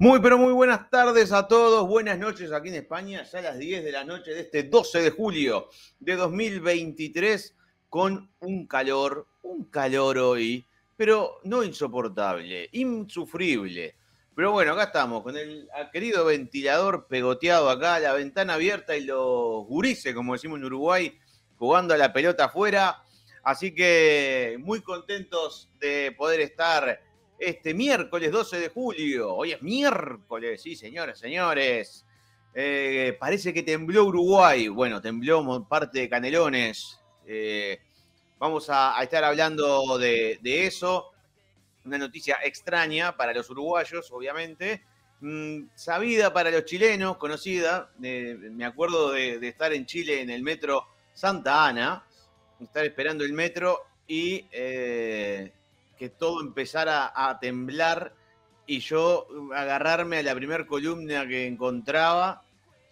Muy, pero muy buenas tardes a todos. Buenas noches aquí en España, ya a las 10 de la noche de este 12 de julio de 2023, con un calor, un calor hoy, pero no insoportable, insufrible. Pero bueno, acá estamos con el querido ventilador pegoteado acá, la ventana abierta y los gurises, como decimos en Uruguay, jugando a la pelota afuera. Así que muy contentos de poder estar este miércoles 12 de julio. Hoy es miércoles, sí, señores, señores. Eh, parece que tembló Uruguay. Bueno, tembló parte de Canelones. Eh, vamos a, estar hablando de, eso. Una noticia extraña para los uruguayos, obviamente. Mm, sabida para los chilenos, conocida. Eh, me acuerdo de, de, estar en Chile en el metro Santa Ana, estar esperando el metro y que todo empezara a temblar y yo agarrarme a la primera columna que encontraba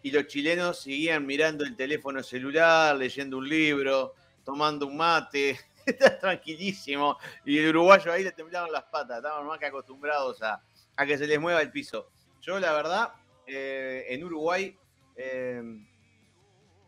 y los chilenos seguían mirando el teléfono celular, leyendo un libro, tomando un mate, está tranquilísimo. Y el uruguayo ahí le temblaron las patas, estaban más que acostumbrados a, que se les mueva el piso. Yo la verdad, eh, en Uruguay, eh,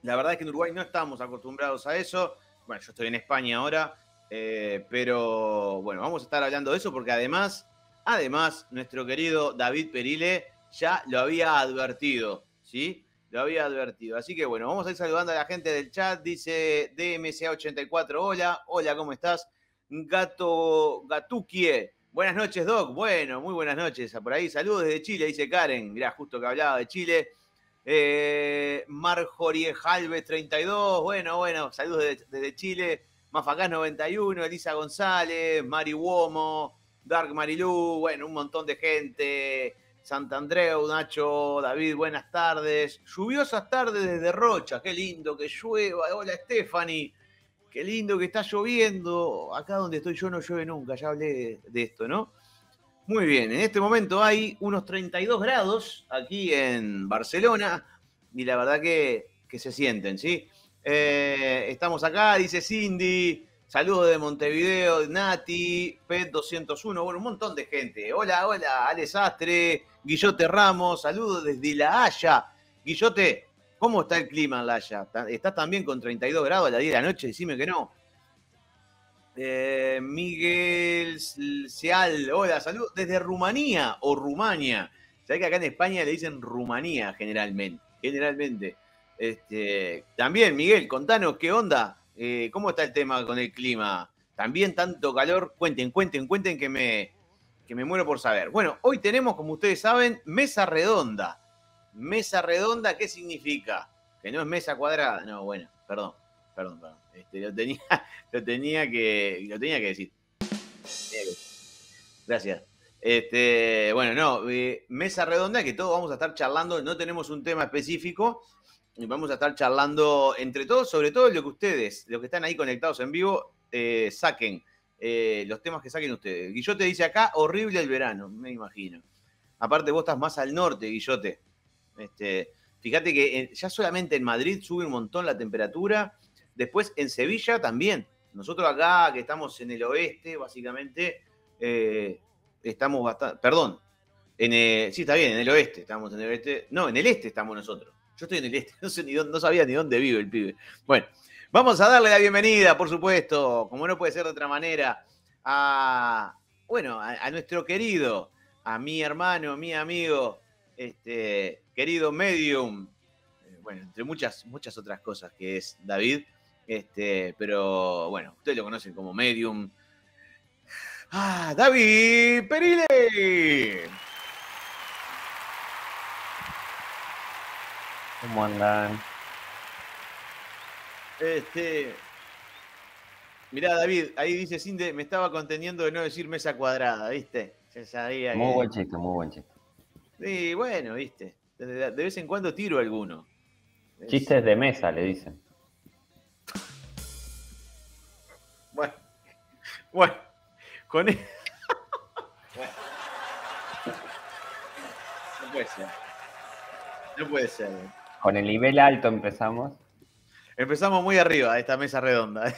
la verdad es que en Uruguay no estamos acostumbrados a eso. Bueno, yo estoy en España ahora, eh, pero bueno, vamos a estar hablando de eso porque además, además, nuestro querido David Perile ya lo había advertido, ¿sí? Lo había advertido. Así que bueno, vamos a ir saludando a la gente del chat. Dice DMCA84, hola, hola, ¿cómo estás? Gato gatukie buenas noches, Doc. Bueno, muy buenas noches. Por ahí, saludos desde Chile, dice Karen. Mirá, justo que hablaba de Chile. Eh, Marjorie Jalves 32, bueno, bueno, saludos desde Chile. Mafacás 91, Elisa González, Mari Womo, Dark Marilú, bueno, un montón de gente. Santandreu, Nacho, David, buenas tardes. Lluviosas tardes desde Rocha, qué lindo que llueva. Hola Stephanie, qué lindo que está lloviendo. Acá donde estoy yo no llueve nunca, ya hablé de esto, ¿no? Muy bien, en este momento hay unos 32 grados aquí en Barcelona y la verdad que se sienten, ¿sí? Eh, estamos acá, dice Cindy. Saludos de Montevideo, Nati, PET201, bueno, un montón de gente. Hola, hola, Alex Astre, Guillote Ramos, saludos desde La Haya. Guillote, ¿cómo está el clima en La Haya? ¿Estás también con 32 grados a las 10 de la noche? Decime que no. Eh, Miguel Seal, hola, saludos desde Rumanía o Rumania. sabes que acá en España le dicen Rumanía generalmente. Generalmente. Este, también, Miguel, contanos qué onda, eh, cómo está el tema con el clima. También tanto calor, cuenten, cuenten, cuenten que me, que me muero por saber. Bueno, hoy tenemos, como ustedes saben, mesa redonda. Mesa redonda, ¿qué significa? Que no es mesa cuadrada. No, bueno, perdón, perdón, perdón. Este, lo, tenía, lo, tenía que, lo tenía que decir. Gracias. Este, bueno, no, eh, mesa redonda que todos vamos a estar charlando, no tenemos un tema específico, vamos a estar charlando entre todos, sobre todo lo que ustedes, los que están ahí conectados en vivo, eh, saquen, eh, los temas que saquen ustedes. Guillote dice acá, horrible el verano, me imagino. Aparte, vos estás más al norte, Guillote. Este, fíjate que eh, ya solamente en Madrid sube un montón la temperatura, después en Sevilla también. Nosotros acá, que estamos en el oeste, básicamente, estamos bastante, perdón, en, sí, está bien, en el oeste, estamos en el oeste, no, en el este estamos nosotros. Yo estoy en el este, no, sabía ni dónde vive el pibe. Bueno, vamos a darle la bienvenida, por supuesto, como no puede ser de otra manera, a, bueno, a, nuestro querido, a mi hermano, mi amigo, este, querido medium, eh, bueno, entre muchas, muchas otras cosas que es David, este, pero bueno, ustedes lo conocen como medium. Ah, David Perile. ¿Cómo andan? Este. Mirá, David, ahí dice Cinde, me estaba conteniendo de no decir mesa cuadrada, ¿viste? Muy buen chiste, muy buen chiste. Sí, bueno, ¿viste? De vez en cuando tiro alguno. Chistes de mesa, le dicen. Bueno, bueno, con eso. No puede ser. No puede ser. Con el nivel alto empezamos. Empezamos muy arriba de esta mesa redonda.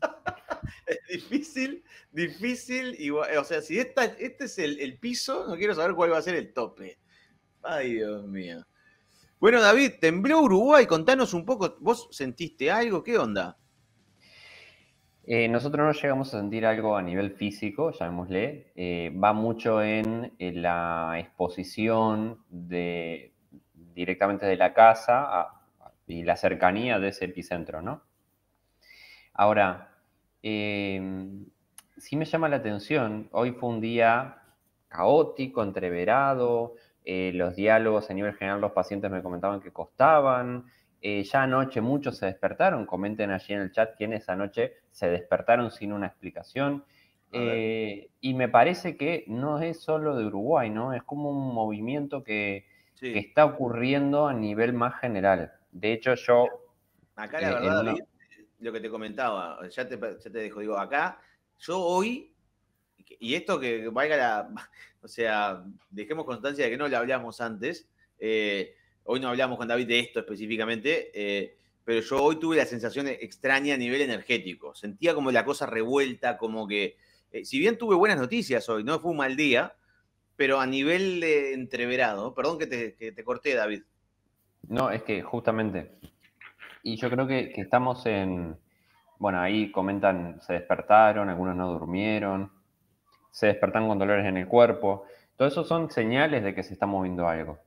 es difícil, difícil. o sea, si esta, este es el, piso, no quiero saber cuál va a ser el tope. Ay, Dios mío. Bueno, David, tembló Uruguay, contanos un poco, ¿vos sentiste algo? ¿Qué onda? Eh, nosotros no llegamos a sentir algo a nivel físico, llamémosle. Eh, va mucho en la exposición de directamente de la casa y la cercanía de ese epicentro, ¿no? Ahora, si em, sí me llama la atención, hoy fue un día caótico, entreverado, eh, los diálogos a nivel general los pacientes me comentaban que costaban, eh, ya anoche muchos se despertaron, comenten allí en el chat quiénes anoche se despertaron sin una explicación. Eh, y me parece que no es solo de Uruguay, ¿no? Es como un movimiento que, que está ocurriendo a nivel más general. De hecho, yo... Acá la eh, verdad, lo que te comentaba, ya te, dejo, digo, acá yo hoy y esto que valga la. O sea, dejemos constancia de que no le hablamos antes. Eh, hoy no hablamos con David de esto específicamente, eh, pero yo hoy tuve la sensación extraña a nivel energético. Sentía como la cosa revuelta, como que. si bien tuve buenas noticias hoy, no fue un mal día, pero a nivel de entreverado, perdón que te, corté, David. No, es que justamente, y yo creo que, estamos en, bueno, ahí comentan, se despertaron, algunos no durmieron, se despertan con dolores en el cuerpo, todo eso son señales de que se está moviendo algo.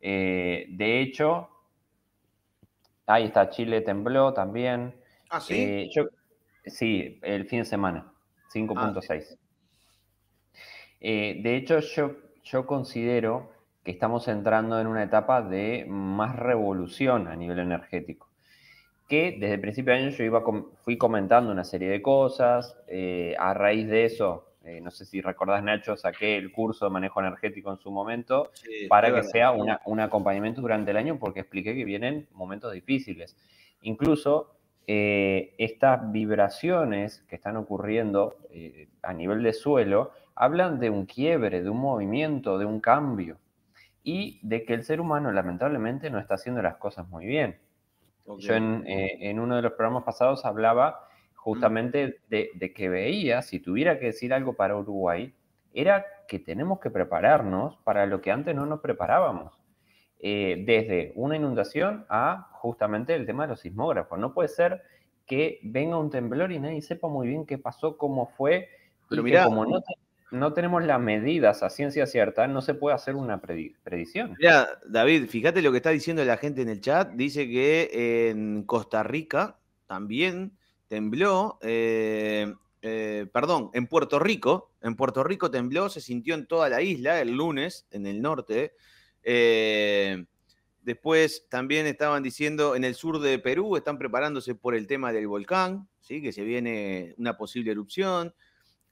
Eh, de hecho, ahí está, Chile tembló también. Ah, sí. Eh, sí, el fin de semana, 5.6. Ah, eh, de hecho, yo, considero que estamos entrando en una etapa de más revolución a nivel energético. Que desde el principio de año yo iba fui comentando una serie de cosas. Eh, a raíz de eso, eh, no sé si recordás, Nacho, saqué el curso de manejo energético en su momento para que sea un acompañamiento durante el año, porque expliqué que vienen momentos difíciles. Incluso estas vibraciones que están ocurriendo a nivel de suelo hablan de un quiebre, de un movimiento, de un cambio y de que el ser humano lamentablemente no está haciendo las cosas muy bien. Yo eh, en, uno de los programas pasados hablaba justamente de, que veía, si tuviera que decir algo para Uruguay, era que tenemos que prepararnos para lo que antes no nos preparábamos. Eh, desde una inundación a justamente el tema de los sismógrafos. No puede ser que venga un temblor y nadie sepa muy bien qué pasó, cómo fue, Pero no no tenemos las medidas a ciencia cierta, no se puede hacer una predicción. Mira, David, fíjate lo que está diciendo la gente en el chat. Dice que en Costa Rica también tembló. Eh, eh, perdón, en Puerto Rico. En Puerto Rico tembló, se sintió en toda la isla el lunes, en el norte. Eh, después también estaban diciendo en el sur de Perú están preparándose por el tema del volcán, ¿sí? que se viene una posible erupción.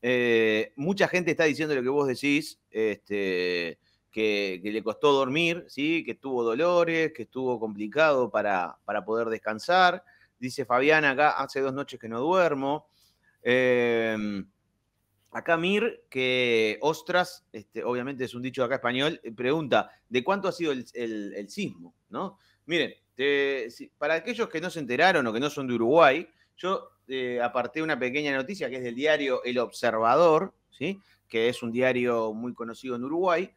Eh, mucha gente está diciendo lo que vos decís, este, que, le costó dormir, ¿sí? que tuvo dolores, que estuvo complicado para, poder descansar. Dice Fabián acá hace dos noches que no duermo. Em, acá Mir, que ostras, este, obviamente es un dicho acá español, eh, pregunta, ¿de cuánto ha sido el, sismo? ¿No? Miren, para aquellos que no se enteraron o que no son de Uruguay, yo eh, aparte de una pequeña noticia que es del diario El Observador, ¿sí? que es un diario muy conocido en Uruguay,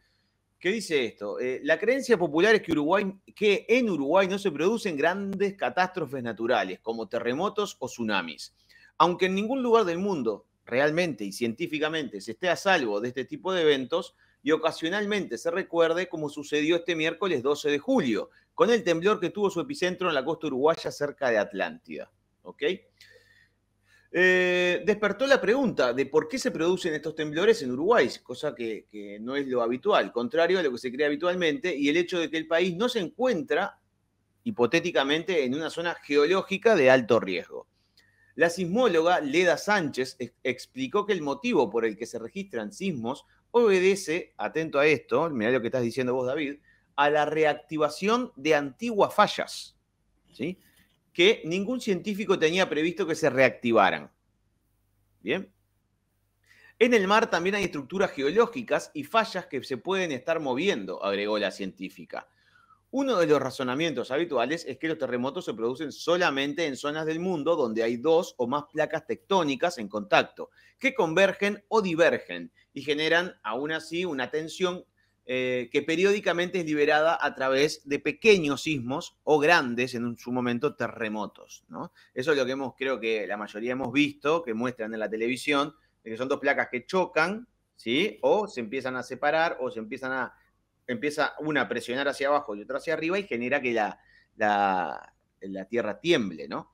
que dice esto, eh, la creencia popular es que, Uruguay, que en Uruguay no se producen grandes catástrofes naturales como terremotos o tsunamis. Aunque en ningún lugar del mundo realmente y científicamente se esté a salvo de este tipo de eventos, y ocasionalmente se recuerde como sucedió este miércoles 12 de julio, con el temblor que tuvo su epicentro en la costa uruguaya cerca de Atlántida. ¿ok?, eh, despertó la pregunta de por qué se producen estos temblores en Uruguay, cosa que, no es lo habitual, contrario a lo que se cree habitualmente, y el hecho de que el país no se encuentra, hipotéticamente, en una zona geológica de alto riesgo. La sismóloga Leda Sánchez explicó que el motivo por el que se registran sismos obedece, atento a esto, mira lo que estás diciendo vos, David, a la reactivación de antiguas fallas. ¿sí? que ningún científico tenía previsto que se reactivaran. Bien. En el mar también hay estructuras geológicas y fallas que se pueden estar moviendo, agregó la científica. Uno de los razonamientos habituales es que los terremotos se producen solamente en zonas del mundo donde hay dos o más placas tectónicas en contacto, que convergen o divergen y generan aún así una tensión eh, que periódicamente es liberada a través de pequeños sismos o grandes, en un, su momento, terremotos. Eso es lo que hemos, creo que la mayoría hemos visto, que muestran en la televisión, de que son dos placas que chocan, ¿sí? o se empiezan a separar, o se empiezan a, empieza una a presionar hacia abajo y otra hacia arriba y genera que la, la, Tierra tiemble. ¿no?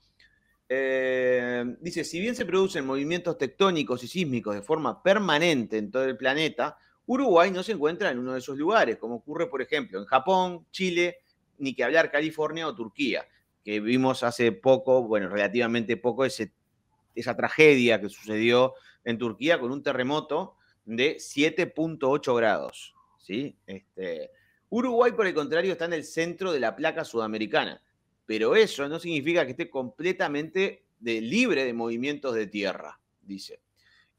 Eh, dice, si bien se producen movimientos tectónicos y sísmicos de forma permanente en todo el planeta, Uruguay no se encuentra en uno de esos lugares, como ocurre, por ejemplo, en Japón, Chile, ni que hablar California o Turquía, que vimos hace poco, bueno, relativamente poco, esa tragedia que sucedió en Turquía con un terremoto de 7.8 grados. ¿sí? Este, Uruguay, por el contrario, está en el centro de la placa sudamericana, pero eso no significa que esté completamente libre de movimientos de tierra, dice.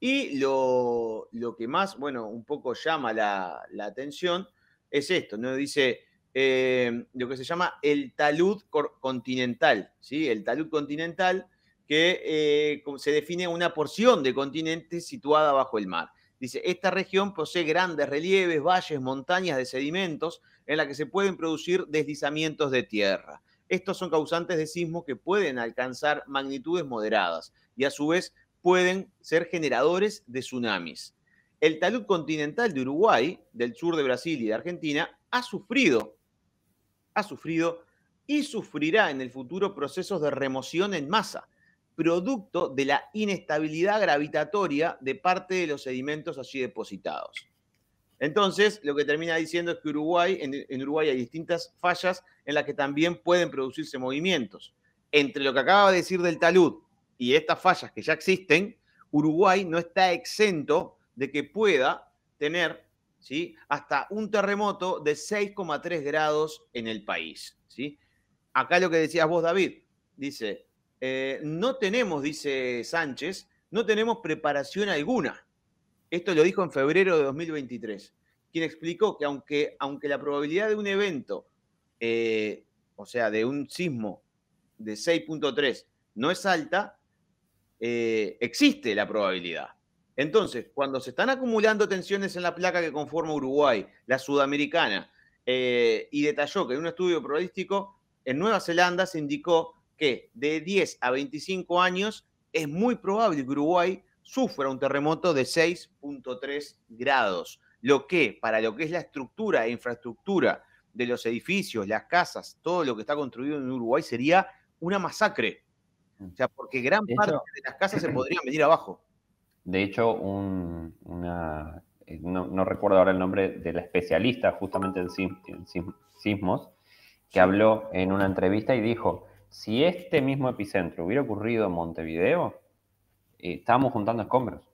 Y lo, que más, bueno, un poco llama la, atención es esto, ¿no? Dice eh, lo que se llama el talud continental, ¿sí? El talud continental que eh, se define una porción de continente situada bajo el mar. Dice, esta región posee grandes relieves, valles, montañas de sedimentos en la que se pueden producir deslizamientos de tierra. Estos son causantes de sismos que pueden alcanzar magnitudes moderadas y a su vez pueden ser generadores de tsunamis. El talud continental de Uruguay, del sur de Brasil y de Argentina ha sufrido, ha sufrido y sufrirá en el futuro procesos de remoción en masa, producto de la inestabilidad gravitatoria de parte de los sedimentos allí depositados. Entonces, lo que termina diciendo es que Uruguay, en, en, Uruguay hay distintas fallas en las que también pueden producirse movimientos. Entre lo que acaba de decir del talud y estas fallas que ya existen, Uruguay no está exento de que pueda tener ¿sí? hasta un terremoto de 6,3 grados en el país. ¿sí? Acá lo que decías vos, David, dice, eh, no tenemos, dice Sánchez, no tenemos preparación alguna. Esto lo dijo en febrero de 2023, quien explicó que aunque, aunque la probabilidad de un evento, eh, o sea, de un sismo de 6.3, no es alta, eh, existe la probabilidad. Entonces, cuando se están acumulando tensiones en la placa que conforma Uruguay, la sudamericana, eh, y detalló que en un estudio probabilístico en Nueva Zelanda se indicó que de 10 a 25 años es muy probable que Uruguay sufra un terremoto de 6.3 grados, lo que para lo que es la estructura e infraestructura de los edificios, las casas, todo lo que está construido en Uruguay sería una masacre. Mm. O sea, porque gran parte de las casas se podrían venir abajo. De hecho, un, una, eh, no, recuerdo ahora el nombre de la especialista justamente en, sismos, que habló en una entrevista y dijo, si este mismo epicentro hubiera ocurrido en Montevideo, estábamos eh, estamos juntando escombros.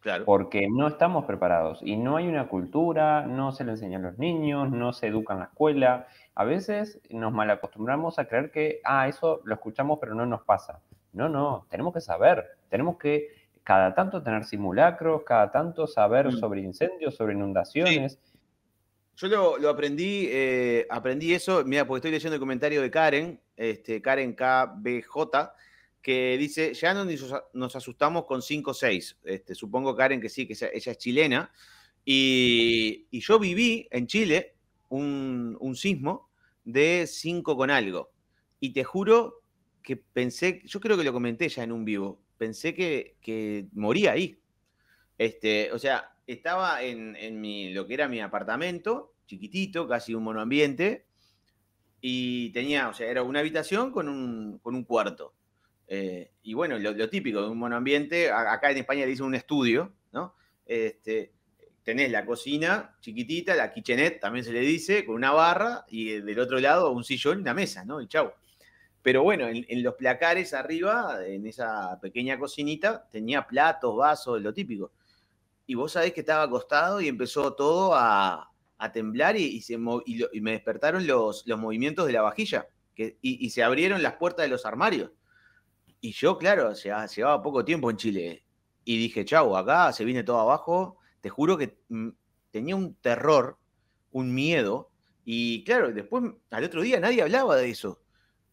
Claro. Porque no estamos preparados y no hay una cultura, no se le enseña a los niños, no se educa en la escuela, a veces nos malacostumbramos a creer que, ah, eso lo escuchamos pero no nos pasa. No, no, tenemos que saber, tenemos que cada tanto tener simulacros, cada tanto saber mm. sobre incendios, sobre inundaciones. Yo lo, aprendí, eh, aprendí eso, mira, porque estoy leyendo el comentario de Karen, este, Karen KBJ, que dice, ya no nos asustamos con 5-6. o Este, supongo, Karen, que sí, que ella es chilena. Y, yo viví en Chile un, un sismo de 5 con algo. Y te juro que pensé, yo creo que lo comenté ya en un vivo, pensé que, moría ahí. Este, o sea, estaba en, mi, lo que era mi apartamento, chiquitito, casi un monoambiente, y tenía, o sea, era una habitación con un, con un cuarto. Eh, y bueno, lo, típico de un monoambiente, acá en España le dicen un estudio, ¿no? Este, tenés la cocina chiquitita, la kitchenette también se le dice, con una barra y eh, del otro lado un sillón y una mesa, ¿no? Y chau. Pero bueno, en, los placares arriba, en esa pequeña cocinita, tenía platos, vasos, lo típico. Y vos sabés que estaba acostado y empezó todo a, temblar y, se me despertaron los, movimientos de la vajilla y, se abrieron las puertas de los armarios. Y yo, claro, llevaba, llevaba poco tiempo en Chile y dije, chau, acá se viene todo abajo, te juro que mm, tenía un terror, un miedo, y claro, después al otro día nadie hablaba de eso.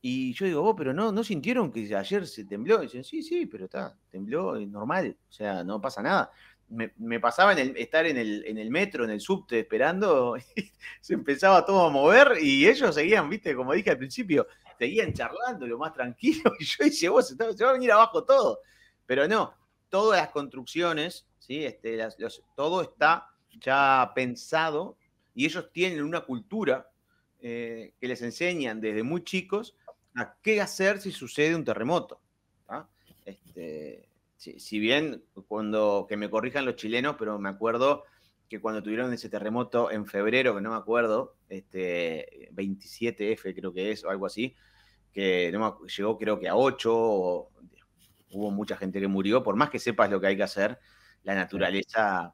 Y yo digo, vos, oh, pero no, no sintieron que ayer se tembló. Y dicen, sí, sí, pero está, tembló, es normal, o sea, no pasa nada. Me, pasaba en el, estar en el, en el, metro, en el subte, esperando, se empezaba todo a mover y ellos seguían, viste, como dije al principio, seguían charlando lo más tranquilo. Y yo dije, vos, se va a venir abajo todo. Pero no, todas las construcciones este, todo está ya pensado y ellos tienen una cultura eh, que les enseñan desde muy chicos a qué hacer si sucede un terremoto. Este, si, bien cuando, que me corrijan los chilenos, pero me acuerdo que cuando tuvieron ese terremoto en febrero, que no me acuerdo, este, 27F creo que es, o algo así, que llegó creo que a 8, hubo mucha gente que murió, por más que sepas lo que hay que hacer, la naturaleza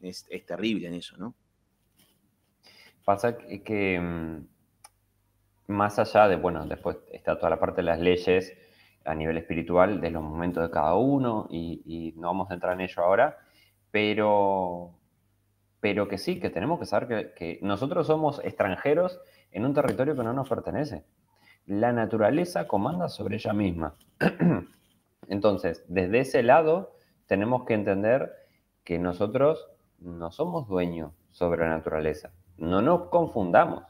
es, terrible en eso, ¿no? Pasa que, mm, más allá de, bueno, después está toda la parte de las leyes a nivel espiritual, de los momentos de cada uno, y, no vamos a entrar en ello ahora, pero, pero que sí, que tenemos que saber que, que nosotros somos extranjeros en un territorio que no nos pertenece. La naturaleza comanda sobre ella misma. Entonces, desde ese lado, tenemos que entender que nosotros no somos dueños sobre la naturaleza. No nos confundamos.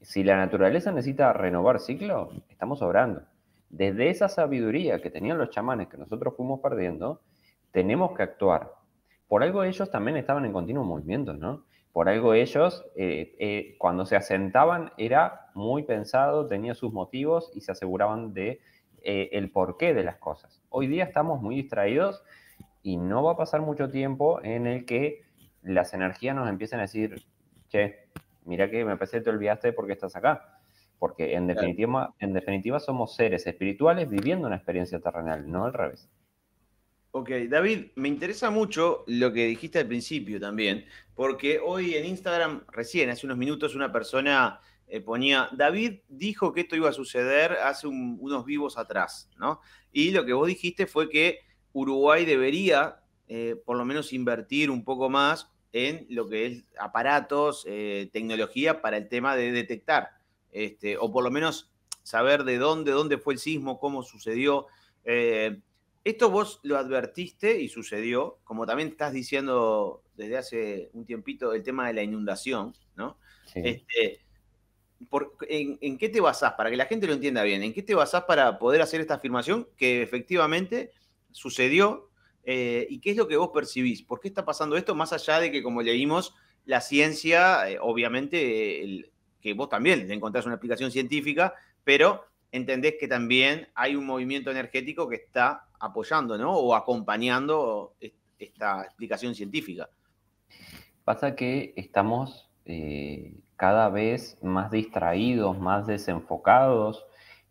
Si la naturaleza necesita renovar ciclo, estamos obrando. Desde esa sabiduría que tenían los chamanes que nosotros fuimos perdiendo, tenemos que actuar. Por algo ellos también estaban en continuo movimiento, ¿no? Por algo ellos, eh, eh, cuando se asentaban, era muy pensado, tenía sus motivos y se aseguraban de eh, el porqué de las cosas. Hoy día estamos muy distraídos y no va a pasar mucho tiempo en el que las energías nos empiecen a decir, che, mira que me parece que te olvidaste porque estás acá. Porque en definitiva, en definitiva somos seres espirituales viviendo una experiencia terrenal, no al revés. Ok, David, me interesa mucho lo que dijiste al principio también, porque hoy en Instagram, recién, hace unos minutos, una persona eh, ponía, David dijo que esto iba a suceder hace unos vivos atrás, ¿no? Y lo que vos dijiste fue que Uruguay debería, eh, por lo menos, invertir un poco más en lo que es aparatos, eh, tecnología para el tema de detectar, este, o por lo menos saber de dónde, dónde fue el sismo, cómo sucedió. esto vos lo advertiste y sucedió, como también estás diciendo desde hace un tiempito el tema de la inundación, ¿no? Este, por, en, qué te basás? Para que la gente lo entienda bien, ¿en qué te basás para poder hacer esta afirmación que efectivamente sucedió? Eh, ¿Y qué es lo que vos percibís? ¿Por qué está pasando esto? Más allá de que, como leímos, la ciencia, eh, obviamente, que vos también encontrás una explicación científica, pero entendés que también hay un movimiento energético que está apoyando, ¿no? O acompañando esta explicación científica. Pasa que estamos eh, cada vez más distraídos, más desenfocados,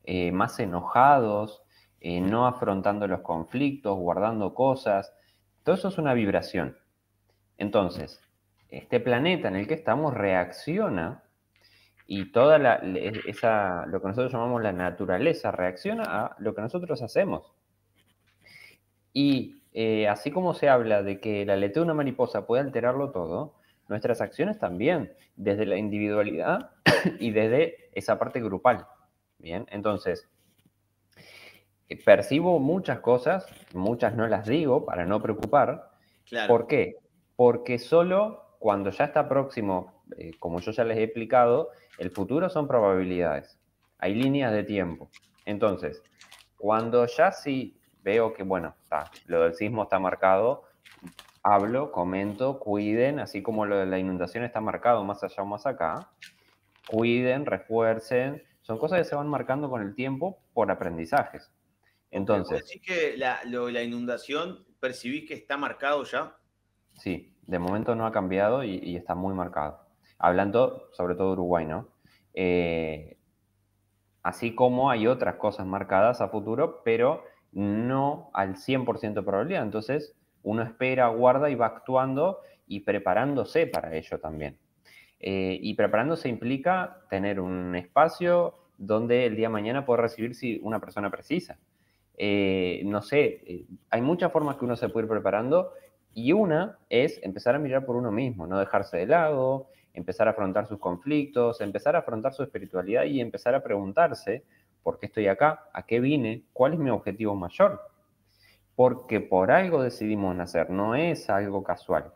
eh, más enojados, eh, no afrontando los conflictos, guardando cosas. Todo eso es una vibración. Entonces, este planeta en el que estamos reacciona y toda la, lo que nosotros llamamos la naturaleza reacciona a lo que nosotros hacemos. Y eh, así como se habla de que la letra de una mariposa puede alterarlo todo, nuestras acciones también, desde la individualidad y desde esa parte grupal. Bien, entonces, eh, percibo muchas cosas, muchas no las digo para no preocupar. ¿Por qué? Porque solo cuando ya está próximo, eh, como yo ya les he explicado, el futuro son probabilidades, hay líneas de tiempo. Entonces, cuando ya sí veo que, bueno, está, lo del sismo está marcado, hablo, comento, cuiden, así como lo de la inundación está marcado más allá o más acá, cuiden, refuercen, son cosas que se van marcando con el tiempo por aprendizajes. Entonces... Sí que la, la inundación percibís que está marcado ya? Sí, de momento no ha cambiado y, está muy marcado. Hablando sobre todo de Uruguay, ¿no? Eh, así como hay otras cosas marcadas a futuro, pero no al 100% de probabilidad. Entonces, uno espera, guarda y va actuando y preparándose para ello también. Eh, y preparándose implica tener un espacio donde el día de mañana pueda recibir si una persona precisa. Eh, no sé, eh, hay muchas formas que uno se puede ir preparando y una es empezar a mirar por uno mismo, no dejarse de lado, empezar a afrontar sus conflictos, empezar a afrontar su espiritualidad y empezar a preguntarse por qué estoy acá, a qué vine, cuál es mi objetivo mayor porque por algo decidimos nacer, no es algo casual.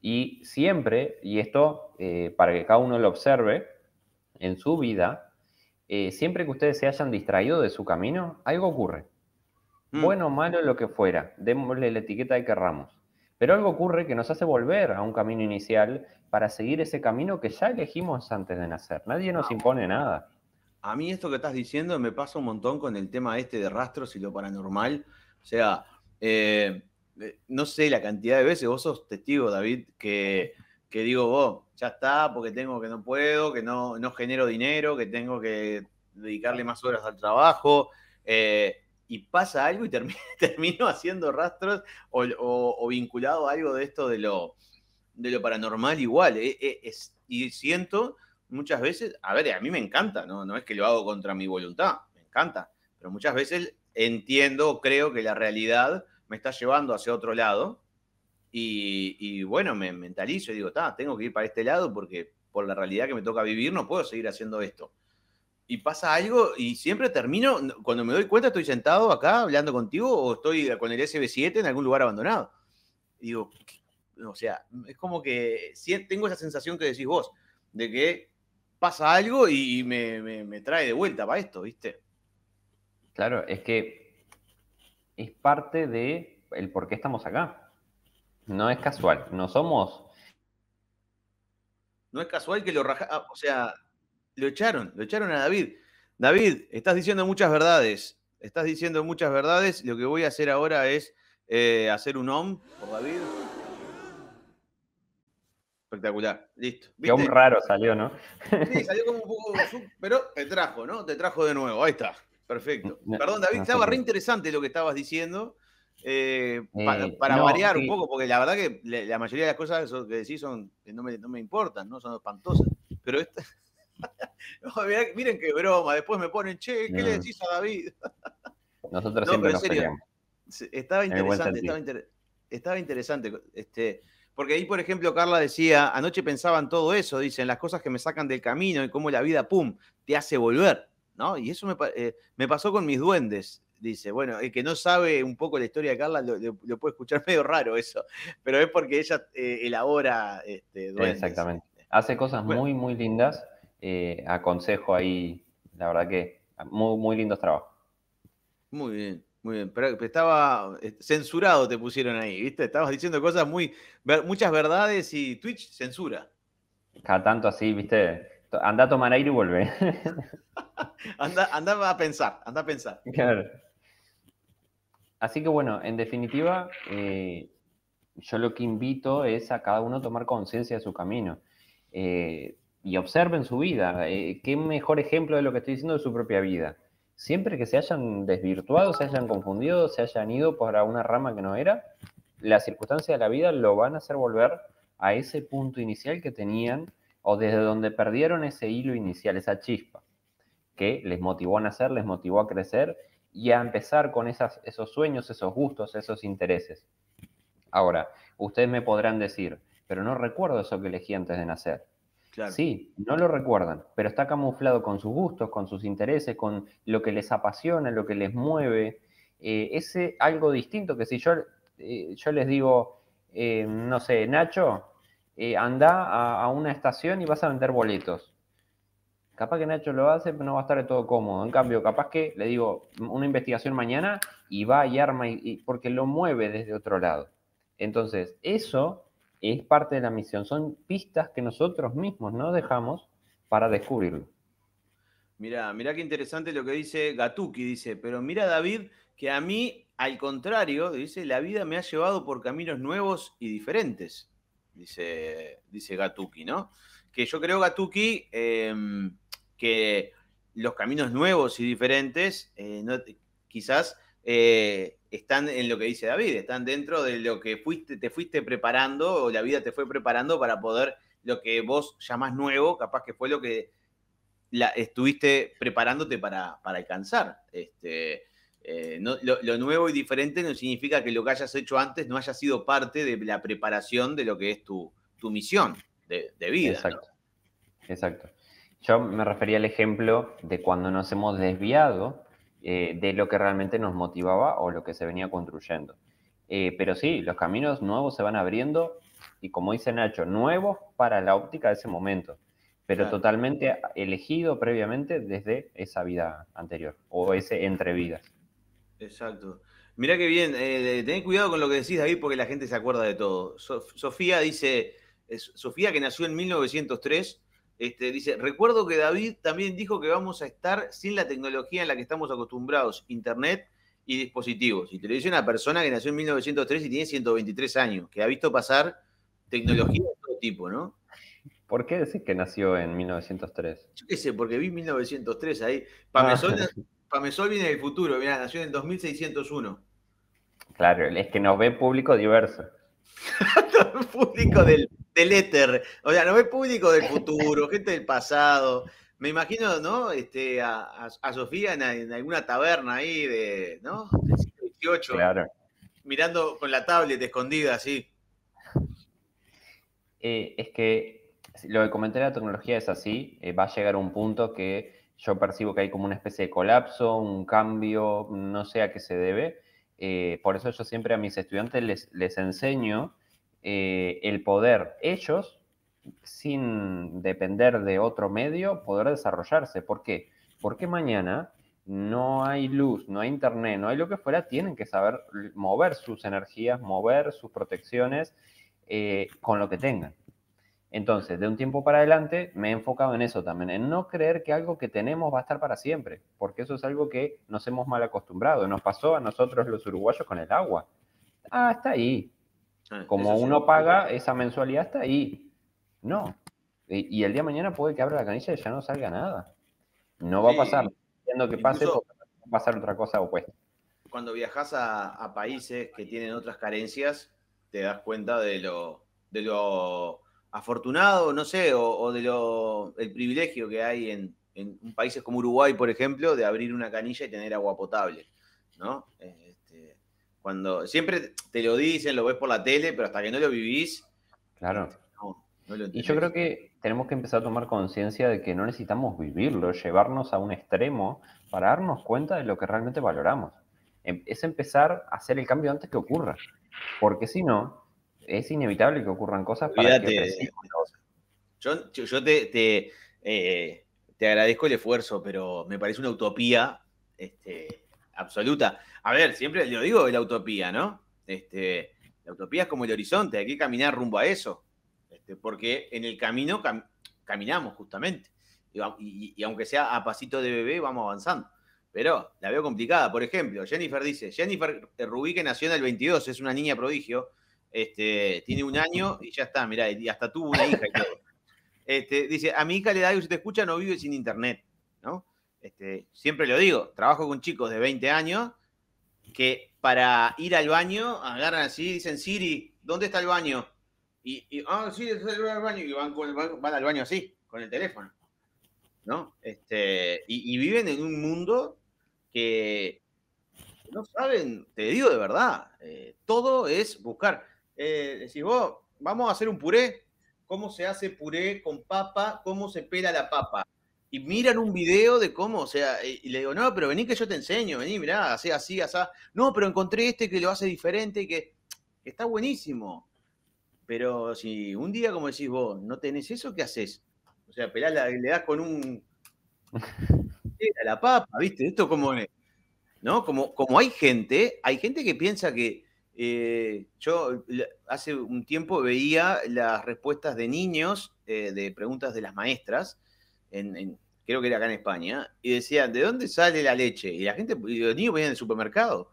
Y siempre, y esto eh, para que cada uno lo observe en su vida, eh, siempre que ustedes se hayan distraído de su camino, algo ocurre. Mm. Bueno o malo, lo que fuera, démosle la etiqueta que querramos. Pero algo ocurre que nos hace volver a un camino inicial para seguir ese camino que ya elegimos antes de nacer. Nadie nos ah. impone nada. A mí esto que estás diciendo me pasa un montón con el tema este de rastros y lo paranormal, o sea, eh, eh, no sé la cantidad de veces, vos sos testigo, David, que, digo, vos, ya está, porque tengo que no puedo, que no, no genero dinero, que tengo que dedicarle más horas al trabajo. Eh, y pasa algo y termino, haciendo rastros o, vinculado a algo de esto de lo, de lo paranormal igual. y siento muchas veces, a ver, a mí me encanta, ¿no? no es que lo hago contra mi voluntad, me encanta, pero muchas veces entiendo, creo que la realidad me está llevando hacia otro lado. Y, bueno, me mentalizo y digo, está, tengo que ir para este lado porque por la realidad que me toca vivir no puedo seguir haciendo esto. Y pasa algo y siempre termino, cuando me doy cuenta estoy sentado acá hablando contigo o estoy con el SB7 en algún lugar abandonado. digo, o sea, es como que tengo esa sensación que decís vos, de que pasa algo y me trae de vuelta para esto, ¿viste? Claro, es que es parte de el por qué estamos acá. No es casual, no somos... No es casual que lo rajaron, ah, o sea, lo echaron, lo echaron a David. David, estás diciendo muchas verdades, estás diciendo muchas verdades, lo que voy a hacer ahora es eh, hacer un OM por David. Espectacular, listo. ¿Viste? Qué raro salió, ¿no? Sí, salió como un poco, pero te trajo, ¿no? Te trajo de nuevo, ahí está. Perfecto. Perdón, David, estaba re interesante lo que estabas diciendo. Eh, eh, para, variar un poco, porque la verdad que la, mayoría de las cosas que decís son, no, me, no me importan, ¿no? Son espantosas. Pero miren qué broma, después me ponen, che, ¿qué le decís a David? Nosotros siempre pero en serio, estaba interesante, estaba, interesante. Este, porque ahí, por ejemplo, Carla decía, anoche pensaban todo eso, dicen, las cosas que me sacan del camino y cómo la vida, pum, te hace volver. ¿no? Y eso eh, me, pasó con mis duendes, dice. Bueno, el que no sabe un poco la historia de Carla lo, puede escuchar medio raro eso, pero es porque ella eh, elabora este, duendes. Exactamente. Hace cosas muy, muy lindas. Eh, aconsejo ahí, la verdad que ah, muy, muy lindos trabajos. Muy bien. Muy bien, pero estaba censurado te pusieron ahí, ¿viste? Estabas diciendo cosas muy, muchas verdades y Twitch censura. Cada tanto así, ¿viste? Anda a tomar aire y vuelve. anda, a pensar, anda a pensar. Así que bueno, en definitiva, eh, yo lo que invito es a cada uno tomar conciencia de su camino eh, y observen su vida. Eh, ¿Qué mejor ejemplo de lo que estoy diciendo de su propia vida? Siempre que se hayan desvirtuado, se hayan confundido, se hayan ido por una rama que no era, las circunstancias de la vida lo van a hacer volver a ese punto inicial que tenían o desde donde perdieron ese hilo inicial, esa chispa, que les motivó a nacer, les motivó a crecer y a empezar con esas, esos sueños, esos gustos, esos intereses. Ahora, ustedes me podrán decir, pero no recuerdo eso que elegí antes de nacer. Sí, no lo recuerdan, pero está camuflado con sus gustos, con sus intereses, con lo que les apasiona, lo que les mueve. Eh, ese algo distinto que si yo, eh, yo les digo, eh, no sé, Nacho, eh, anda a, una estación y vas a vender boletos. Capaz que Nacho lo hace, pero no va a estar de todo cómodo. En cambio, capaz que le digo una investigación mañana y va y arma, y, porque lo mueve desde otro lado. Entonces, eso es parte de la misión. Son pistas que nosotros mismos no dejamos para descubrirlo. Mirá, mirá qué interesante lo que dice Gatuki, dice, pero mira David, que a mí, al contrario, dice, la vida me ha llevado por caminos nuevos y diferentes dice, dice Gatuki, ¿no? Que yo creo, Gatuki, em, que los caminos nuevos y diferentes eh, no, quizás eh, están en lo que dice David, están dentro de lo que fuiste, te fuiste preparando o la vida te fue preparando para poder lo que vos llamás nuevo, capaz que fue lo que la, estuviste preparándote para, para alcanzar. Este, eh, lo, nuevo y diferente no significa que lo que hayas hecho antes no haya sido parte de la preparación de lo que es tu, misión de, vida. Exacto. Exacto. Yo me refería al ejemplo de cuando nos hemos desviado eh, de lo que realmente nos motivaba o lo que se venía construyendo. Eh, pero sí, los caminos nuevos se van abriendo y como dice Nacho, nuevos para la óptica de ese momento, pero totalmente elegido previamente desde esa vida anterior o ese entre Exacto. Mirá que bien, eh, cuidado con lo que decís, David, porque la gente se acuerda de todo. Sofía dice, Sofía que nació en 1903, este, dice, recuerdo que David también dijo que vamos a estar sin la tecnología en la que estamos acostumbrados, internet y dispositivos. Y te lo dice una persona que nació en 1903 y tiene 123 años, que ha visto pasar tecnología de todo tipo, ¿no? ¿Por qué decís que nació en 1903? Yo qué sé, porque vi 1903 ahí. Ah, para Pamesol viene del futuro, mirá, nació en 2601. Claro, es que nos ve público diverso. público del, éter, o sea, nos ve público del futuro, gente del pasado. Me imagino, ¿no? Este, a, Sofía en, alguna taberna ahí de, ¿no? Del siglo XVIII. Claro. Mirando con la tablet escondida así. Eh, es que lo que comenté de la tecnología es así, eh, va a llegar un punto que yo percibo que hay como una especie de colapso, un cambio, no sé a qué se debe. Eh, por eso yo siempre a mis estudiantes les, enseño eh, el poder ellos, sin depender de otro medio, poder desarrollarse. ¿Por qué? Porque mañana no hay luz, no hay internet, no hay lo que fuera, tienen que saber mover sus energías, mover sus protecciones eh, con lo que tengan. Entonces, de un tiempo para adelante me he enfocado en eso también, en no creer que algo que tenemos va a estar para siempre, porque eso es algo que nos hemos mal acostumbrado. Nos pasó a nosotros los uruguayos con el agua. Ah, está ahí. Ah, Como uno paga, esa mensualidad está ahí. No. Y, el día de mañana puede que abra la canilla y ya no salga nada. No va a pasar. Siendo que pase, pasar otra cosa opuesta. Cuando viajas a, a países que tienen otras carencias, te das cuenta de lo, de lo afortunado, no sé, o, del de el privilegio que hay en, en, países como Uruguay, por ejemplo, de abrir una canilla y tener agua potable, este, cuando siempre te lo dicen, lo ves por la tele, pero hasta que no lo vivís, claro. Este, y yo creo que tenemos que empezar a tomar conciencia de que no necesitamos vivirlo, llevarnos a un extremo para darnos cuenta de lo que realmente valoramos. Em, es empezar a hacer el cambio antes que ocurra, porque si no, es inevitable que ocurran cosas. Para que yo, yo te, te, eh, te, agradezco el esfuerzo, pero me parece una utopía este, absoluta. A ver, siempre lo digo la utopía, ¿no? Este, la utopía es como el horizonte, hay que caminar rumbo a eso, este, porque en el camino caminamos justamente. Y, aunque sea a pasito de bebé, vamos avanzando pero la veo complicada. Por ejemplo, Jennifer dice, Jennifer eh, Rubí que nació en el 22, es una niña prodigio, este, tiene un año y ya está, mirá, y hasta tuvo una hija. Este, dice, a mi hija le da y si te escucha, no vive sin internet, ¿no? Este, siempre lo digo, trabajo con chicos de 20 años que para ir al baño agarran así, dicen, Siri, ¿dónde está el baño? Y, van, al baño así, con el teléfono, ¿no? Este, y, viven en un mundo que no saben, te digo de verdad, eh, todo es buscar. Eh, decís vos, vamos a hacer un puré. ¿Cómo se hace puré con papa? ¿Cómo se pela la papa? Y miran un video de cómo, o sea, eh, y, le digo, no, pero vení que yo te enseño, vení, mirá, así, así, así. No, pero encontré este que lo hace diferente y que, está buenísimo. Pero si un día, como decís vos, no tenés eso, ¿qué haces? O sea, pelás le das con un. A la papa, ¿viste? Esto como. ¿No? Como, como hay gente, hay gente que piensa que eh, yo hace un tiempo veía las respuestas de niños eh, de preguntas de las maestras, en, creo que era acá en España, y decían, ¿de dónde sale la leche? Y la gente, y los niños venían del supermercado.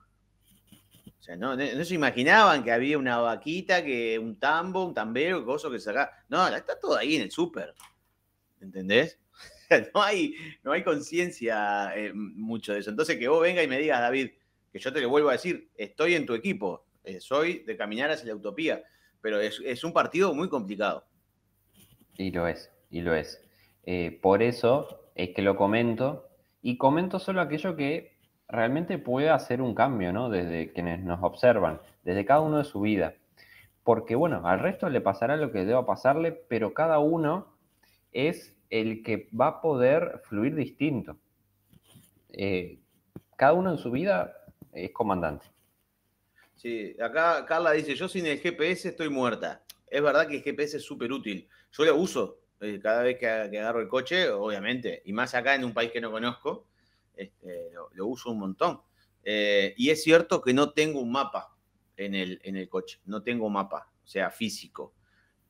O sea, no, no, se imaginaban que había una vaquita, que un tambo, un tambero, cosas que saca. No, está todo ahí en el súper. ¿Entendés? no hay, no hay conciencia eh, mucho de eso. Entonces, que vos venga y me digas, David, que yo te lo vuelvo a decir, estoy en tu equipo, eh, soy de caminar hacia la utopía, pero es, un partido muy complicado. Y lo es, y lo es. Eh, por eso es que lo comento y comento solo aquello que realmente puede hacer un cambio, ¿no? Desde quienes nos observan, desde cada uno de su vida. Porque bueno, al resto le pasará lo que deba pasarle, pero cada uno es el que va a poder fluir distinto. Eh, cada uno en su vida es comandante. Sí, acá Carla dice, yo sin el GPS estoy muerta. Es verdad que el GPS es súper útil. Yo lo uso eh, cada vez que, agarro el coche, obviamente, y más acá en un país que no conozco, este, lo, uso un montón. Eh, y es cierto que no tengo un mapa en el, coche, no tengo un mapa, o sea, físico.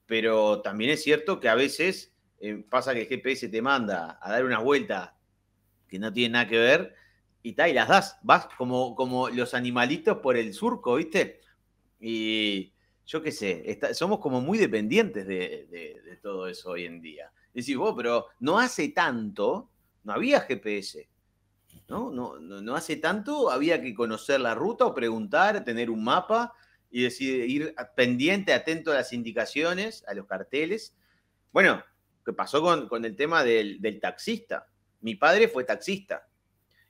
Pero también es cierto que a veces eh, pasa que el GPS te manda a dar una vuelta que no tiene nada que ver y, las das, vas como, como los animalitos por el surco, ¿viste? Y yo qué sé, somos como muy dependientes de, todo eso hoy en día. Decís, vos, pero no hace tanto, no había GPS, ¿no? No, no hace tanto había que conocer la ruta o preguntar, tener un mapa y decir, ir pendiente, atento a las indicaciones, a los carteles. Bueno, qué pasó con, el tema del, del taxista. Mi padre fue taxista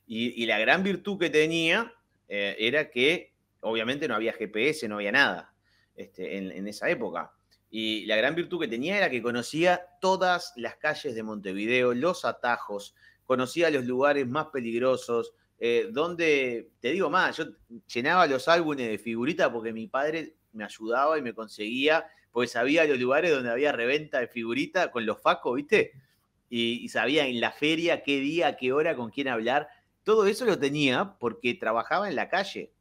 y, la gran virtud que tenía eh, era que obviamente no había GPS, no había nada este, en, esa época. Y la gran virtud que tenía era que conocía todas las calles de Montevideo, los atajos, conocía los lugares más peligrosos, eh, donde, te digo más, yo llenaba los álbumes de figuritas porque mi padre me ayudaba y me conseguía, pues sabía los lugares donde había reventa de figuritas con los facos, ¿viste? y, sabía en la feria qué día, qué hora, con quién hablar todo eso lo tenía porque trabajaba en la calle.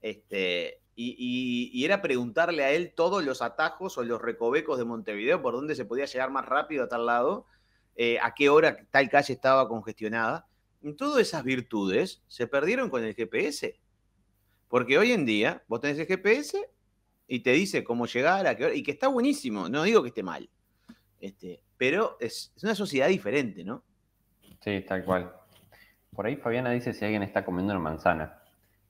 Este, y, era preguntarle a él todos los atajos o los recovecos de Montevideo, por dónde se podía llegar más rápido a tal lado, eh, a qué hora tal calle estaba congestionada. todas esas virtudes se perdieron con el GPS. Porque hoy en día vos tenés el GPS y te dice cómo llegar, a qué hora, y que está buenísimo, no digo que esté mal, este, pero es, es una sociedad diferente, ¿no? Sí, tal cual. Por ahí Fabiana dice si alguien está comiendo una manzana.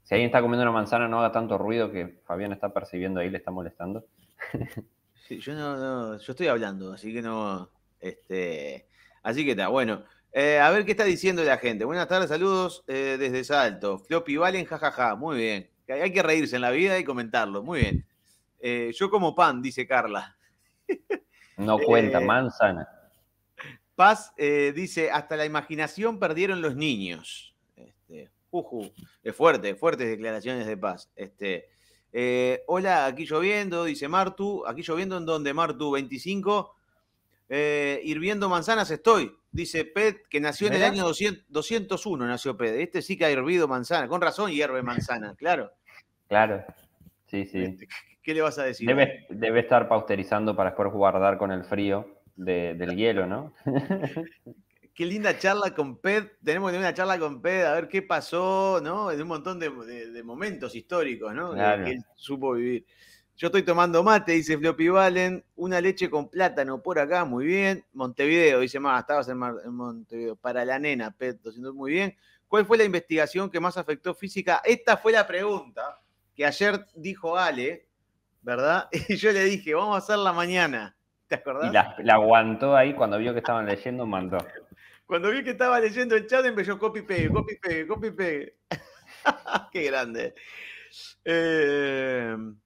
Si alguien está comiendo una manzana, no haga tanto ruido que Fabiana está percibiendo ahí, le está molestando. yo no, yo estoy hablando, así que no. Este, así que está, bueno. Eh, a ver qué está diciendo la gente. Buenas tardes, saludos eh, desde Salto. Floppy Valen, jajaja, muy bien. Hay que reírse en la vida y comentarlo, muy bien. Eh, yo como pan, dice Carla. No cuenta, manzana. Paz eh, dice, hasta la imaginación perdieron los niños. Este, juju, es fuerte, fuertes declaraciones de Paz. Este, eh, hola, aquí lloviendo, dice Martu. Aquí lloviendo en donde, Martu, 25. Eh, hirviendo manzanas estoy, dice Pet, que nació en el año 201, nació Pet. Este sí que ha hervido manzana, con razón hierve manzana, claro. Claro, sí, sí. Este, ¿Qué le vas a decir? Debe, debe estar pausterizando para después guardar con el frío del hielo, ¿no? Qué linda charla con Ped. Tenemos que tener una charla con Ped a ver qué pasó, ¿no? En un montón de, momentos históricos, ¿no? Que él supo vivir. Yo estoy tomando mate, dice Floppy Valen. Una leche con plátano por acá, muy bien. Montevideo, dice más, estabas en, Montevideo. Para la nena, Pet, muy bien. ¿Cuál fue la investigación que más afectó física? Esta fue la pregunta que ayer dijo Ale, ¿verdad? Y yo le dije, vamos a hacerla mañana. ¿Te acordás? Y la, aguantó ahí cuando vio que estaban leyendo, mandó. Cuando vio que estaba leyendo el chat, empezó copy pegue, copy pegue, copy pegue. Qué grande. Em,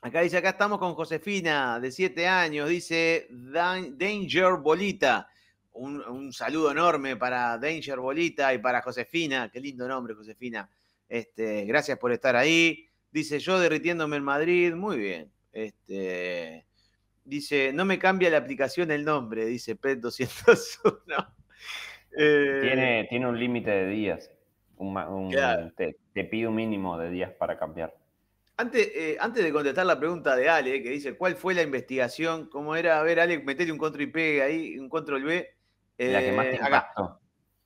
acá dice, acá estamos con Josefina, de siete años, dice Danger Bolita. Un, saludo enorme para Danger Bolita y para Josefina. Qué lindo nombre, Josefina. Este, gracias por estar ahí. Dice yo derritiéndome en Madrid. Muy bien. Este, Dice, no me cambia la aplicación el nombre, dice PET 201. Eh, tiene, tiene un límite de días. Un, te, pido un mínimo de días para cambiar. Antes, eh, antes de contestar la pregunta de Ale, eh, que dice, ¿cuál fue la investigación? ¿Cómo era? A ver, Ale, metete un control y ahí, un control B. la que más te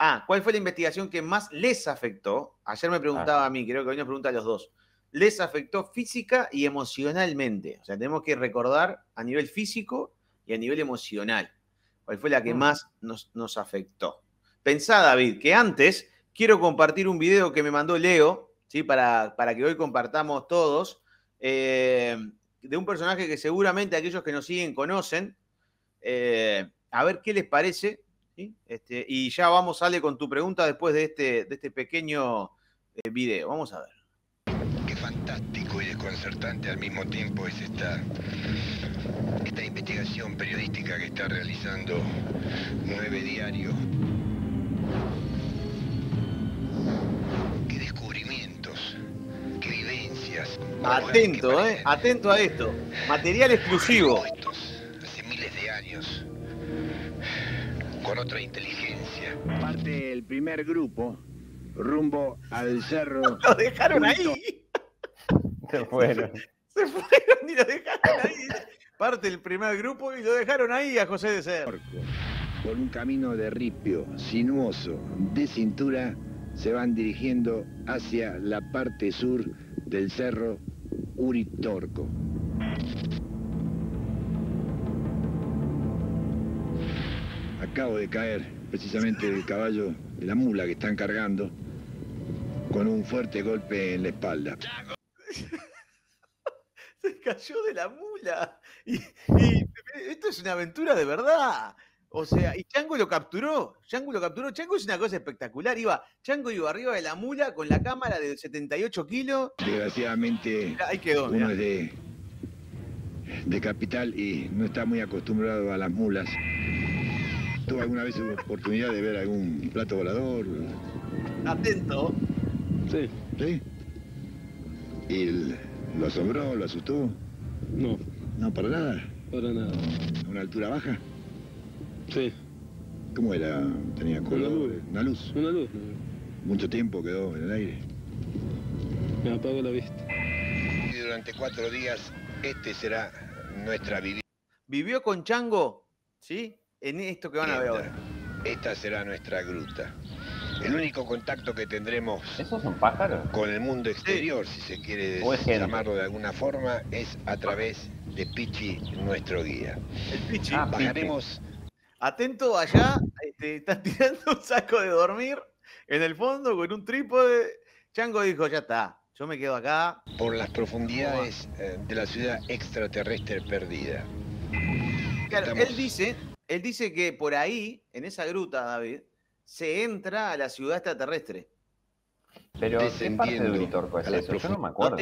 Ah, ¿cuál fue la investigación que más les afectó? Ayer me preguntaba ah. a mí, creo que hoy nos pregunta a los dos les afectó física y emocionalmente. O sea, tenemos que recordar a nivel físico y a nivel emocional. ¿Cuál fue la que mm. más nos, afectó? Pensá, David, que antes quiero compartir un video que me mandó Leo, ¿sí? para, para que hoy compartamos todos, eh, de un personaje que seguramente aquellos que nos siguen conocen. Eh, a ver qué les parece. Este, y ya vamos, Ale, con tu pregunta después de este, de este pequeño eh, video. Vamos a ver fantástico y desconcertante al mismo tiempo es esta, esta investigación periodística que está realizando Nueve diarios. Qué descubrimientos, qué vivencias. Atento, eh, atento a esto. Material exclusivo. Hace miles de años, con otra inteligencia. Parte el primer grupo rumbo al cerro. Lo dejaron ahí. Se fueron. Se fueron y lo dejaron ahí. Parte el primer grupo y lo dejaron ahí a José de Ser. Por un camino de ripio, sinuoso, de cintura, se van dirigiendo hacia la parte sur del cerro Uritorco. Acabo de caer precisamente del caballo, de la mula que están cargando, con un fuerte golpe en la espalda. se cayó de la mula. Y, esto es una aventura de verdad. O sea, y Chango lo capturó. Chango lo capturó. Chango es una cosa espectacular. Iba, Chango iba arriba de la mula con la cámara de 78 kilos. Desgraciadamente, uno es de, de capital y no está muy acostumbrado a las mulas. ¿Tuvo alguna vez la oportunidad de ver algún plato volador? Atento. Sí. ¿Sí? ¿Y lo asombró, lo asustó? No. No, para nada. Para nada. ¿A ¿Una altura baja? Sí. ¿Cómo era? ¿Tenía color? Una luz. Una luz. ¿Mucho tiempo quedó en el aire? Me apago la vista. Y durante cuatro días, este será nuestra vivienda. ¿Vivió con Chango? ¿Sí? En esto que van a ver ahora. Esta será nuestra gruta. El único contacto que tendremos con el mundo exterior, si se quiere llamarlo de alguna forma, es a través de Pichi, nuestro guía. El Pichi. Bajaremos. Ah, Atento allá, este, está tirando un saco de dormir en el fondo con un trípode. Chango dijo, ya está, yo me quedo acá. Por las profundidades eh, de la ciudad extraterrestre perdida. él dice, él dice que por ahí, en esa gruta, David, se entra a la ciudad extraterrestre. Pero Uritorco eso? Yo no me acuerdo.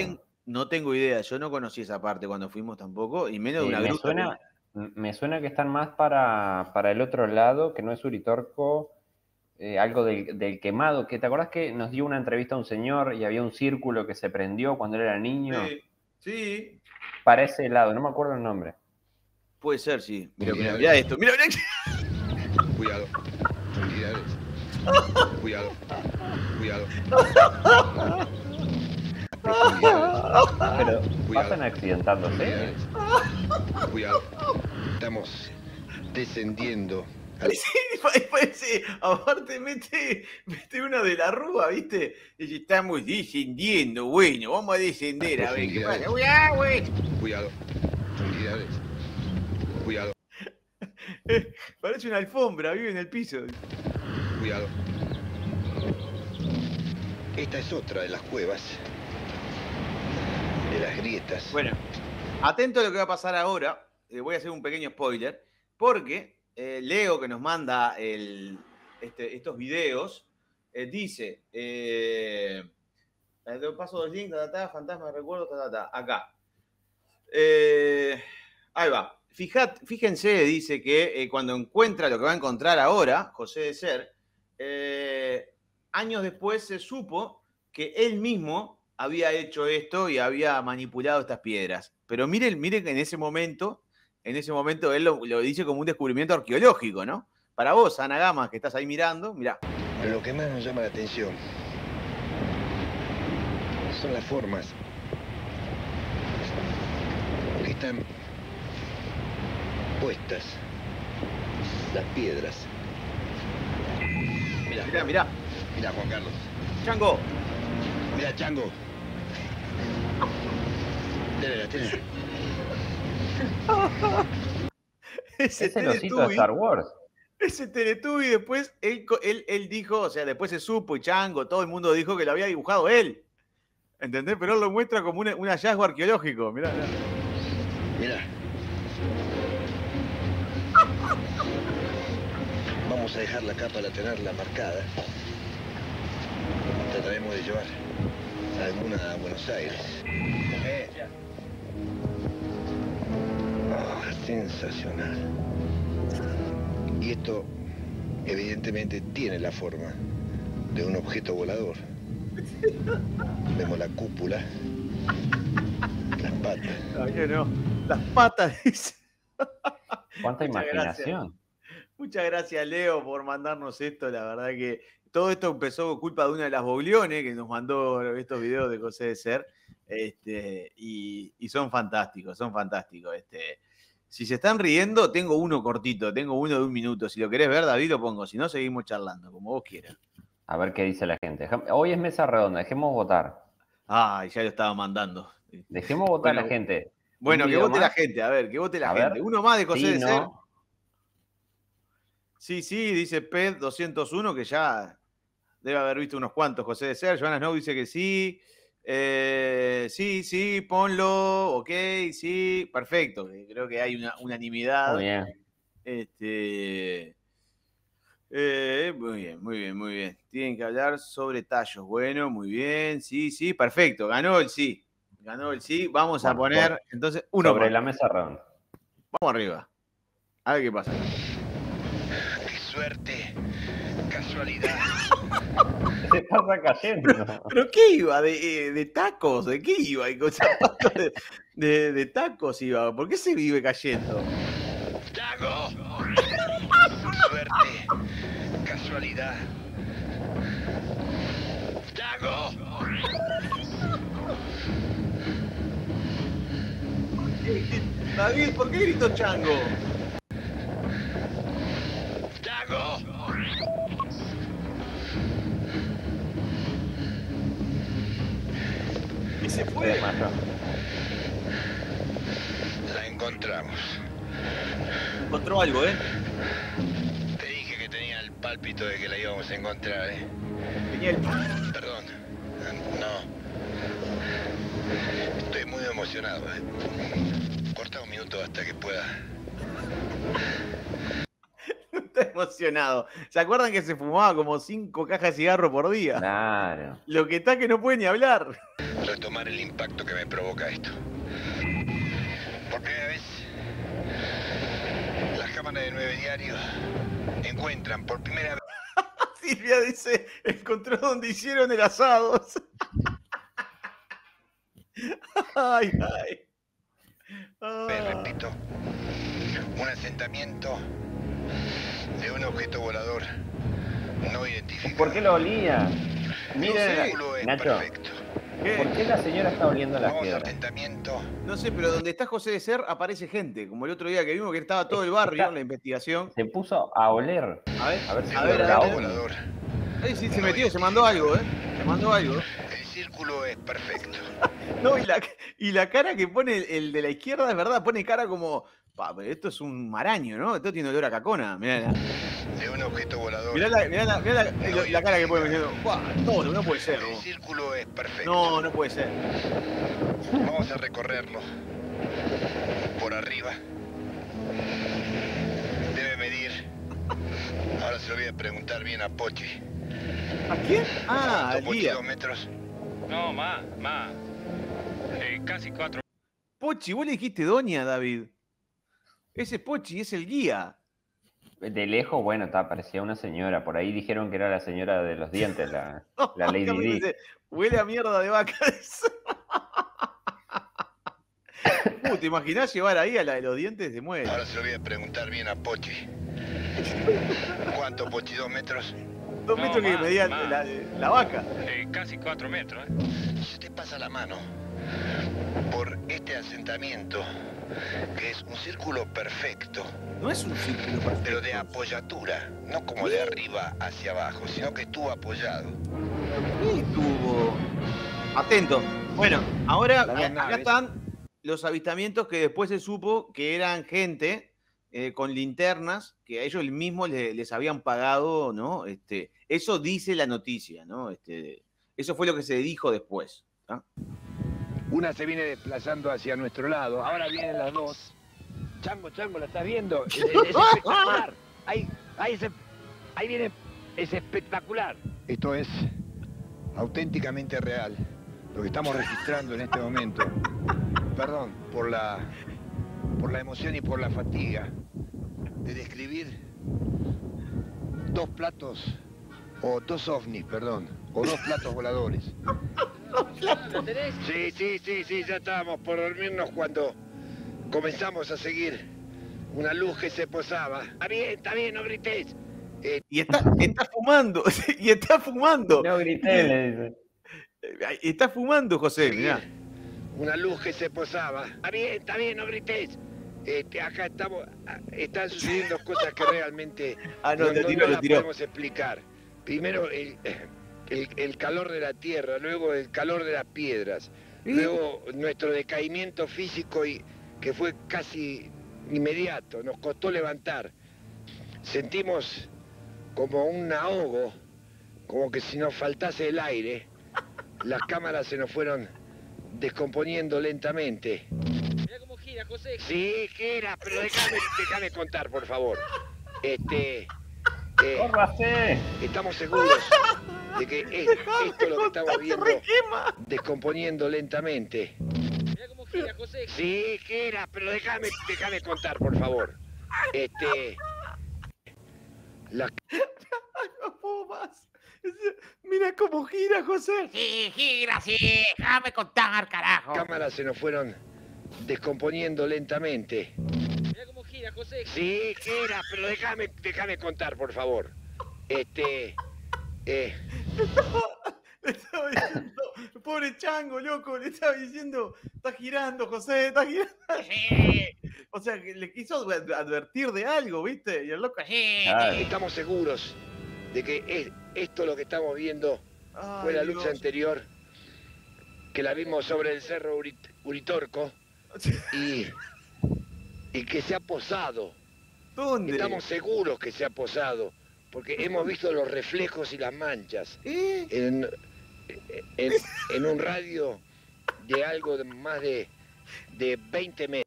No, tengo idea, yo no conocí esa parte cuando fuimos tampoco, y menos de una me me suena que están más para, el otro lado, que no es Uritorco, eh, algo del, quemado. Que, ¿Te acordás que nos dio una entrevista a un señor y había un círculo que se prendió cuando él era niño? Sí, Para ese lado, no me acuerdo el nombre. Puede ser, sí. Mira, mira, mira esto. Mira, mira. Cuidado. Cuidado Cuidado, cuidado. Pero pasan accidentándose. ¿eh? Cuidado. Estamos descendiendo. Sí, aparte mete, mete una de la rúa, ¿viste? estamos descendiendo, bueno, vamos a descender, a ver qué pasa. Cuidado, Cuidado. Cuidado. Parece una alfombra, vive en el piso. Cuidado. Esta es otra de las cuevas. De las grietas. Bueno, atento a lo que va a pasar ahora. Eh, voy a hacer un pequeño spoiler. Porque eh, Leo, que nos manda este, estos videos, eh, dice. dice. paso dos links, Fantasma de fantasma, recuerdo, ta, acá. ahí va fíjense, dice que eh, cuando encuentra lo que va a encontrar ahora, José de Ser, eh, años después se supo que él mismo había hecho esto y había manipulado estas piedras. Pero miren, miren que en ese momento, en ese momento él lo, dice como un descubrimiento arqueológico, ¿no? Para vos, Ana Gama, que estás ahí mirando, mirá. lo que más nos llama la atención son las formas que están puestas. Las piedras. Mira, mira, mira. Mira, Juan Carlos. Chango. Mira, Chango. la Ese es Star Wars. Ese Teletubby después él, él, dijo, o sea, después se supo y Chango, todo el mundo dijo que lo había dibujado él. ¿Entendés? Pero él lo muestra como un, un hallazgo arqueológico. Mirá, mirá. vamos a dejar la capa tenerla marcada. Trataremos de llevar alguna a Buenos Aires. Eh. Ah, sensacional. Y esto evidentemente tiene la forma de un objeto volador. Vemos la cúpula, las patas. las patas, ¿Cuánta imaginación? Muchas gracias, Leo, por mandarnos esto. La verdad que todo esto empezó por culpa de una de las Bogliones que nos mandó estos videos de José de Ser. Este, y, son fantásticos, son fantásticos. Este, si se están riendo, tengo uno cortito, tengo uno de un minuto. Si lo querés ver, David, lo pongo. Si no, seguimos charlando, como vos quieras. A ver qué dice la gente. Hoy es mesa redonda, dejemos votar. Ah, ya lo estaba mandando. Dejemos votar la gente. Bueno, que vote la gente, a ver, que vote la gente. uno más de José de Ser. Sí, sí, dice PET 201, que ya debe haber visto unos cuantos, José de Ser. Joana Snow dice que sí. Eh, sí, sí, ponlo, ok, sí, perfecto. Creo que hay una unanimidad. Este, eh, muy bien. muy bien, muy bien, Tienen que hablar sobre tallos. Bueno, muy bien, sí, sí, perfecto. Ganó el sí. Ganó el sí. Vamos a poner entonces uno. Sobre la mesa redonda. Vamos arriba. A ver qué pasa. ¿Pero, qué iba? ¿De, eh, de tacos? ¿De qué iba? De, de, tacos iba. ¿Por qué se vive cayendo? ¡Tago! Suerte. Casualidad. ¡Tago! David, ¿por qué grito chango? La encontramos. Encontró algo, ¿eh? Te dije que tenía el pálpito de que la íbamos a encontrar, ¿eh? Tenía el... Perdón. No. Estoy muy emocionado, ¿eh? Corta un minuto hasta que pueda. emocionado. ¿Se acuerdan que se fumaba como cinco cajas de cigarro por día? Claro. Lo que está que no puede ni hablar. Retomar el impacto que me provoca esto. Porque, primera vez, las cámaras de Nueve Diarios encuentran por primera vez. Silvia dice: encontró donde hicieron el asado. ay, ay. Me ah. Repito, un asentamiento de un objeto volador no identificado. ¿Por qué lo olía? Mira, no sé. Nacho. Perfecto. ¿Por qué la señora está oliendo la Vamos No sé, pero donde está José de Ser aparece gente, como el otro día que vimos que estaba todo el barrio en la investigación. Se puso a oler. A ver, a ver, si a ver, a ver. Volador. Ahí sí se metió, se mandó algo, ¿eh? Se mandó algo. Eh, círculo es perfecto. no, y la, y la cara que pone el, de la izquierda, es verdad, pone cara como, Pa, esto es un maraño, ¿no? Esto tiene olor a cacona. Mirá la... De un objeto volador. Mirá la, mirá la, mirá la, cara que pone diciendo, todo, no puede ser. ¿no? El círculo es perfecto. No, no puede ser. Vamos a recorrerlo. Por arriba. Debe medir. Ahora se lo voy a preguntar bien a Pochi. ¿A quién? Ah, Pochi. día. metros. No, más, más. Eh, casi cuatro. Pochi, vos le dijiste doña, David. Ese Pochi es el guía. De lejos, bueno, está, parecía una señora. Por ahí dijeron que era la señora de los dientes, la, Lady D. Huele a mierda de vaca. Uh, ¿te imaginas llevar ahí a la de los dientes? de muere. Ahora se lo voy a preguntar bien a Pochi. ¿Cuánto, Pochi? ¿Dos metros? Dos metros que medía la, vaca. Eh, casi cuatro metros. ¿eh? Si te pasa la mano por este asentamiento, que es un círculo perfecto. No es un círculo perfecto. Pero de apoyatura, no como de arriba hacia abajo, sino que estuvo apoyado. Y estuvo. Atento. Bueno, ahora acá están los avistamientos que después se supo que eran gente eh, con linternas que a ellos mismos les, les habían pagado, ¿no? Este, eso dice la noticia, ¿no? Este, eso fue lo que se dijo después. ¿ah? Una se viene desplazando hacia nuestro lado, ahora vienen las dos. Chango, Chango, ¿la estás viendo? Es, espectacular. Ahí, ahí viene, es espectacular. Esto es auténticamente real, lo que estamos registrando en este momento. Perdón por la por la emoción y por la fatiga de describir dos platos, o dos ovnis, perdón, o dos platos voladores. Sí, sí, sí, sí, ya estábamos por dormirnos cuando comenzamos a seguir una luz que se posaba. Está bien, está bien, no grites. y está, fumando, y está fumando. No Está fumando, José, Mira, Una luz que se posaba. Está bien, está bien, no grites. Este, acá estamos, ah, están sucediendo cosas que realmente ah, no, las podemos explicar. Primero el, calor de la tierra, luego el calor de las piedras, luego nuestro decaimiento físico y, que fue casi inmediato, nos costó levantar. Sentimos como un ahogo, como que si nos faltase el aire, las cámaras se nos fueron descomponiendo lentamente. Sí, que era, pero déjame, déjame contar, por favor. Este. Eh, estamos seguros de que es, esto lo que estamos viendo descomponiendo lentamente. Sí, que era, pero déjame, déjame contar, por favor. Este. La. Mira cómo gira, José. Sí, gira, sí. Déjame contar, carajo. Cámaras se nos fueron descomponiendo lentamente. Mira cómo gira, José. Sí, gira, pero déjame, déjame contar, por favor. Este. Eh. Le estaba, diciendo, pobre chango, loco, le estaba diciendo, está girando, José, está girando. O sea, le quiso advertir de algo, ¿viste? Y el loco, eh". Estamos seguros de que es, esto lo que estamos viendo fue la lucha anterior, que la vimos sobre el cerro Uritorco y, y que se ha posado. Estamos seguros que se ha posado, porque hemos visto los reflejos y las manchas ¿Eh? en, un radio de algo más de, 20 metros.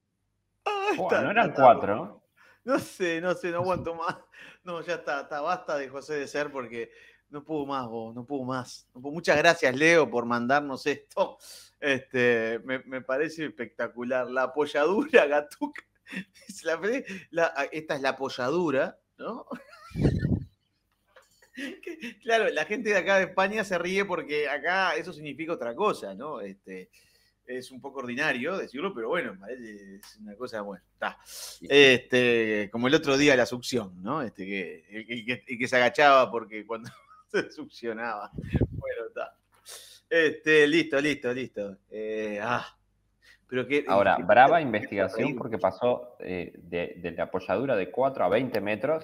no eran cuatro. No sé, no sé, no aguanto más. No, ya está, está basta de José de Ser porque no puedo más, vos, no puedo más. Muchas gracias, Leo, por mandarnos esto. Este, me, parece espectacular. La apoyadura, Gatuk. Ah, esta es la apoyadura, ¿no? claro, la gente de acá de España se ríe porque acá eso significa otra cosa, ¿no? Este, es un poco ordinario decirlo, pero bueno, es una cosa, buena. Este, como el otro día la succión, ¿no? Este, el que se agachaba porque cuando se succionaba. Bueno, está. Este, listo, listo, listo. Eh, ah. que, eh, Ahora, brava investigación porque pasó eh, de, la apoyadura de 4 a 20 metros.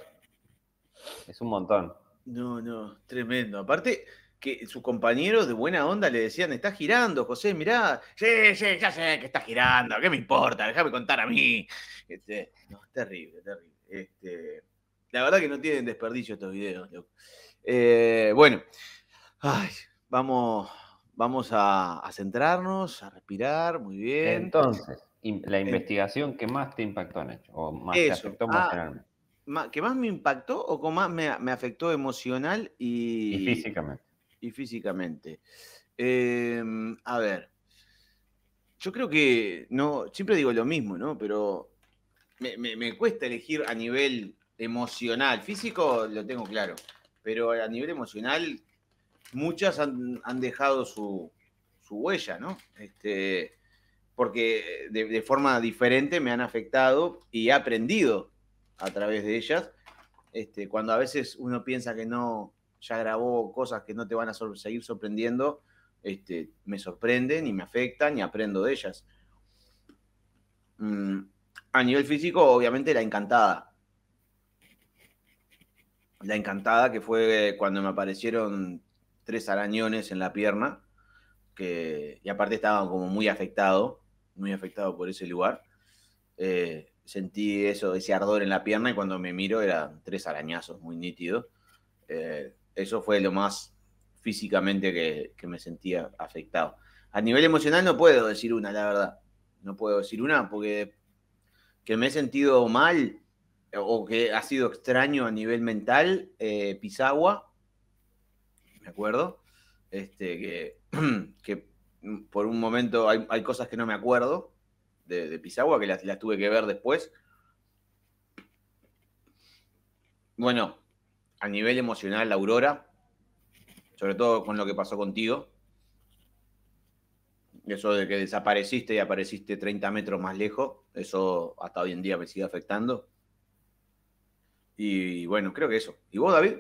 Es un montón. No, no, tremendo. Aparte que sus compañeros de buena onda le decían, está girando, José, mirá. Sí, sí, ya sé que está girando, ¿qué me importa? Déjame contar a mí. Este, no, terrible, terrible. Este, la verdad que no tienen desperdicio estos videos, loco. Eh, bueno, vamos, vamos a, centrarnos, a respirar, muy bien. Entonces, la investigación que más te impactó, Nacho, o más te afectó ah, emocionalmente. ¿Que más me impactó o cómo más me, afectó emocional y, físicamente? Y físicamente. Em, a ver, yo creo que no, siempre digo lo mismo, ¿no? Pero me cuesta elegir a nivel emocional. Físico lo tengo claro pero a nivel emocional muchas han, dejado su, huella, ¿no? Este, porque de, forma diferente me han afectado y he aprendido a través de ellas. Este, cuando a veces uno piensa que no, ya grabó cosas que no te van a seguir sorprendiendo, este, me sorprenden y me afectan y aprendo de ellas. Mm, a nivel físico, obviamente, la encantada la encantada, que fue eh, cuando me aparecieron tres arañones en la pierna, que, y aparte estaba como muy afectado, muy afectado por ese lugar. Eh, sentí eso, ese ardor en la pierna y cuando me miro eran tres arañazos muy nítidos. Eh, eso fue lo más físicamente que, que, me sentía afectado. A nivel emocional no puedo decir una, la verdad. No puedo decir una porque que me he sentido mal, o que ha sido extraño a nivel mental, eh, Pisagua, me acuerdo, este, que, por un momento hay, cosas que no me acuerdo de, de Pisagua, que las, las, tuve que ver después. Bueno, a nivel emocional, Aurora, sobre todo con lo que pasó contigo, eso de que desapareciste y apareciste 30 metros más lejos, eso hasta hoy en día me sigue afectando. Y, bueno, creo que eso. ¿Y vos, David?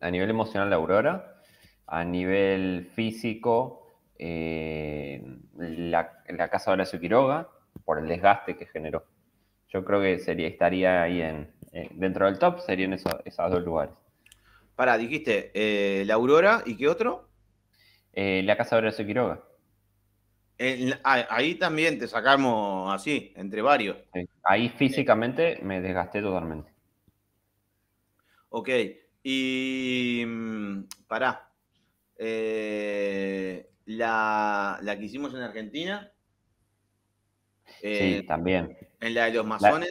A nivel emocional, la Aurora. A nivel físico, eh, la, la, casa de Horacio Quiroga, por el desgaste que generó. Yo creo que sería, estaría ahí en, eh, dentro del top, serían esos, esos dos lugares. Pará, dijiste eh, la Aurora y qué otro? la casa de Horacio Quiroga ahí también te sacamos así, entre varios. Ahí físicamente me desgasté totalmente. Ok, y mm, pará. Eh, la, que hicimos en Argentina. sí, eh, también. En la de los masones.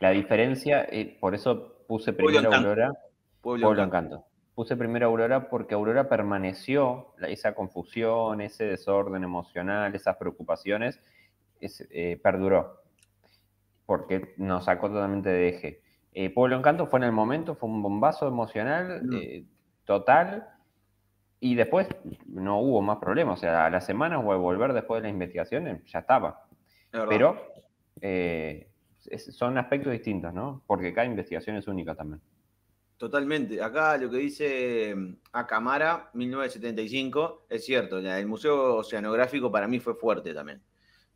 La, diferencia, eh, por eso puse primero Pueblo Aurora, Pueblo, Encanto puse primero Aurora porque Aurora permaneció, esa confusión, ese desorden emocional, esas preocupaciones, eh, perduró, porque nos sacó totalmente de eje. Eh, Pueblo Encanto fue en el momento, fue un bombazo emocional mm. eh, total, y después no hubo más problemas, o sea, a las semanas o a volver después de las investigaciones, ya estaba. Pero son aspectos distintos, ¿no? Porque cada investigación es única también. Totalmente. Acá lo que dice mm, Acamara, 1975, es cierto. El Museo Oceanográfico para mí fue fuerte también.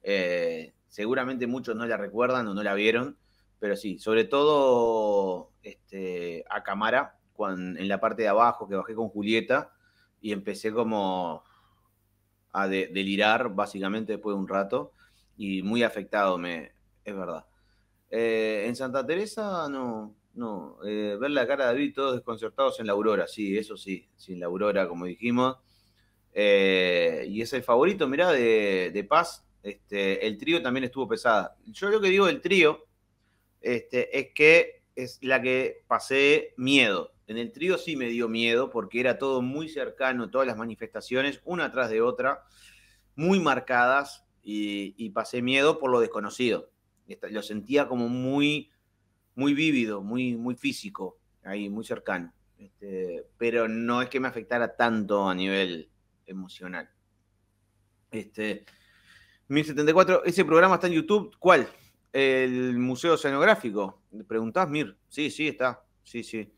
Eh, seguramente muchos no la recuerdan o no la vieron, pero sí, sobre todo este, Acamara, cuando, en la parte de abajo que bajé con Julieta y empecé como a delirar básicamente después de un rato y muy afectado, me, es verdad. Eh, en Santa Teresa no, no, eh, ver la cara de David todos desconcertados en la Aurora, sí, eso sí, sin la Aurora, como dijimos. Eh, y es el favorito, mirá, de, Paz. Este, el trío también estuvo pesada. Yo lo que digo del trío este, es que es la que pasé miedo. En el trío sí me dio miedo porque era todo muy cercano, todas las manifestaciones, una tras de otra, muy marcadas y, y pasé miedo por lo desconocido. Lo sentía como muy muy vívido, muy, muy físico, ahí, muy cercano. Este, pero no es que me afectara tanto a nivel emocional. Este, 1074, ese programa está en YouTube. ¿Cuál? El Museo Oceanográfico. ¿Preguntás, Mir? Sí, sí, está. Sí, sí.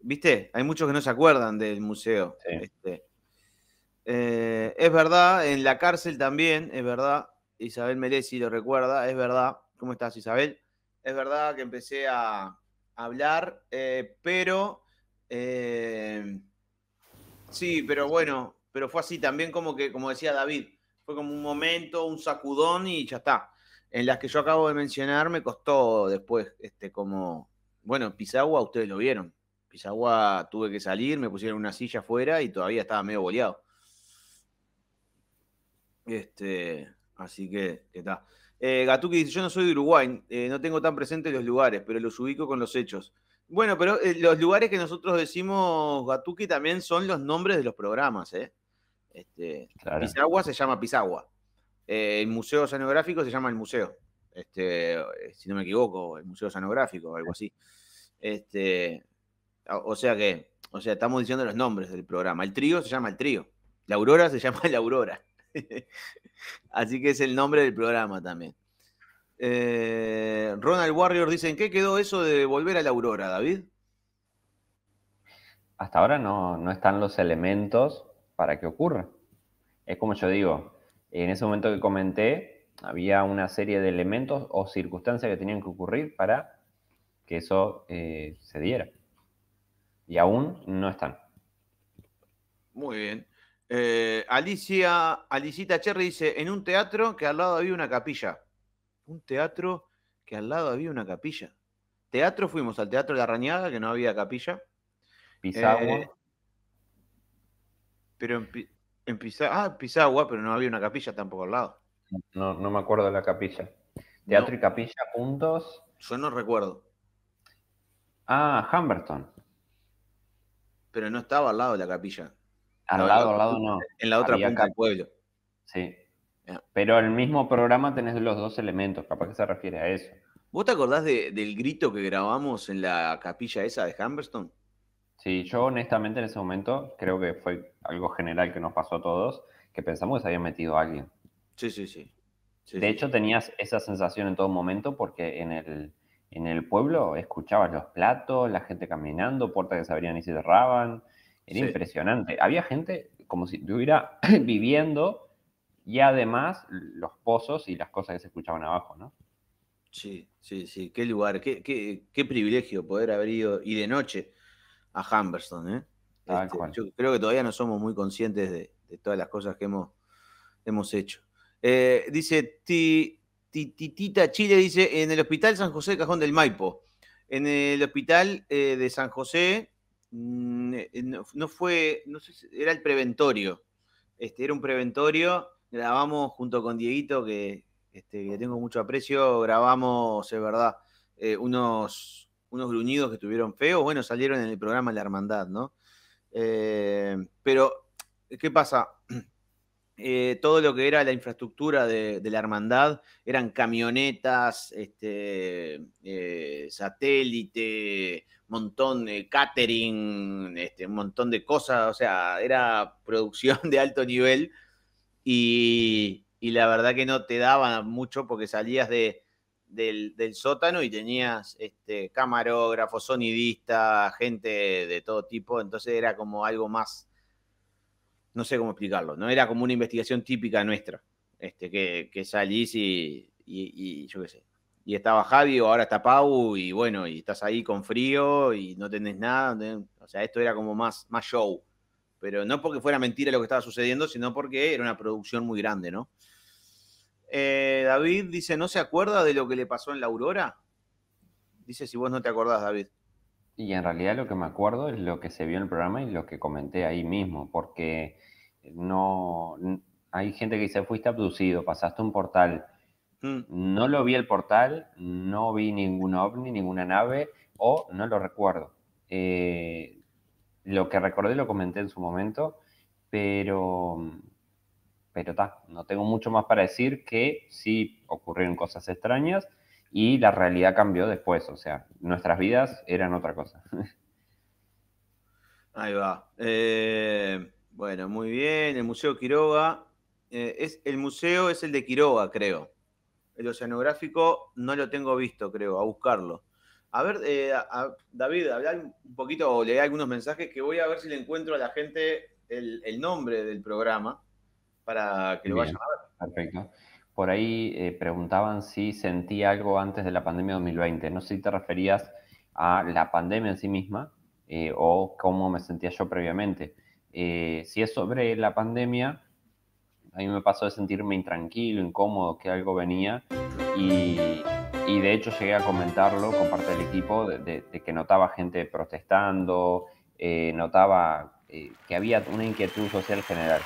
¿Viste? Hay muchos que no se acuerdan del museo. Este, eh, es verdad, en la cárcel también, es verdad. Isabel Melesi lo recuerda, es verdad. ¿Cómo estás, Isabel? es verdad que empecé a, hablar, eh, pero... Eh, sí, pero bueno, pero fue así también como que, como decía David, fue como un momento, un sacudón y ya está. En las que yo acabo de mencionar me costó después, este, como, bueno, Pisagua, ustedes lo vieron. Pisagua tuve que salir, me pusieron una silla afuera y todavía estaba medio boleado. Este, así que, ¿qué tal? Eh, Gatuki dice, yo no soy de Uruguay, eh, no tengo tan presentes los lugares, pero los ubico con los hechos. Bueno, pero eh, los lugares que nosotros decimos Gatuki también son los nombres de los programas. ¿eh? Este, Pisagua se llama Pisagua. Eh, el Museo Oceanográfico se llama el Museo. Este, si no me equivoco, el Museo Oceanográfico o algo así. Este, o, o sea que, o sea, estamos diciendo los nombres del programa. El trío se llama el trío. La aurora se llama la aurora. Así que es el nombre del programa también. Eh, Ronald Warrior dice, ¿en qué quedó eso de volver a la aurora, David? Hasta ahora no, no están los elementos para que ocurra. Es como yo digo, en ese momento que comenté, había una serie de elementos o circunstancias que tenían que ocurrir para que eso eh, se diera. Y aún no están. Muy bien. Eh, Alicia, Alicita Cherry dice, en un teatro que al lado había una capilla. Un teatro que al lado había una capilla. Teatro fuimos al Teatro de la que no había capilla. Pisagua. Eh, pero en, Pisagua, ah, Pisagua, pero no había una capilla tampoco al lado. No, me acuerdo de la capilla. Teatro y capilla juntos. Yo no recuerdo. Ah, Humberton. Pero no estaba al lado de la capilla. Al lado, al lado no. En la otra punta del pueblo. Sí. Pero el mismo programa tenés los dos elementos, capaz que se refiere a eso. ¿Vos te acordás del grito que grabamos en la capilla esa de Hamberston? Sí, yo honestamente en ese momento creo que fue algo general que nos pasó a todos, que pensamos que se había metido alguien. Sí, sí, sí. de hecho tenías esa sensación en todo momento porque en el, en el pueblo escuchabas los platos, la gente caminando, puertas que se abrían y se cerraban. Era impresionante. Había gente como si estuviera viviendo y además los pozos y las cosas que se escuchaban abajo, ¿no? Sí, sí, sí, qué lugar, qué, qué, privilegio poder haber ido y de noche a Hamberson, ¿eh? Este, yo creo que todavía no somos muy conscientes de, todas las cosas que hemos, hemos hecho. Eh, dice Titita Chile, dice, en el Hospital San José Cajón del Maipo, en el Hospital eh, de San José Mm, eh, eh, no, fue, no sé, era el preventorio. Este, era un preventorio, grabamos junto con Dieguito, que, este, que tengo mucho aprecio, grabamos, es verdad, eh, unos, unos gruñidos que estuvieron feos, bueno, salieron en el programa La Hermandad, ¿no? pero, ¿qué pasa? Eh, todo lo que era la infraestructura de, la hermandad, eran camionetas, este, eh, satélite, montón de catering, este, un montón de cosas, o sea, era producción de alto nivel y, la verdad que no te daba mucho porque salías del, sótano y tenías este, camarógrafos, sonidistas, gente de todo tipo, entonces era como algo más no sé cómo explicarlo, no era como una investigación típica nuestra, este, que, que salís y, yo qué sé, y estaba Javi o ahora está Pau y bueno, y estás ahí con frío y no tenés nada, o sea, esto era como más, más show, pero no porque fuera mentira lo que estaba sucediendo, sino porque era una producción muy grande, ¿no? Eh, David dice, ¿no se acuerda de lo que le pasó en la Aurora? Dice, si vos no te acordás, David. Y en realidad lo que me acuerdo es lo que se vio en el programa y lo que comenté ahí mismo, porque no hay gente que dice fuiste abducido, pasaste un portal. Mm. No lo vi el portal, no vi ningún ovni, ninguna nave, o no lo recuerdo. Eh, lo que recordé lo comenté en su momento, pero mm, pero ta, no tengo mucho más para decir que sí ocurrieron cosas extrañas y la realidad cambió después, o sea, nuestras vidas eran otra cosa. Ahí va. Eh, bueno, muy bien. El Museo Quiroga. Eh, es, el museo es el de Quiroga, creo. El oceanográfico no lo tengo visto, creo, a buscarlo. A ver, eh, David, hablar un poquito o leí algunos mensajes que voy a ver si le encuentro a la gente el, nombre del programa para que lo vayan a ver. Perfecto por ahí eh, preguntaban si sentía algo antes de la pandemia 2020. No sé si te referías a la pandemia en sí misma eh, o cómo me sentía yo previamente. Eh, si es sobre la pandemia, a mí me pasó de sentirme intranquilo, incómodo, que algo venía y, de hecho llegué a comentarlo con parte del equipo de que notaba gente protestando, notaba que había una inquietud social general.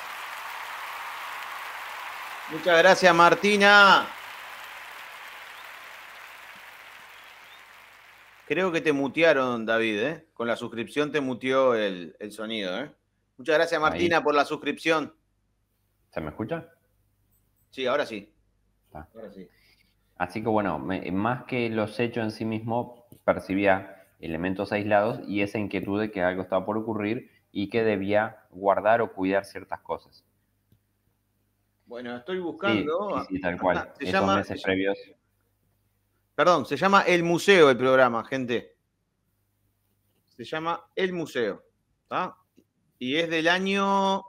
Muchas gracias, Martina. Creo que te mutearon, David, ¿eh? Con la suscripción te muteó el, sonido, ¿eh? Muchas gracias, Martina, por la suscripción. ¿Se me escucha? Sí, ahora sí. Ahora sí. Así que bueno, más que los hechos en sí mismo, percibía elementos aislados y esa inquietud de que algo estaba por ocurrir y que debía guardar o cuidar ciertas cosas. Bueno, estoy buscando. Sí, tal ah, cual. se llama, Perdón, se llama El Museo el programa, gente. Se llama El Museo. ¿está? Y es del año.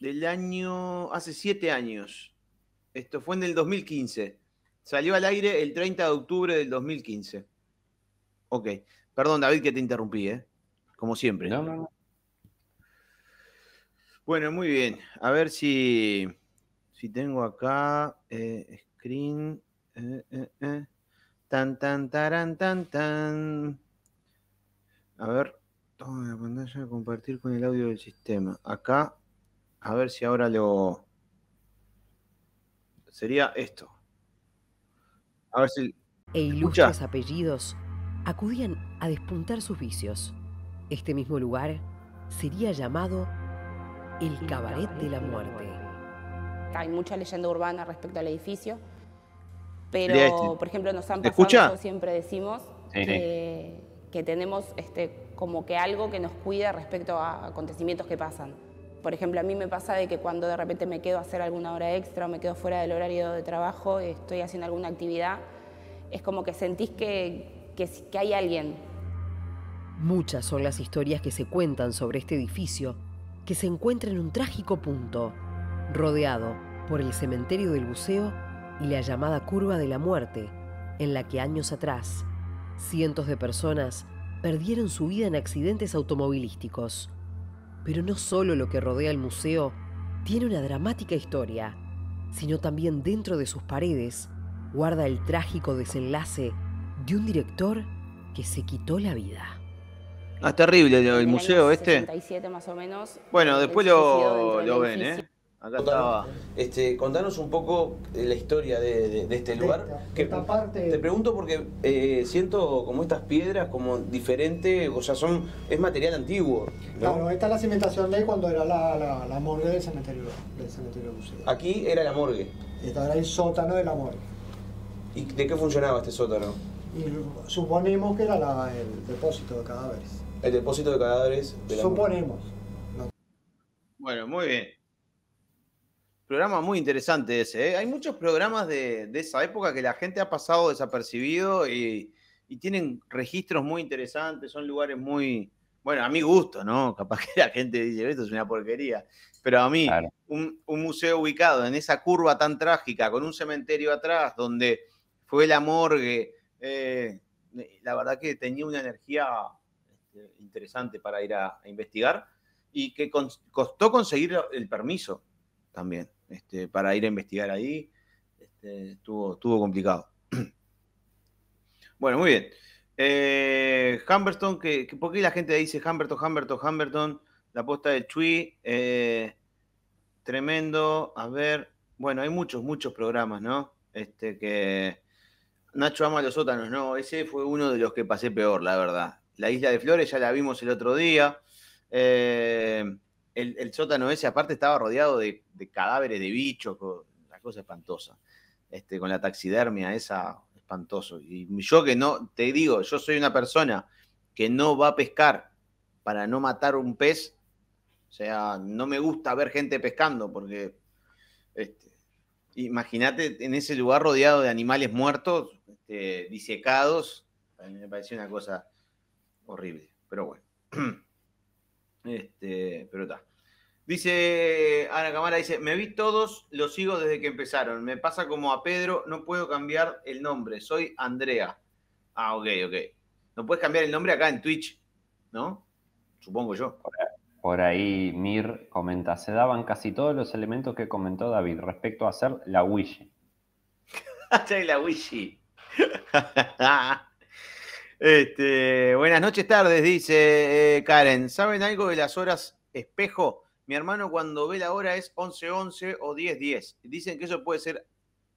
Del año. Hace siete años. Esto fue en el 2015. Salió al aire el 30 de octubre del 2015. Ok. Perdón, David, que te interrumpí, ¿eh? Como siempre. No, no, no. Bueno, muy bien. A ver si, si tengo acá eh, screen. Eh, eh, tan, tan, tan, tan. A ver, toma la pantalla, compartir con el audio del sistema. Acá, a ver si ahora lo. Sería esto. A ver si. E ilustres apellidos acudían a despuntar sus vicios. Este mismo lugar sería llamado el cabaret de la muerte. Hay mucha leyenda urbana respecto al edificio, pero este. por ejemplo nos han pasado, siempre decimos que, tenemos este, como que algo que nos cuida respecto a acontecimientos que pasan. Por ejemplo, a mí me pasa de que cuando de repente me quedo a hacer alguna hora extra o me quedo fuera del horario de trabajo, estoy haciendo alguna actividad, es como que sentís que, que hay alguien, Muchas son las historias que se cuentan sobre este edificio que se encuentra en un trágico punto, rodeado por el cementerio del buceo y la llamada curva de la muerte, en la que años atrás cientos de personas perdieron su vida en accidentes automovilísticos. Pero no solo lo que rodea el museo tiene una dramática historia, sino también dentro de sus paredes guarda el trágico desenlace de un director que se quitó la vida. Ah, es terrible el, museo este. más Bueno, eh, después lo, ven, ¿eh? Acá estaba. Este, contanos un poco la historia de, este lugar. que, Te pregunto porque eh, siento como estas piedras como diferentes, o sea, son, es material antiguo. ¿no? Claro, esta es la cimentación de cuando era la, morgue del cementerio, del museo. Aquí era la morgue. Esta era el sótano de la morgue. ¿Y de qué funcionaba este sótano? Y, suponemos que era el depósito de cadáveres el depósito de cadáveres. De Suponemos. Bueno, muy bien. Programa muy interesante ese. ¿eh? Hay muchos programas de, esa época que la gente ha pasado desapercibido y, tienen registros muy interesantes, son lugares muy, bueno, a mi gusto, ¿no? Capaz que la gente dice, esto es una porquería, pero a mí, un, museo ubicado en esa curva tan trágica, con un cementerio atrás, donde fue la morgue, eh, la verdad que tenía una energía interesante para ir a, investigar y que costó conseguir el permiso también este, para ir a investigar ahí. Este, estuvo, estuvo complicado. Bueno, muy bien. Eh, que, que, ¿por qué la gente dice Humberton, Humberton, Humberton? La posta de Chui, eh, tremendo. A ver, bueno, hay muchos, muchos programas, ¿no? Este que. Nacho ama los sótanos, no, ese fue uno de los que pasé peor, la verdad la isla de Flores, ya la vimos el otro día. Eh, el, sótano ese, aparte, estaba rodeado de, cadáveres, de bichos, la cosa espantosa. Este, con la taxidermia, esa espantoso. Y yo que no, te digo, yo soy una persona que no va a pescar para no matar un pez. O sea, no me gusta ver gente pescando porque este, imagínate en ese lugar rodeado de animales muertos, este, disecados. A mí me pareció una cosa horrible, pero bueno. Este, pero está. Dice Ana Camara, dice, me vi todos, los sigo desde que empezaron. Me pasa como a Pedro, no puedo cambiar el nombre, soy Andrea. Ah, ok, ok. No puedes cambiar el nombre acá en Twitch, ¿no? Supongo yo. Por ahí Mir comenta, se daban casi todos los elementos que comentó David respecto a hacer la Soy la wishy este, buenas noches, tardes, dice eh, Karen. ¿Saben algo de las horas espejo? Mi hermano cuando ve la hora es 11.11 o 10.10. Dicen que eso puede ser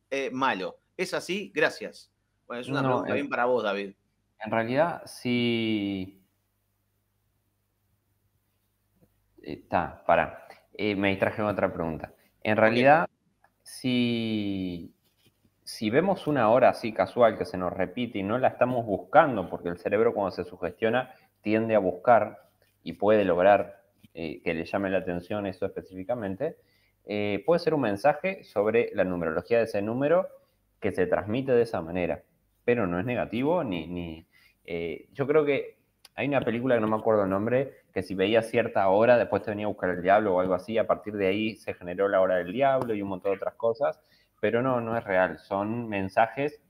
eh, malo. ¿Es así? Gracias. Bueno, es una pregunta bien para vos, David. En realidad, sí. Está, para. Eh, me distraje con otra pregunta. En realidad, si si vemos una hora así casual que se nos repite y no la estamos buscando, porque el cerebro cuando se sugestiona tiende a buscar y puede lograr eh, que le llame la atención eso específicamente, eh, puede ser un mensaje sobre la numerología de ese número que se transmite de esa manera. Pero no es negativo, ni... ni eh, yo creo que hay una película que no me acuerdo el nombre, que si veía cierta hora, después te venía a buscar el diablo o algo así, a partir de ahí se generó la hora del diablo y un montón de otras cosas pero no, no es real. Son mensajes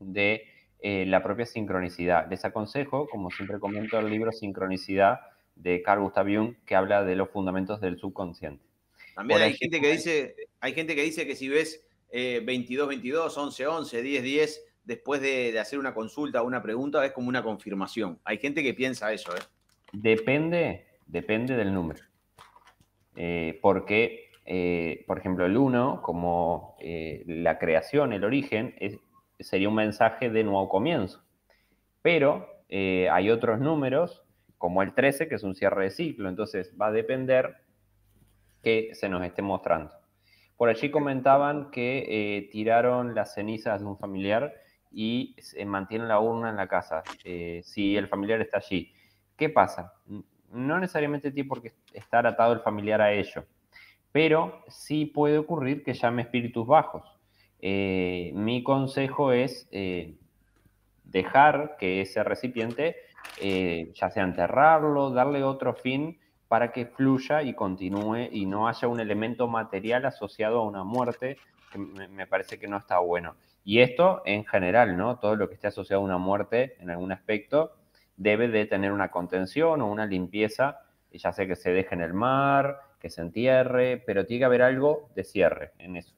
de eh, la propia sincronicidad. Les aconsejo, como siempre comento, el libro Sincronicidad de Carl Gustav Jung, que habla de los fundamentos del subconsciente. También hay gente, que dice, hay gente que dice que si ves 22, 22, 11, 11, 10, 10, después de, hacer una consulta o una pregunta, es como una confirmación. Hay gente que piensa eso. ¿eh? Depende, depende del número. Eh, porque eh, por ejemplo, el 1, como eh, la creación, el origen, sería un mensaje de nuevo comienzo. Pero eh, hay otros números, como el 13, que es un cierre de ciclo, entonces va a depender que se nos esté mostrando. Por allí comentaban que tiraron las cenizas de un familiar y mantiene la urna en la casa, si el familiar está allí. ¿Qué pasa? No necesariamente tiene por qué estar atado el familiar a ello pero sí puede ocurrir que llame espíritus bajos. Eh, mi consejo es eh, dejar que ese recipiente, eh, ya sea enterrarlo, darle otro fin para que fluya y continúe y no haya un elemento material asociado a una muerte, que me parece que no está bueno. Y esto en general, ¿no? Todo lo que esté asociado a una muerte en algún aspecto debe de tener una contención o una limpieza, ya sea que se deje en el mar, se entierre, pero tiene que haber algo de cierre en eso.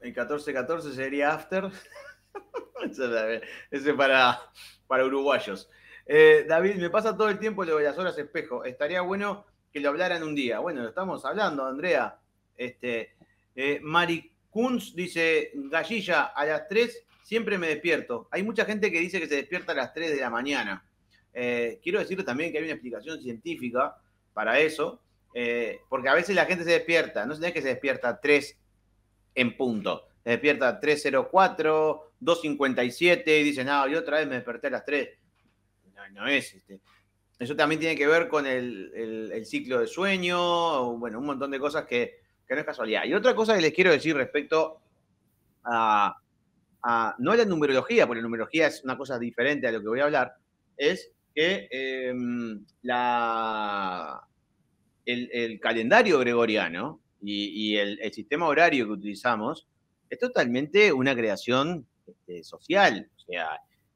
El 14-14 sería after. Ese para, para uruguayos. Eh, David, me pasa todo el tiempo lo de las horas espejo. Estaría bueno que lo hablaran un día. Bueno, lo estamos hablando, Andrea. Este, eh, Mari Kunz dice, Gallilla, a las 3 siempre me despierto. Hay mucha gente que dice que se despierta a las 3 de la mañana. Eh, quiero decir también que hay una explicación científica para eso. Eh, porque a veces la gente se despierta, no es que se despierta 3 en punto, se despierta 304, 257 y dicen, no, yo otra vez me desperté a las 3. No, es este, Eso también tiene que ver con el, ciclo de sueño, bueno, un montón de cosas que, no es casualidad. Y otra cosa que les quiero decir respecto a, no a la numerología, porque la numerología es una cosa diferente a lo que voy a hablar, es que em, la, el, calendario gregoriano y, el, sistema horario que utilizamos es totalmente una creación este, social, o sea,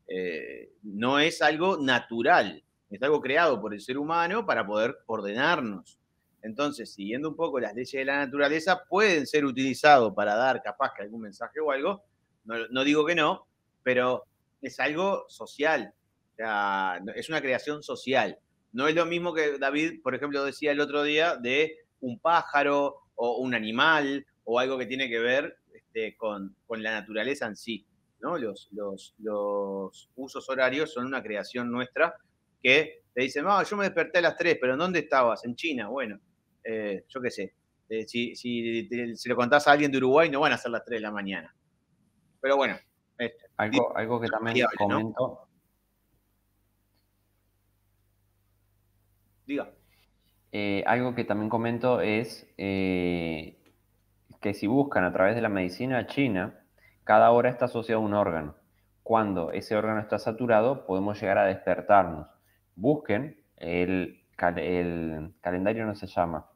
eh, no es algo natural, es algo creado por el ser humano para poder ordenarnos. Entonces, siguiendo un poco las leyes de la naturaleza, pueden ser utilizados para dar capaz que algún mensaje o algo, no, no digo que no, pero es algo social, o sea, es una creación social. No es lo mismo que David, por ejemplo, decía el otro día de un pájaro o un animal o algo que tiene que ver este, con, la naturaleza en sí. ¿no? Los, los, usos horarios son una creación nuestra que te dicen, no, yo me desperté a las 3, pero ¿en dónde estabas? En China, bueno, eh, yo qué sé. Eh, si, si, lo contás a alguien de Uruguay, no van a ser las 3 de la mañana. Pero bueno. Este, algo, algo que también comento, Diga. Eh, algo que también comento es eh, que si buscan a través de la medicina china, cada hora está asociado a un órgano. Cuando ese órgano está saturado, podemos llegar a despertarnos. Busquen, el, calendario no se llama,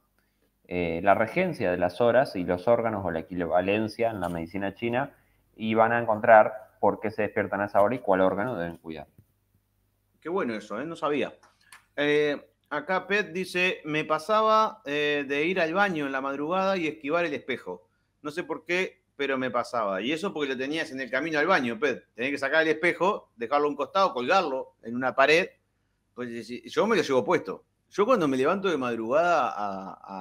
eh, la regencia de las horas y los órganos o la equivalencia en la medicina china y van a encontrar por qué se despiertan a esa hora y cuál órgano deben cuidar. Qué bueno eso, no sabía. Eh, Acá Pet dice, me pasaba eh, de ir al baño en la madrugada y esquivar el espejo. No sé por qué, pero me pasaba. Y eso porque lo tenías en el camino al baño, Pet. Tenías que sacar el espejo, dejarlo a un costado, colgarlo en una pared. Pues yo me lo llevo puesto. Yo cuando me levanto de madrugada a,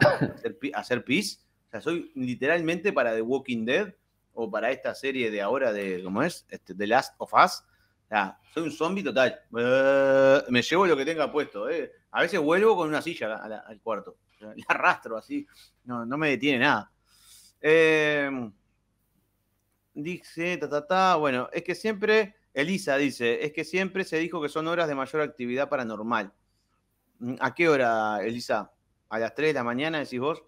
hacer, pis, o sea, soy literalmente para The Walking Dead o para esta serie de ahora de, ¿cómo es? Este, The Last of Us. O sea, soy un zombie total. Me llevo lo que tenga puesto. Eh. A veces vuelvo con una silla al cuarto. La arrastro así. No, me detiene nada. Em, dice, ta, ta, ta. Bueno, es que siempre, Elisa dice, es que siempre se dijo que son horas de mayor actividad paranormal. Mm, ¿A qué hora, Elisa? ¿A las 3 de la mañana decís vos?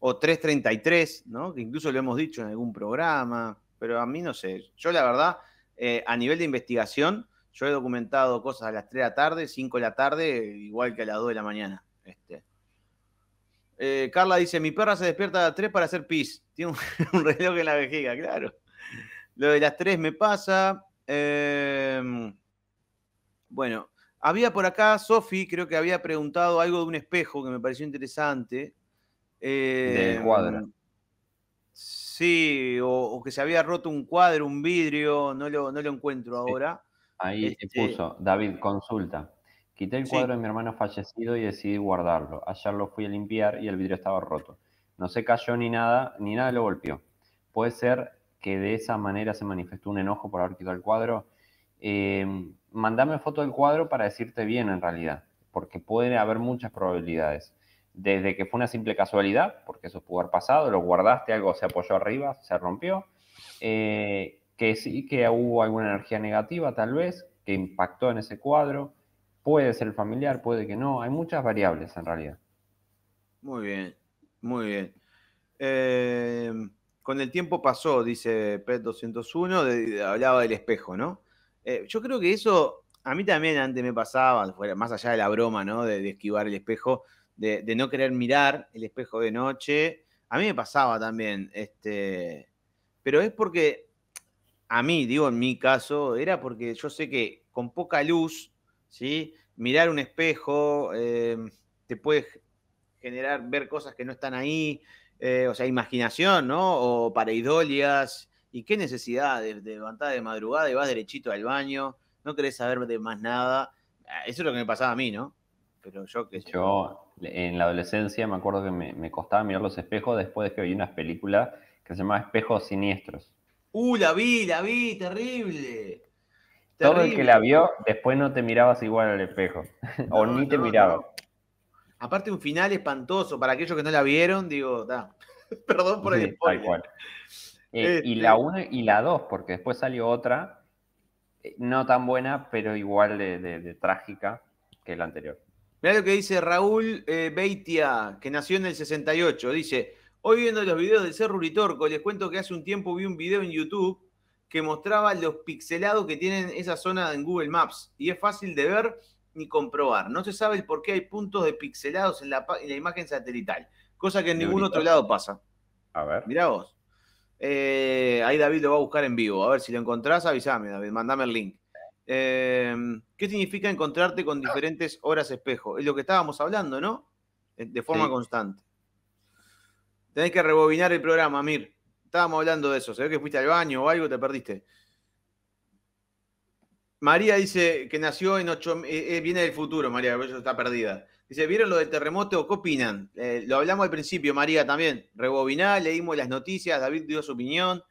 O 3.33, ¿no? Que incluso lo hemos dicho en algún programa, pero a mí no sé. Yo la verdad, eh, a nivel de investigación, yo he documentado cosas a las 3 de la tarde, 5 de la tarde, igual que a las 2 de la mañana. Este. Eh, Carla dice, mi perra se despierta a las 3 para hacer pis. Tiene un, reloj en la vejiga, claro. Lo de las 3 me pasa. Em, bueno, había por acá, Sofi, creo que había preguntado algo de un espejo que me pareció interesante. Eh, de em, Sí, o, que se había roto un cuadro, un vidrio, no lo, no lo encuentro ahora. Ahí se este puso, David, consulta. Quité el cuadro de mi hermano fallecido y decidí guardarlo. Ayer lo fui a limpiar y el vidrio estaba roto. No se cayó ni nada, ni nada lo golpeó. Puede ser que de esa manera se manifestó un enojo por haber quitado el cuadro. Eh, mandame foto del cuadro para decirte bien en realidad, porque puede haber muchas probabilidades. Desde que fue una simple casualidad, porque eso pudo haber pasado, lo guardaste, algo se apoyó arriba, se rompió. Eh, que sí que hubo alguna energía negativa tal vez, que impactó en ese cuadro, puede ser familiar, puede que no, hay muchas variables en realidad. Muy bien, muy bien. Em, con el tiempo pasó, dice PET 201, hablaba del espejo, ¿no? Eh, yo creo que eso, a mí también antes me pasaba, más allá de la broma, ¿no? De, esquivar el espejo, de, no querer mirar el espejo de noche, a mí me pasaba también, este, pero es porque a mí, digo en mi caso, era porque yo sé que con poca luz, ¿sí? mirar un espejo em, te puede generar, ver cosas que no están ahí, eh, o sea, imaginación, ¿no? O pareidolias. ¿Y qué necesidad de, levantar de madrugada y vas derechito al baño? No querés saber de más nada. Ah, eso es lo que me pasaba a mí, ¿no? Pero yo que... Yo en la adolescencia me acuerdo que me, costaba mirar los espejos después de que vi unas películas que se llamaban Espejos Siniestros. Uh, la vi, la vi, terrible. Todo el que la vio, después no te mirabas igual al espejo. o ni te mirabas. Aparte, un final espantoso. Para aquellos que no la vieron, digo, da. Perdón por el spoiler. Eh, y la este. una y la dos porque después salió otra, eh, no tan buena, pero igual de, trágica que la anterior. Mirá lo que dice Raúl eh, Beitia, que nació en el 68. Dice, Hoy viendo los videos del Cerro Uritorco, les cuento que hace un tiempo vi un video en YouTube que mostraba los pixelados que tienen esa zona en Google Maps y es fácil de ver ni comprobar. No se sabe el por qué hay puntos de pixelados en la, imagen satelital, cosa que en ningún otro lado pasa. A ver. Mirá vos. Eh, ahí David lo va a buscar en vivo. A ver si lo encontrás, avísame, David, mandame el link. Eh, ¿Qué significa encontrarte con diferentes horas espejo? Es lo que estábamos hablando, ¿no? Eh, de forma constante. Tenés que rebobinar el programa, Mir. Estábamos hablando de eso. Se ve que fuiste al baño o algo, te perdiste. María dice que nació en ocho... Eh, eh, viene del futuro, María, eso está perdida. Dice, ¿vieron lo del terremoto? ¿Qué opinan? Eh, lo hablamos al principio, María, también. Rebobiná, leímos las noticias, David dio su opinión.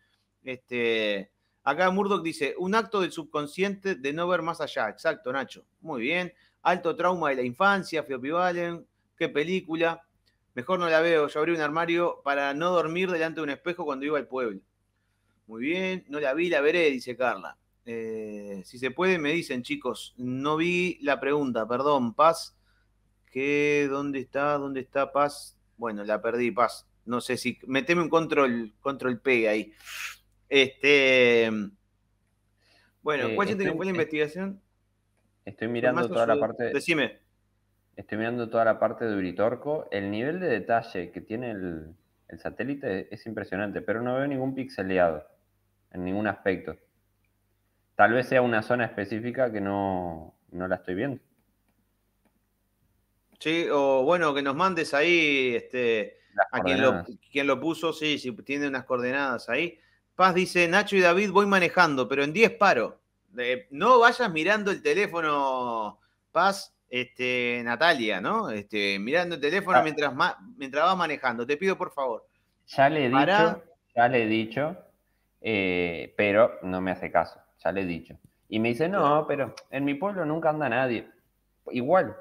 Este, acá Murdoch dice, un acto del subconsciente de no ver más allá. Exacto, Nacho. Muy bien. Alto trauma de la infancia, Valen. Qué película. Mejor no la veo. Yo abrí un armario para no dormir delante de un espejo cuando iba al pueblo. Muy bien, no la vi, la veré, dice Carla. Eh, si se puede, me dicen, chicos. No vi la pregunta, perdón, Paz. ¿Qué? ¿Dónde está? ¿Dónde está Paz? Bueno, la perdí, Paz. No sé si. Meteme un control, control P ahí. Este. Bueno, eh, ¿cuál es la investigación? Estoy mirando toda la parte. Decime. Estoy mirando toda la parte de Uritorco. El nivel de detalle que tiene el, satélite es impresionante, pero no veo ningún pixeleado en ningún aspecto. Tal vez sea una zona específica que no, la estoy viendo. Sí, o bueno, que nos mandes ahí este, a quien lo, puso, sí, si tiene unas coordenadas ahí. Paz dice, Nacho y David, voy manejando, pero en 10 paro. Eh, no vayas mirando el teléfono, Paz, este, Natalia, ¿no? Este, mirando el teléfono ah. mientras, mientras vas manejando. Te pido, por favor. Ya le he dicho, ya le he dicho, eh, pero no me hace caso. Ya le he dicho. Y me dice, no, pero en mi pueblo nunca anda nadie. Igual,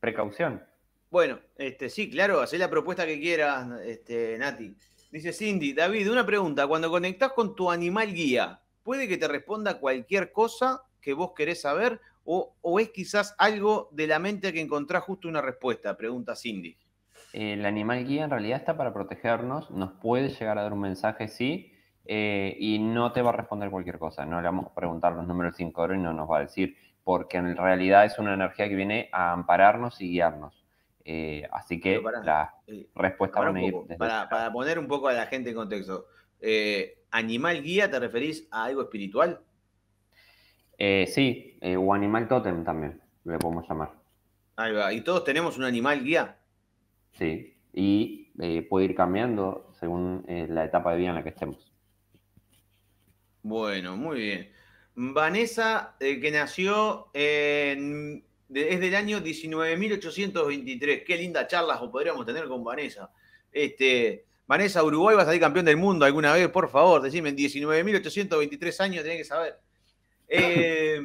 precaución. Bueno, este, sí, claro, hacé la propuesta que quieras, este, Nati. Dice Cindy, David, una pregunta. Cuando conectás con tu animal guía, ¿puede que te responda cualquier cosa que vos querés saber o, es quizás algo de la mente que encontrás justo una respuesta? Pregunta Cindy. El animal guía en realidad está para protegernos, nos puede llegar a dar un mensaje, sí, eh, y no te va a responder cualquier cosa. No le vamos a preguntar los números 5 coro y no nos va a decir, porque en realidad es una energía que viene a ampararnos y guiarnos. Eh, así que la eh, respuesta va a venir. para, para, poner un poco a la gente en contexto, ¿animal guía te referís a algo espiritual? Eh, sí, eh, o animal totem también, le podemos llamar. Ahí va. ¿Y todos tenemos un animal guía? Sí, y eh, puede ir cambiando según la etapa de vida en la que estemos. Bueno, muy bien. Vanessa, que nació en, es del año 19.823. Qué linda charla podríamos tener con Vanessa. Este, Vanessa, Uruguay va a salir campeón del mundo alguna vez, por favor. Decime, en 19.823 años tenés que saber. Eh,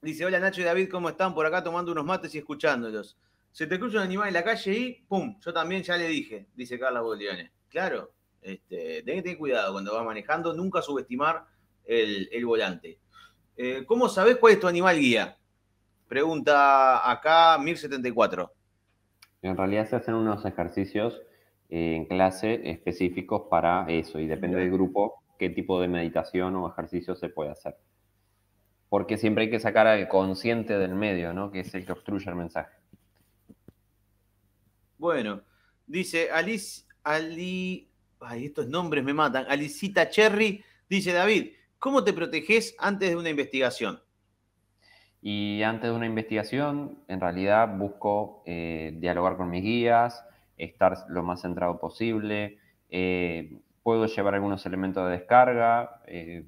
dice, hola Nacho y David, ¿cómo están? Por acá tomando unos mates y escuchándolos. Se te cruza un animal en la calle y ¡pum! Yo también ya le dije, dice Carlos Boldione. Claro, este, tenés cuidado cuando vas manejando, nunca subestimar el, volante. Eh, ¿Cómo sabés cuál es tu animal guía? Pregunta acá 1074. En realidad se hacen unos ejercicios eh, en clase específicos para eso y depende del grupo qué tipo de meditación o ejercicio se puede hacer porque siempre hay que sacar al consciente del medio, ¿no? Que es el que obstruye el mensaje. Bueno, dice Alice, Ali, ay, estos nombres me matan. Alicita Cherry dice David, ¿cómo te proteges antes de una investigación? Y antes de una investigación, en realidad busco eh, dialogar con mis guías, estar lo más centrado posible. Eh, puedo llevar algunos elementos de descarga, eh,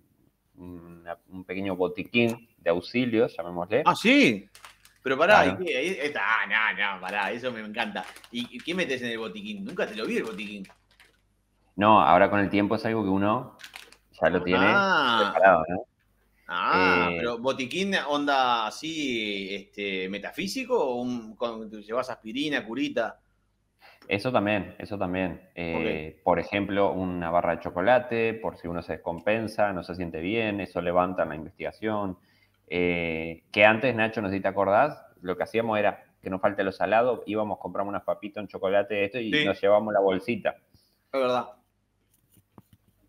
un pequeño botiquín de auxilio, llamémosle. Ah, sí. Pero pará, ahí ¿y ah, no, no, pará, eso me encanta. ¿Y qué metes en el botiquín? Nunca te lo vi el botiquín. No, ahora con el tiempo es algo que uno ya lo tiene ah. preparado, ¿no? Ah, eh, pero botiquín onda así, este, metafísico o un, llevas aspirina, curita. Eso también, eso también. Eh, por ejemplo, una barra de chocolate, por si uno se descompensa, no se siente bien, eso levanta la investigación. Eh, que antes, Nacho, no sé si te acordás, lo que hacíamos era que no falte lo salado, íbamos, compramos unas papitas, un chocolate, esto, y nos llevamos la bolsita. Es verdad.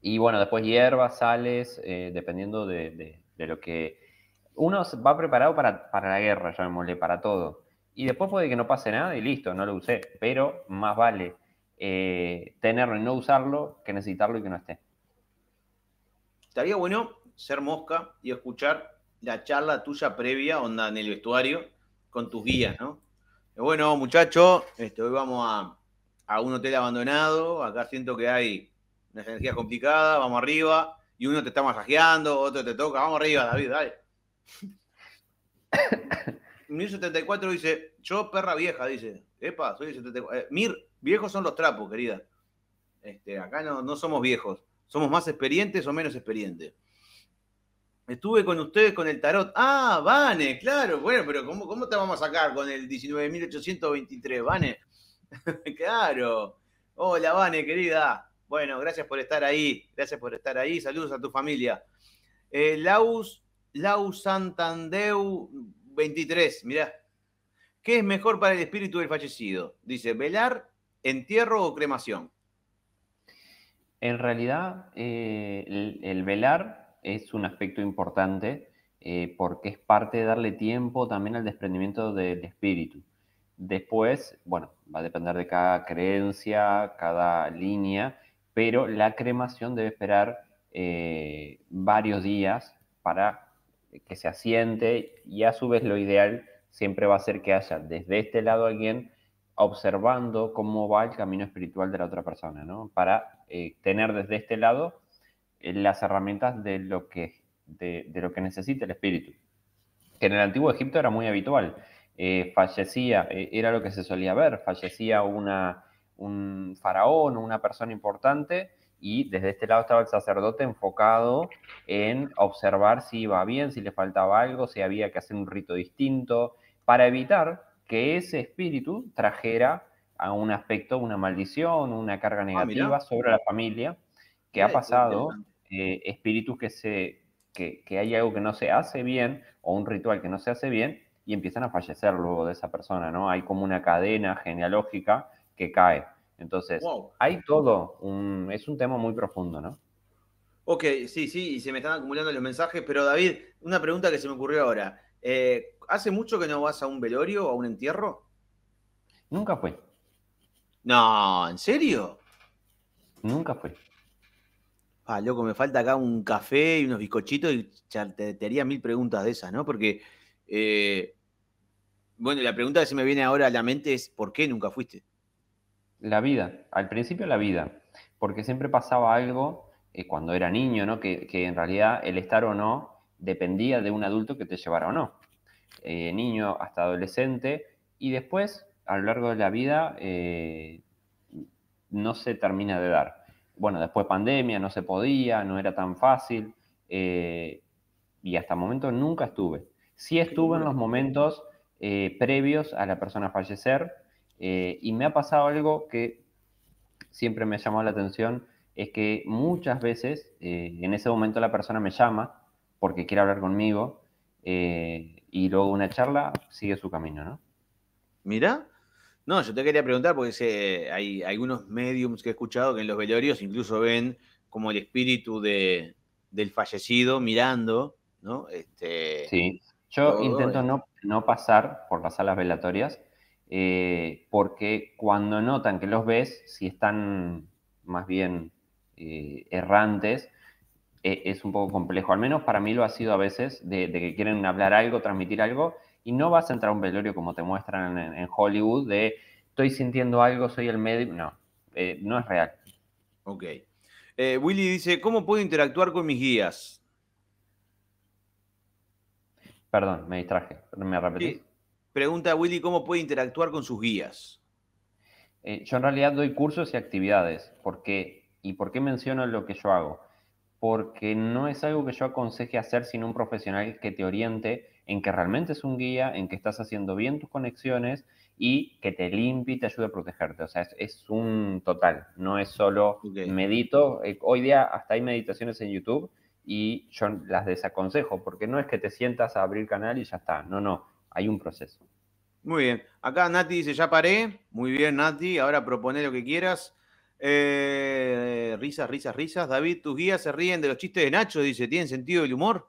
Y bueno, después hierbas, sales, eh, dependiendo de, lo que... Uno va preparado para, para la guerra, llamémosle, para todo y después puede que no pase nada y listo, no lo usé. Pero más vale eh, tenerlo y no usarlo que necesitarlo y que no esté. Estaría bueno ser mosca y escuchar la charla tuya previa, onda en el vestuario, con tus guías, ¿no? Bueno, muchachos, este, hoy vamos a, a un hotel abandonado. Acá siento que hay una energía complicada. vamos arriba. Y uno te está masajeando, otro te toca, vamos arriba, David, dale. mir dice, yo perra vieja, dice. Epa, soy 74. Eh, mir, viejos son los trapos, querida. Este, acá no, somos viejos. Somos más experientes o menos experientes. Estuve con ustedes con el tarot. Ah, Vane, claro. Bueno, pero ¿cómo, cómo te vamos a sacar con el 19.823, Vane? claro. Hola, Vane, querida. Bueno, gracias por estar ahí. Gracias por estar ahí. Saludos a tu familia. Eh, Laus, Laus Santandeu, 23, mirá. ¿Qué es mejor para el espíritu del fallecido? Dice, velar, entierro o cremación. En realidad, eh, el, velar es un aspecto importante eh, porque es parte de darle tiempo también al desprendimiento del espíritu. Después, bueno, va a depender de cada creencia, cada línea, pero la cremación debe esperar eh, varios días para que se asiente y a su vez lo ideal siempre va a ser que haya desde este lado alguien observando cómo va el camino espiritual de la otra persona, Para eh, tener desde este lado eh, las herramientas de lo, que, necesita el espíritu, que en el antiguo Egipto era muy habitual. Eh, fallecía, era lo que se solía ver, fallecía un faraón, o una persona importante, y desde este lado estaba el sacerdote enfocado en observar si iba bien, si le faltaba algo, si había que hacer un rito distinto, para evitar que ese espíritu trajera a un aspecto, una maldición, una carga ah, negativa sobre la familia, que ha eh, pasado eh, espíritus que, se, que, que hay algo que no se hace bien o un ritual que no se hace bien y empiezan a fallecer luego de esa persona, ¿no? Hay como una cadena genealógica que cae. Entonces, hay todo, es un tema muy profundo, ¿no? Ok, sí, sí, y se me están acumulando los mensajes, pero David, una pregunta que se me ocurrió ahora. Eh, ¿Hace mucho que no vas a un velorio o a un entierro? Nunca fue. No, ¿en serio? Nunca fue. Ah, loco, me falta acá un café y unos bizcochitos y te, haría mil preguntas de esas, ¿no? Porque, eh, bueno, la pregunta que se me viene ahora a la mente es, ¿por qué nunca fuiste? la vida, al principio la vida, porque siempre pasaba algo eh, cuando era niño, ¿no? Que, en realidad el estar o no dependía de un adulto que te llevara o no. Eh, niño hasta adolescente, y después, a lo largo de la vida, eh, no se termina de dar. Bueno, después pandemia, no se podía, no era tan fácil, y hasta el momento nunca estuve. Sí estuve en los momentos previos a la persona fallecer, eh, y me ha pasado algo que siempre me ha llamado la atención, es que muchas veces eh, en ese momento la persona me llama porque quiere hablar conmigo eh, y luego una charla sigue su camino, ¿no? Mira, no, yo te quería preguntar porque hay algunos mediums que he escuchado que en los velorios incluso ven como el espíritu del fallecido mirando, ¿no? Este, sí, yo intento no, no pasar por las salas velatorias, eh, porque cuando notan que los ves, si están más bien eh, errantes, eh, es un poco complejo. Al menos para mí lo ha sido a veces, de, que quieren hablar algo, transmitir algo, y no vas a entrar a un velorio como te muestran en, Hollywood, de estoy sintiendo algo, soy el médico. No, no es real. Ok. Willy dice, ¿cómo puedo interactuar con mis guías? Perdón, me distraje. ¿Me repetí. Pregunta Willy cómo puede interactuar con sus guías. Eh, yo en realidad doy cursos y actividades. ¿Por qué? ¿Y por qué menciono lo que yo hago? Porque no es algo que yo aconseje hacer sin un profesional que te oriente en que realmente es un guía, en que estás haciendo bien tus conexiones y que te limpie y te ayude a protegerte. O sea, es, un total, no es solo medito. Eh, hoy día hasta hay meditaciones en YouTube y yo las desaconsejo, porque no es que te sientas a abrir canal y ya está. No, no hay un proceso. Muy bien. Acá Nati dice, ya paré. Muy bien, Nati. Ahora propone lo que quieras. Eh, risas, risas, risas. David, tus guías se ríen de los chistes de Nacho, dice. ¿Tienen sentido el humor?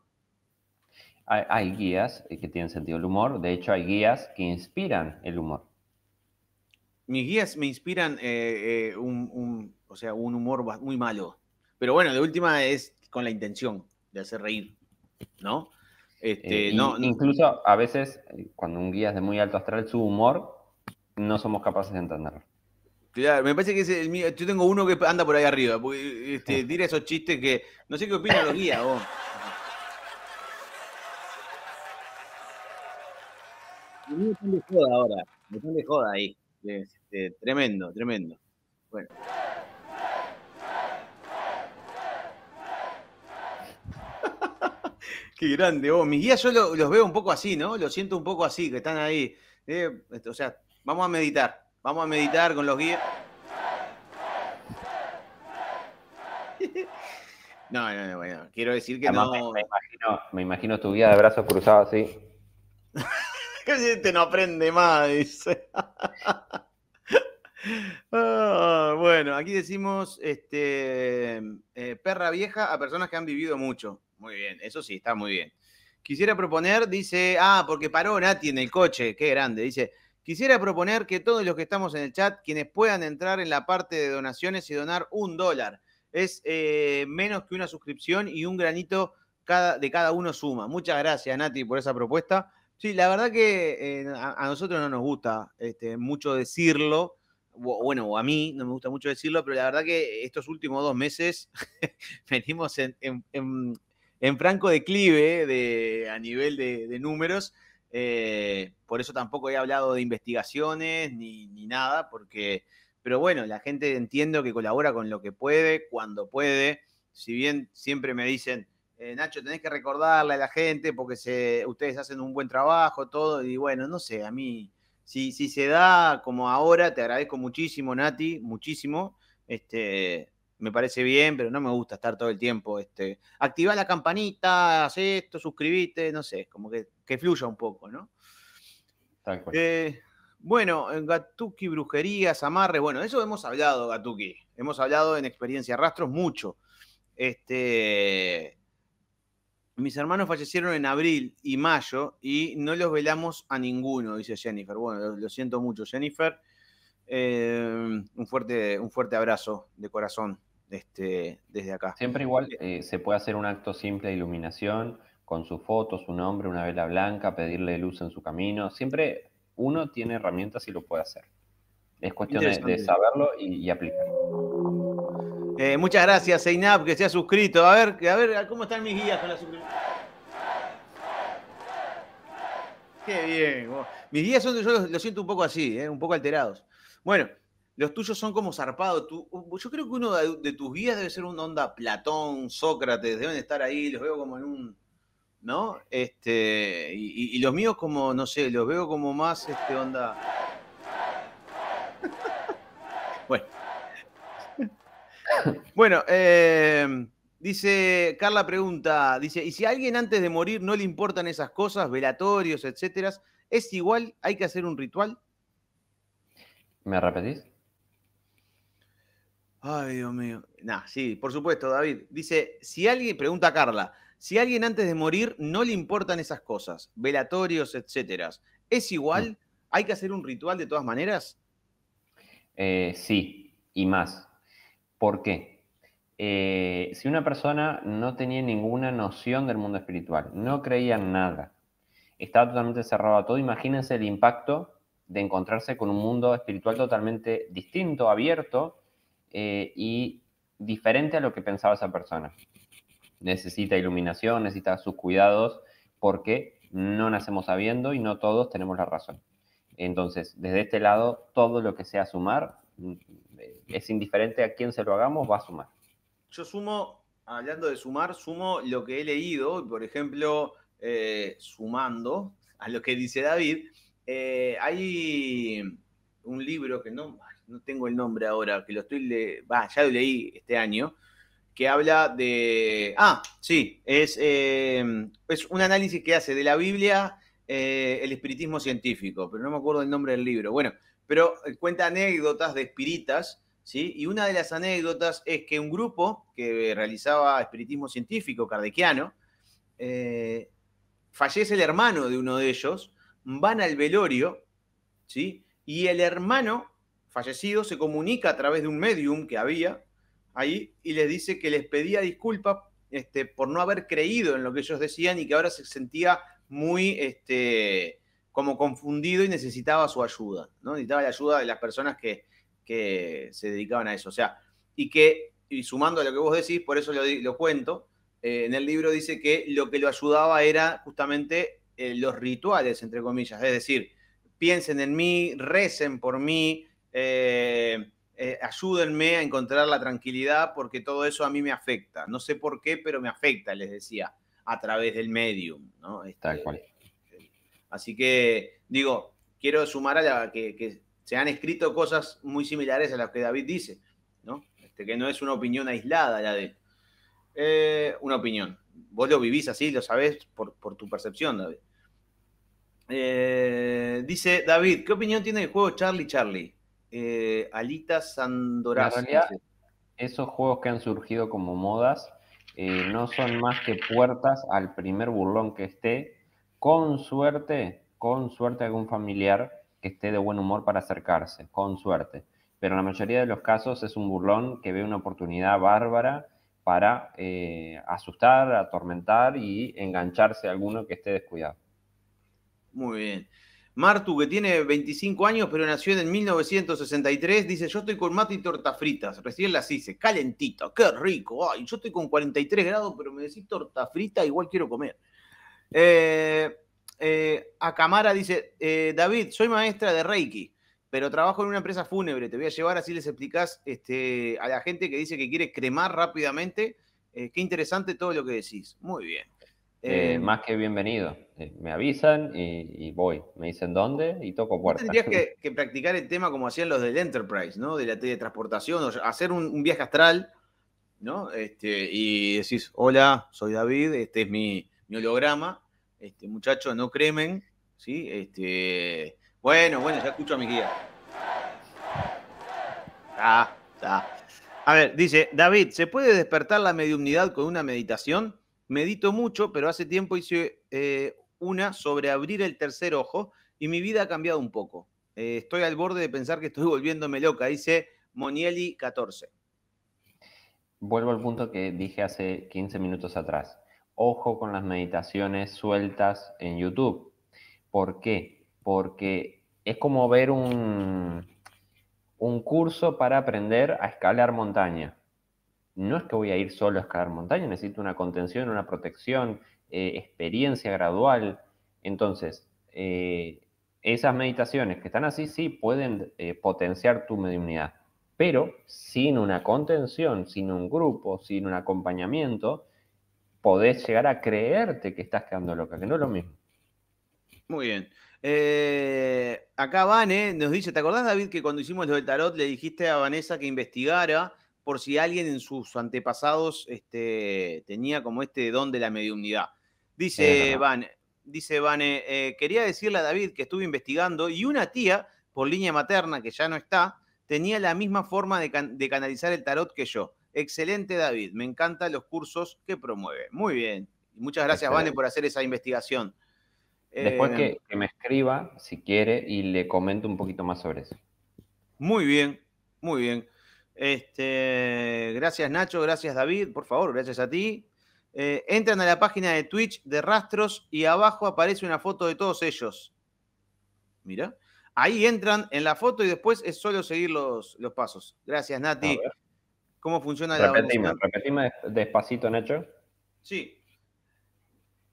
Hay, guías que tienen sentido el humor. De hecho, hay guías que inspiran el humor. Mis guías me inspiran eh, eh, un, o sea, un humor muy malo. Pero bueno, la última es con la intención de hacer reír, ¿no? Este, eh, incluso a veces, eh, cuando un guía es de muy alto astral, su humor no somos capaces de entenderlo. me parece que Yo tengo uno que anda por ahí arriba. Porque, este, esos chistes que. No sé qué opinan los guías Me están joda ahora. Me están joda ahí. tremendo, tremendo. Bueno. grande, vos. Oh, mis guías yo los veo un poco así, ¿no? Los siento un poco así, que están ahí. Eh, o sea, vamos a meditar. Vamos a meditar con los guías. No, no, no, bueno, quiero decir que no. Me, imagino, tu guía de brazos cruzados así. este no aprende más, dice. Ah, bueno, aquí decimos este, eh, perra vieja a personas que han vivido mucho. Muy bien, eso sí, está muy bien. Quisiera proponer, dice, ah, porque paró Nati en el coche, qué grande, dice, quisiera proponer que todos los que estamos en el chat, quienes puedan entrar en la parte de donaciones y donar un dólar. Es eh, menos que una suscripción y un granito cada, de cada uno suma. Muchas gracias, Nati, por esa propuesta. Sí, la verdad que eh, a, nosotros no nos gusta este, mucho decirlo, bueno, a mí no me gusta mucho decirlo, pero la verdad que estos últimos dos meses venimos en, en franco declive a nivel de, números. Eh, por eso tampoco he hablado de investigaciones ni, nada, porque, pero bueno, la gente entiendo que colabora con lo que puede, cuando puede. Si bien siempre me dicen, eh, Nacho, tenés que recordarle a la gente porque se, ustedes hacen un buen trabajo, todo, y bueno, no sé, a mí, si, si se da como ahora, te agradezco muchísimo, Nati, muchísimo. Este, me parece bien, pero no me gusta estar todo el tiempo. Este, activa la campanita, haz esto, suscribite, no sé, como que, fluya un poco, ¿no? Eh, bueno, Gatuki, brujerías, amarre, bueno, eso hemos hablado, Gatuki. Hemos hablado en experiencia rastros mucho. Este, mis hermanos fallecieron en abril y mayo y no los velamos a ninguno, dice Jennifer. Bueno, lo siento mucho, Jennifer. Em, un, fuerte, un fuerte abrazo de corazón este, desde acá. Siempre igual eh, eh, se puede hacer un acto simple de iluminación con su foto, su nombre, una vela blanca, pedirle luz en su camino. Siempre uno tiene herramientas y lo puede hacer. Es cuestión de, saberlo y, aplicarlo. Eh, muchas gracias, Seinab, que se ha suscrito. A ver, a ver, ¿cómo están mis guías con la suscripción? Qué bien. Mis guías son, yo lo siento un poco así, un poco alterados. Bueno, los tuyos son como zarpados. yo creo que uno de, tus guías debe ser un onda Platón, Sócrates, deben estar ahí, los veo como en un. ¿No? Este. Y, los míos como, no sé, los veo como más este onda. bueno. bueno, eh, dice. Carla pregunta. Dice: ¿Y si a alguien antes de morir no le importan esas cosas, velatorios, etcétera? ¿Es igual? ¿Hay que hacer un ritual? ¿Me repetís? Ay, Dios mío. Nah, sí, por supuesto, David. Dice, si alguien, pregunta a Carla, si alguien antes de morir no le importan esas cosas, velatorios, etcétera, ¿es igual? Mm. ¿Hay que hacer un ritual de todas maneras? Eh, sí, y más. ¿Por qué? Eh, si una persona no tenía ninguna noción del mundo espiritual, no creía en nada, estaba totalmente cerrado a todo, imagínense el impacto de encontrarse con un mundo espiritual totalmente distinto, abierto eh, y diferente a lo que pensaba esa persona. Necesita iluminación, necesita sus cuidados, porque no nacemos sabiendo y no todos tenemos la razón. Entonces, desde este lado, todo lo que sea sumar, mm, eh, es indiferente a quién se lo hagamos, va a sumar. Yo sumo, hablando de sumar, sumo lo que he leído, por ejemplo, eh, sumando a lo que dice David, eh, hay un libro que no, no tengo el nombre ahora, que lo estoy, le, ya lo leí este año, que habla de. Ah, sí, es, em, es un análisis que hace de la Biblia eh, el espiritismo científico, pero no me acuerdo el nombre del libro. Bueno, pero eh, cuenta anécdotas de espiritas, ¿sí? Y una de las anécdotas es que un grupo que realizaba espiritismo científico cardequiano, fallece el hermano de uno de ellos van al velorio, ¿sí? Y el hermano fallecido se comunica a través de un medium que había ahí y les dice que les pedía disculpas este, por no haber creído en lo que ellos decían y que ahora se sentía muy este, como confundido y necesitaba su ayuda, ¿no? Necesitaba la ayuda de las personas que, se dedicaban a eso. O sea, y que, sumando a lo que vos decís, por eso lo, lo cuento, eh, en el libro dice que lo que lo ayudaba era justamente eh, los rituales, entre comillas, es decir, piensen en mí, recen por mí, eh, eh, ayúdenme a encontrar la tranquilidad porque todo eso a mí me afecta. No sé por qué, pero me afecta, les decía, a través del medium. ¿no? Este, así que, digo, quiero sumar a la que, se han escrito cosas muy similares a las que David dice, ¿no? Este, que no es una opinión aislada la de una opinión. Vos lo vivís así, lo sabés por, por tu percepción, David. Eh, dice David, ¿qué opinión tiene del juego Charlie Charlie? Eh, Alita Sandoraz. esos juegos que han surgido como modas eh, no son más que puertas al primer burlón que esté. Con suerte, con suerte algún familiar que esté de buen humor para acercarse, con suerte. Pero en la mayoría de los casos es un burlón que ve una oportunidad bárbara para asustar, atormentar y engancharse a alguno que esté descuidado. Muy bien. Martu, que tiene 25 años, pero nació en 1963, dice, yo estoy con mate y torta fritas, recién las hice, Calentito, qué rico, ay, yo estoy con 43 grados, pero me decís torta frita, igual quiero comer. Eh, eh, Acamara dice, eh, David, soy maestra de Reiki, pero trabajo en una empresa fúnebre, te voy a llevar, así les explicas este, a la gente que dice que quiere cremar rápidamente, qué interesante todo lo que decís, muy bien. Eh, eh, más que bienvenido. Eh, me avisan y, voy. Me dicen dónde y toco puerta. Tendrías que, practicar el tema como hacían los del Enterprise, ¿no? De la teletransportación, o hacer un, viaje astral, ¿no? Este, y decís, hola, soy David, este es mi, holograma. Este, muchachos, no cremen, ¿sí? Este, bueno, bueno, ya escucho a mi guía. A ver, dice, David, ¿se puede despertar la mediumnidad con una meditación? Medito mucho, pero hace tiempo hice eh, una sobre abrir el tercer ojo y mi vida ha cambiado un poco. Eh, estoy al borde de pensar que estoy volviéndome loca, dice Monieli 14. Vuelvo al punto que dije hace 15 minutos atrás. Ojo con las meditaciones sueltas en YouTube. ¿Por qué? Porque es como ver un, un curso para aprender a escalar montaña no es que voy a ir solo a escalar montaña, necesito una contención, una protección, eh, experiencia gradual. Entonces, eh, esas meditaciones que están así, sí pueden eh, potenciar tu mediunidad, pero sin una contención, sin un grupo, sin un acompañamiento, podés llegar a creerte que estás quedando loca, que no es lo mismo. Muy bien. acá Vane nos dice, ¿te acordás David que cuando hicimos lo del tarot le dijiste a Vanessa que investigara por si alguien en sus antepasados este, tenía como este don de la mediunidad. Dice Van, dice Vane, eh, quería decirle a David que estuve investigando y una tía, por línea materna, que ya no está, tenía la misma forma de, canalizar el tarot que yo. Excelente, David. Me encantan los cursos que promueve. Muy bien. Muchas gracias, Vane, por hacer esa investigación. Después que, em. que, me escriba, si quiere, y le comento un poquito más sobre eso. Muy bien, muy bien. Este, gracias Nacho, gracias David, por favor, gracias a ti. Eh, entran a la página de Twitch de Rastros y abajo aparece una foto de todos ellos. Mira, ahí entran en la foto y después es solo seguir los, pasos. Gracias Nati. ¿Cómo funciona repetime, la Repetime despacito, Nacho. Sí.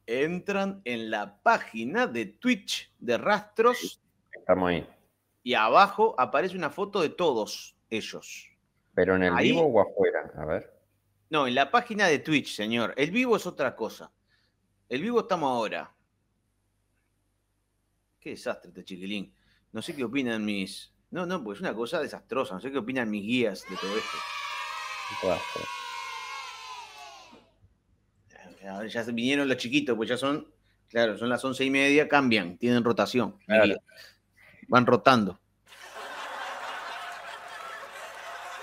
Entran en la página de Twitch de Rastros. Estamos ahí. Y abajo aparece una foto de todos ellos. ¿Pero en el vivo o afuera? A ver. No, en la página de Twitch, señor. El vivo es otra cosa. El vivo estamos ahora. Qué desastre este chiquilín. No sé qué opinan mis. No, no, pues es una cosa desastrosa. No sé qué opinan mis guías de todo esto. Ah, ya, vinieron los chiquitos, pues ya son. Claro, son las once y media, cambian, tienen rotación. Van rotando.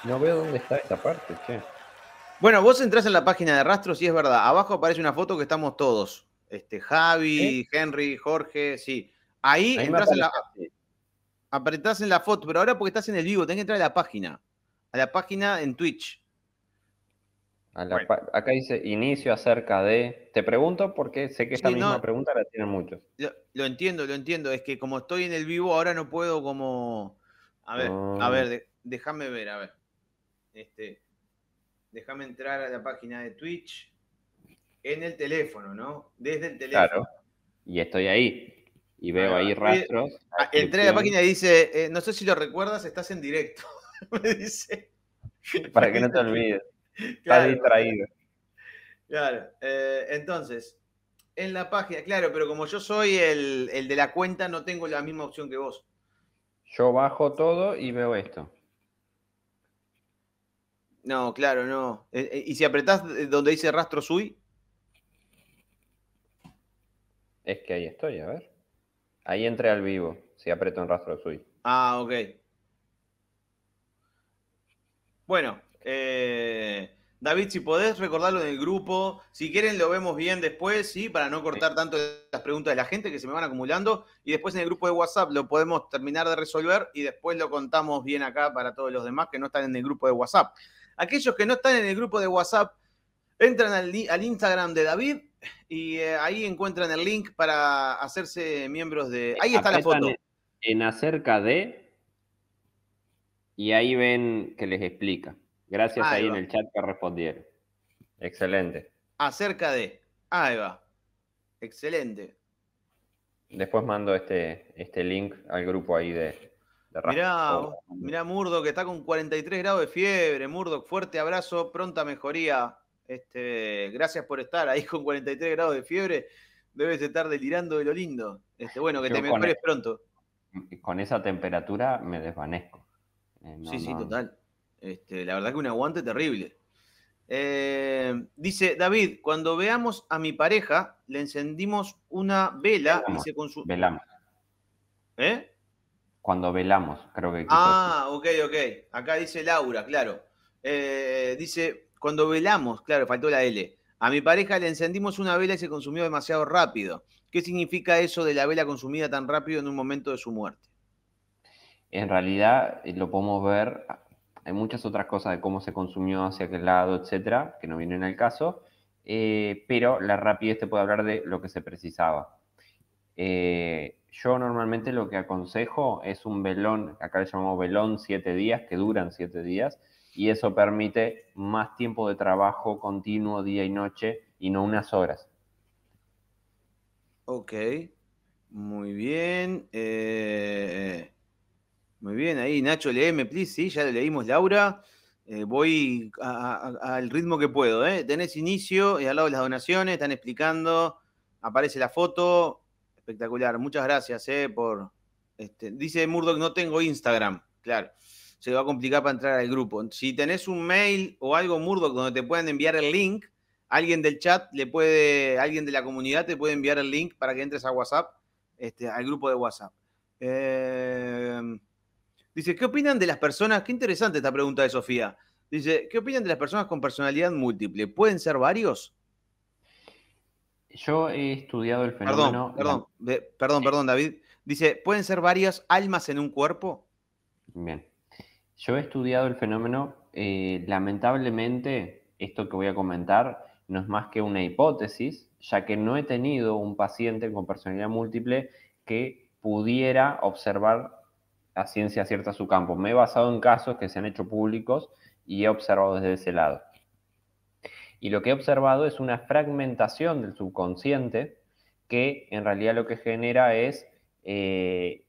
No veo dónde está esta parte, Bueno, vos entras en la página de Rastros y es verdad. Abajo aparece una foto que estamos todos. Este, Javi, ¿Eh? Henry, Jorge, sí. Ahí, entrás entras en la. en la foto, pero ahora porque estás en el vivo, tenés que entrar a la página. A la página en Twitch. Acá dice inicio acerca de. Te pregunto porque sé que esta misma pregunta la tienen muchos. Lo, entiendo, lo entiendo. Es que como estoy en el vivo, ahora no puedo como. A ver, a ah. ver, déjame ver, a ver. Este, déjame entrar a la página de Twitch en el teléfono, ¿no? Desde el teléfono. Claro. Y estoy ahí. Y veo ahí rastros. Ah, entré a la página y dice, eh, no sé si lo recuerdas, estás en directo. Me dice. Para que no te olvides. Claro. distraído. Claro. Eh, entonces, en la página, claro, pero como yo soy el, el de la cuenta, no tengo la misma opción que vos. Yo bajo todo y veo esto. No, claro, no. Eh, eh, ¿Y si apretás eh, donde dice rastro sui? Es que ahí estoy, a ver. Ahí entré al vivo, si aprieto en rastro sui. Ah, ok. Bueno, David, si podés recordarlo en el grupo, si quieren lo vemos bien después, ¿sí? Para no cortar tanto las preguntas de la gente que se me van acumulando. Y después en el grupo de WhatsApp lo podemos terminar de resolver y después lo contamos bien acá para todos los demás que no están en el grupo de WhatsApp. Aquellos que no están en el grupo de WhatsApp, entran al, Instagram de David y eh, ahí encuentran el link para hacerse miembros de... Ahí está la foto. En, acerca de... Y ahí ven que les explica. Gracias ahí, en el chat que respondieron. Excelente. Acerca de... Ahí va. Excelente. Después mando este, este link al grupo ahí de, mirá, mirá, que está con 43 grados de fiebre. Murdo, fuerte abrazo, pronta mejoría. Este, gracias por estar ahí con 43 grados de fiebre. Debes estar delirando de lo lindo. Este, bueno, que te mejores e- pronto. Con esa temperatura me desvanezco. Eh, sí, sí, total. Este, la verdad que un aguante terrible. Eh, dice David, cuando veamos a mi pareja, le encendimos una vela y se Velamos. ¿Eh? cuando velamos, creo que. Ah, ok, ok. Acá dice Laura, claro. Eh, dice, cuando velamos, claro, faltó la L. A mi pareja le encendimos una vela y se consumió demasiado rápido. ¿Qué significa eso de la vela consumida tan rápido en un momento de su muerte? En realidad eh, lo podemos ver, hay muchas otras cosas de cómo se consumió, hacia qué lado, etcétera, que no vienen al caso, eh, pero la rapidez te puede hablar de lo que se precisaba. Eh, yo normalmente lo que aconsejo es un velón, acá le llamamos velón 7 días, que duran 7 días, y eso permite más tiempo de trabajo continuo día y noche y no unas horas. Ok, muy bien. Eh, muy bien, ahí Nacho, leeme, please, sí, ya leímos Laura. Eh, voy al ritmo que puedo, ¿eh? Tenés inicio, y al lado de las donaciones, están explicando, aparece la foto, Espectacular, muchas gracias eh, por... Este, dice Murdoch, no tengo Instagram, claro. Se va a complicar para entrar al grupo. Si tenés un mail o algo, Murdoch, donde te puedan enviar el link, alguien del chat le puede, alguien de la comunidad te puede enviar el link para que entres a WhatsApp, este, al grupo de WhatsApp. Eh, dice, ¿qué opinan de las personas? Qué interesante esta pregunta de Sofía. Dice, ¿qué opinan de las personas con personalidad múltiple? ¿Pueden ser varios? Yo he estudiado el fenómeno. Perdón, perdón, perdón, perdón, David. Dice, ¿pueden ser varias almas en un cuerpo? Bien. Yo he estudiado el fenómeno. Eh, lamentablemente, esto que voy a comentar no es más que una hipótesis, ya que no he tenido un paciente con personalidad múltiple que pudiera observar la ciencia cierta su campo. Me he basado en casos que se han hecho públicos y he observado desde ese lado. Y lo que he observado es una fragmentación del subconsciente que en realidad lo que genera es eh,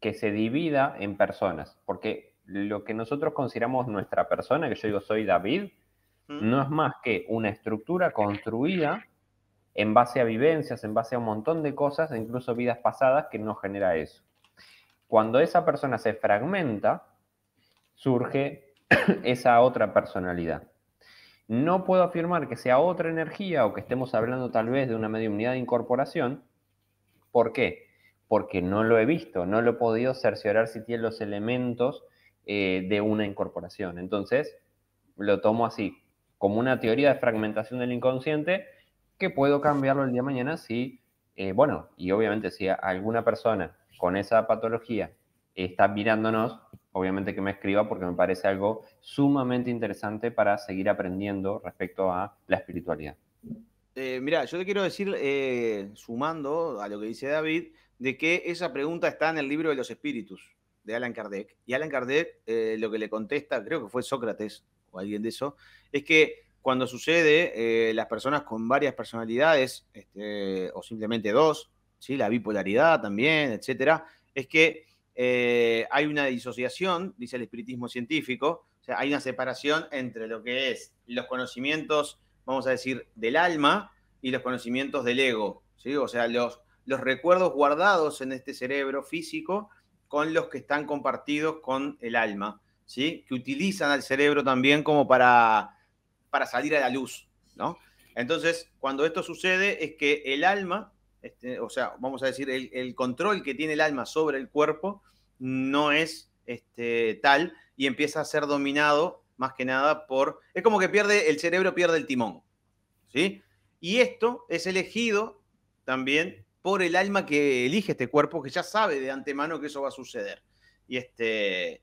que se divida en personas. Porque lo que nosotros consideramos nuestra persona, que yo digo soy David, mm. no es más que una estructura construida en base a vivencias, en base a un montón de cosas, e incluso vidas pasadas, que no genera eso. Cuando esa persona se fragmenta, surge esa otra personalidad. No puedo afirmar que sea otra energía o que estemos hablando tal vez de una mediunidad de incorporación. ¿Por qué? Porque no lo he visto, no lo he podido cerciorar si tiene los elementos eh, de una incorporación. Entonces, lo tomo así, como una teoría de fragmentación del inconsciente que puedo cambiarlo el día de mañana si, eh, bueno, y obviamente si alguna persona con esa patología está mirándonos, obviamente que me escriba porque me parece algo sumamente interesante para seguir aprendiendo respecto a la espiritualidad. Eh, mira, yo te quiero decir, eh, sumando a lo que dice David, de que esa pregunta está en el libro de los espíritus de Alan Kardec. Y Alan Kardec eh, lo que le contesta, creo que fue Sócrates o alguien de eso, es que cuando sucede, las personas con varias personalidades, este, o simplemente dos, ¿sí? la bipolaridad también, etcétera, es que eh, hay una disociación, dice el espiritismo científico, o sea, hay una separación entre lo que es los conocimientos, vamos a decir, del alma y los conocimientos del ego, ¿sí? o sea, los, los recuerdos guardados en este cerebro físico con los que están compartidos con el alma, ¿sí? que utilizan al cerebro también como para, para salir a la luz. ¿no? Entonces, cuando esto sucede es que el alma este, o sea, vamos a decir, el, control que tiene el alma sobre el cuerpo no es este, tal y empieza a ser dominado más que nada por... Es como que pierde, el cerebro pierde el timón, ¿sí? Y esto es elegido también por el alma que elige este cuerpo, que ya sabe de antemano que eso va a suceder. Y este...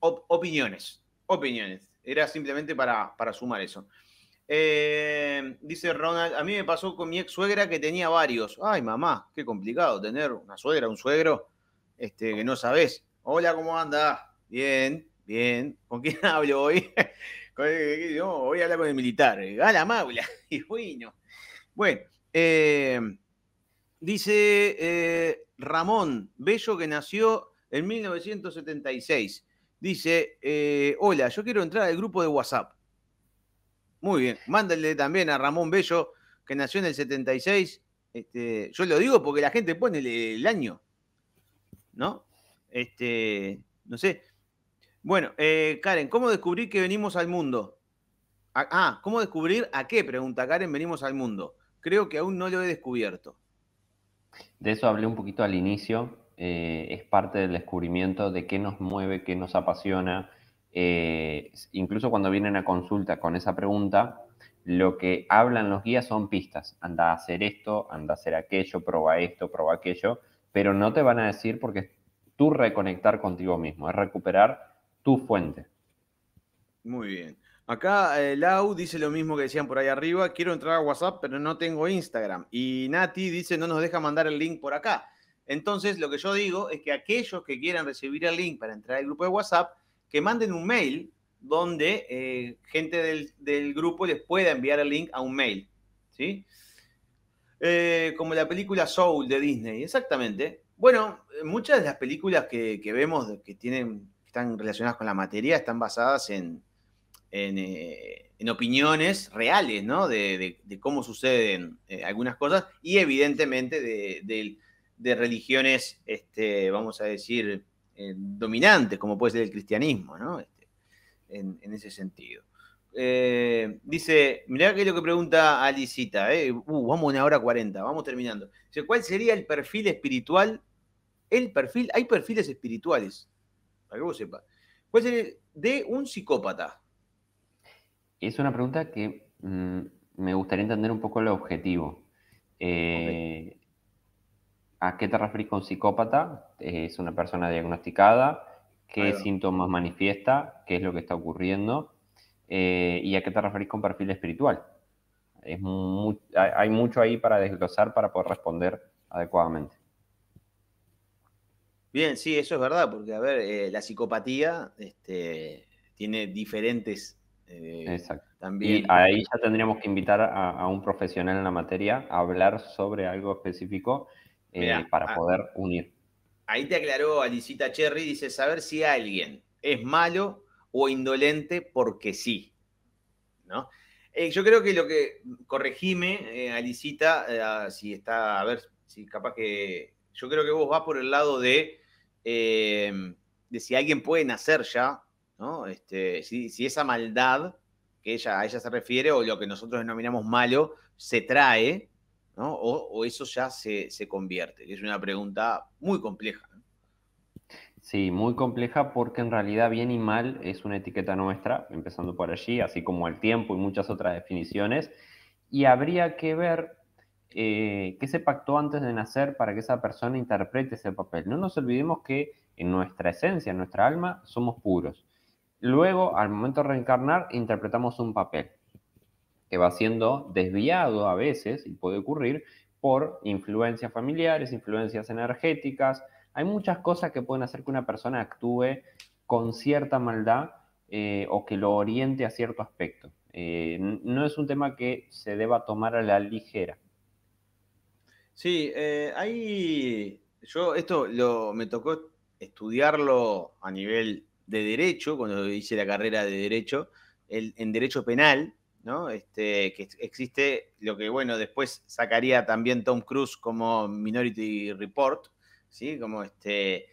opiniones, opiniones. Era simplemente para, para sumar eso. Eh, dice Ronald, a mí me pasó con mi ex suegra que tenía varios. Ay, mamá, qué complicado tener una suegra, un suegro, este, que no sabes. Hola, ¿cómo anda? Bien, bien. ¿Con quién hablo hoy? voy a hablar con el militar. Eh, a la maula. Y bueno. Bueno, eh, dice Ramón Bello que nació en 1976. Dice, hola, yo quiero entrar al grupo de WhatsApp muy bien. Mándale también a Ramón Bello, que nació en el 76. Este, yo lo digo porque la gente pone el, año. ¿No? Este, no sé. Bueno, eh, Karen, ¿cómo descubrir que venimos al mundo? ah, ¿cómo descubrir a qué? Pregunta Karen, venimos al mundo. Creo que aún no lo he descubierto. De eso hablé un poquito al inicio. Eh, es parte del descubrimiento de qué nos mueve, qué nos apasiona, eh, incluso cuando vienen a consulta con esa pregunta, lo que hablan los guías son pistas. Anda a hacer esto, anda a hacer aquello, proba esto, proba aquello, pero no te van a decir porque es tú reconectar contigo mismo, es recuperar tu fuente. Muy bien. Acá eh, Lau dice lo mismo que decían por ahí arriba, quiero entrar a WhatsApp, pero no tengo Instagram. Y Nati dice, no nos deja mandar el link por acá. Entonces, lo que yo digo es que aquellos que quieran recibir el link para entrar al grupo de WhatsApp, que manden un mail donde eh, gente del, grupo les pueda enviar el link a un mail. ¿sí? Eh, como la película Soul de Disney, exactamente. Bueno, muchas de las películas que, vemos que tienen, están relacionadas con la materia están basadas en, en, eh, opiniones reales, ¿no? De, cómo suceden algunas cosas y evidentemente de, religiones, este, vamos a decir, eh, dominantes, como puede ser el cristianismo, este, en, ese sentido. Eh, dice, mira qué es lo que pregunta Alicita, ¿eh? uh, vamos una hora cuarenta, vamos terminando. Dice, ¿cuál sería el perfil espiritual? El perfil, hay perfiles espirituales, para que vos sepas. ¿Cuál sería de un psicópata? Es una pregunta que mm, me gustaría entender un poco el objetivo. ¿A qué te referís con psicópata? Es una persona diagnosticada, qué síntomas manifiesta, qué es lo que está ocurriendo eh, y a qué te referís con perfil espiritual. hay mucho ahí para desglosar para poder responder adecuadamente. Bien, sí, eso es verdad, porque a ver, eh, la psicopatía este, tiene diferentes... Eh, Exacto. También... Y ahí ya tendríamos que invitar a un profesional en la materia a hablar sobre algo específico eh, para ah, poder unir. Ahí te aclaró Alicita Cherry, dice, saber si alguien es malo o indolente porque sí, ¿no? Eh, yo creo que lo que, corregime, eh, Alicita, si está, a ver, si capaz que, yo creo que vos vas por el lado de, de si alguien puede nacer ya, ¿no? Este, si, esa maldad que ella, a ella se refiere o lo que nosotros denominamos malo se trae, o, eso ya se, convierte? Es una pregunta muy compleja. Sí, muy compleja porque en realidad bien y mal es una etiqueta nuestra, empezando por allí, así como el tiempo y muchas otras definiciones. Y habría que ver eh, qué se pactó antes de nacer para que esa persona interprete ese papel. No nos olvidemos que en nuestra esencia, en nuestra alma, somos puros. Luego, al momento de reencarnar, interpretamos un papel que va siendo desviado a veces, y puede ocurrir, por influencias familiares, influencias energéticas. Hay muchas cosas que pueden hacer que una persona actúe con cierta maldad eh, o que lo oriente a cierto aspecto. Eh, no es un tema que se deba tomar a la ligera. Sí, eh, ahí... Yo esto lo, me tocó estudiarlo a nivel de derecho, cuando hice la carrera de derecho, el, en derecho penal, este, que existe lo que, bueno, después sacaría también Tom Cruise como Minority Report, ¿sí? Como este,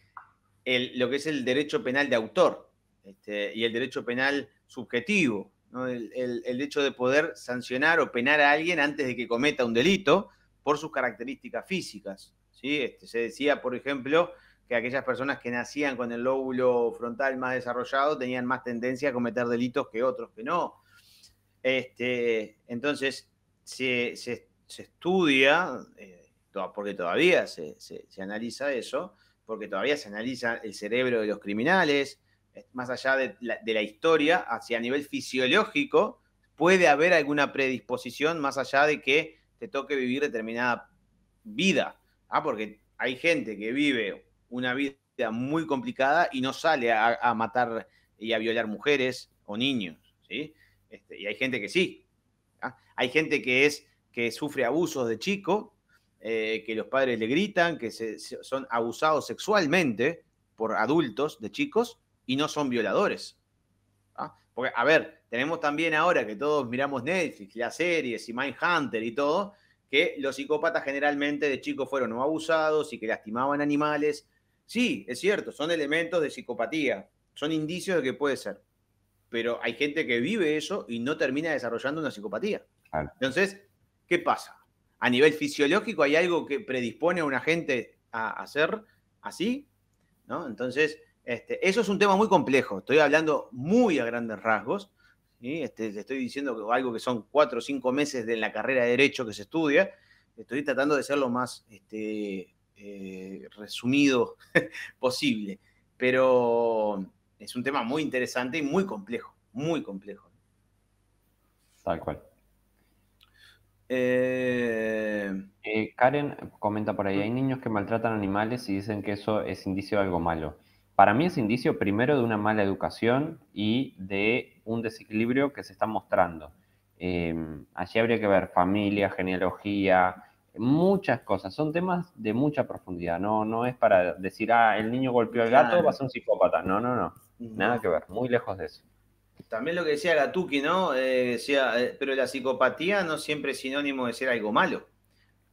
lo que es el derecho penal de autor este, y el derecho penal subjetivo, el, hecho de poder sancionar o penar a alguien antes de que cometa un delito por sus características físicas, ¿sí? Este, se decía, por ejemplo, que aquellas personas que nacían con el lóbulo frontal más desarrollado tenían más tendencia a cometer delitos que otros que no este, entonces, se, estudia, eh, porque todavía se, analiza eso, porque todavía se analiza el cerebro de los criminales, eh, más allá de la, historia, hacia a nivel fisiológico, puede haber alguna predisposición más allá de que te toque vivir determinada vida. ¿ah? porque hay gente que vive una vida muy complicada y no sale a, a matar y a violar mujeres o niños. ¿sí? Este, y hay gente que sí. ¿ah? Hay gente que, es, que sufre abusos de chico, eh, que los padres le gritan, que se, son abusados sexualmente por adultos de chicos y no son violadores. ¿ah? Porque, a ver, tenemos también ahora que todos miramos Netflix, las series y Mindhunter y todo, que los psicópatas generalmente de chicos fueron no abusados y que lastimaban animales. Sí, es cierto, son elementos de psicopatía, son indicios de que puede ser pero hay gente que vive eso y no termina desarrollando una psicopatía. Entonces, ¿qué pasa? A nivel fisiológico hay algo que predispone a una gente a, hacer así, ¿no? Entonces, este, eso es un tema muy complejo. Estoy hablando muy a grandes rasgos. Este, estoy diciendo que algo que son cuatro o cinco meses de la carrera de Derecho que se estudia. Estoy tratando de ser lo más este, eh, resumido posible. Pero es un tema muy interesante y muy complejo, muy complejo. Tal cual. Eh, eh, Karen comenta por ahí, ¿Mm? hay niños que maltratan animales y dicen que eso es indicio de algo malo. Para mí es indicio primero de una mala educación y de un desequilibrio que se está mostrando. Em, allí habría que ver familia, genealogía, muchas cosas. Son temas de mucha profundidad. No, no es para decir, ah, el niño golpeó al gato, va a ser un psicópata. No, no, no. Nada que ver, muy lejos de eso. También lo que decía Gatuki, ¿no? Eh, decía, eh, pero la psicopatía no siempre es sinónimo de ser algo malo.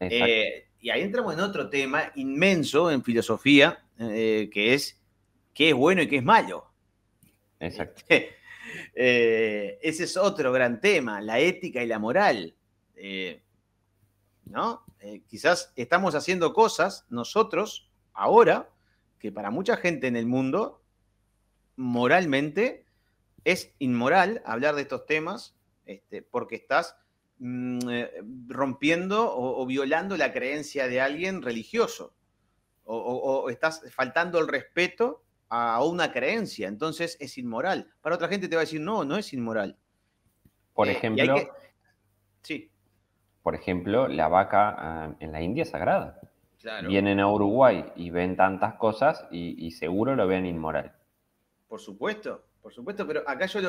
Eh, y ahí entramos en otro tema inmenso en filosofía, que es qué es bueno y qué es malo. Exacto. Este, ese es otro gran tema, la ética y la moral. ¿No? quizás estamos haciendo cosas nosotros ahora que para mucha gente en el mundo moralmente es inmoral hablar de estos temas este, porque estás mm, eh, rompiendo o, violando la creencia de alguien religioso o, estás faltando el respeto a una creencia, entonces es inmoral. Para otra gente te va a decir, no, no es inmoral. Por eh, ejemplo, sí. por ejemplo, la vaca ah, en la India es sagrada. Vienen a Uruguay y ven tantas cosas y seguro lo ven inmoral. Por supuesto, por supuesto, pero acá yo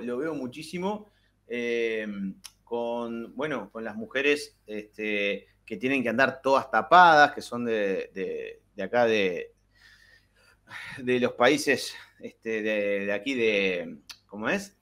lo, veo muchísimo em, con, bueno, con las mujeres este, que tienen que andar todas tapadas, que son de, acá de, los países este, de, aquí de, ¿cómo es?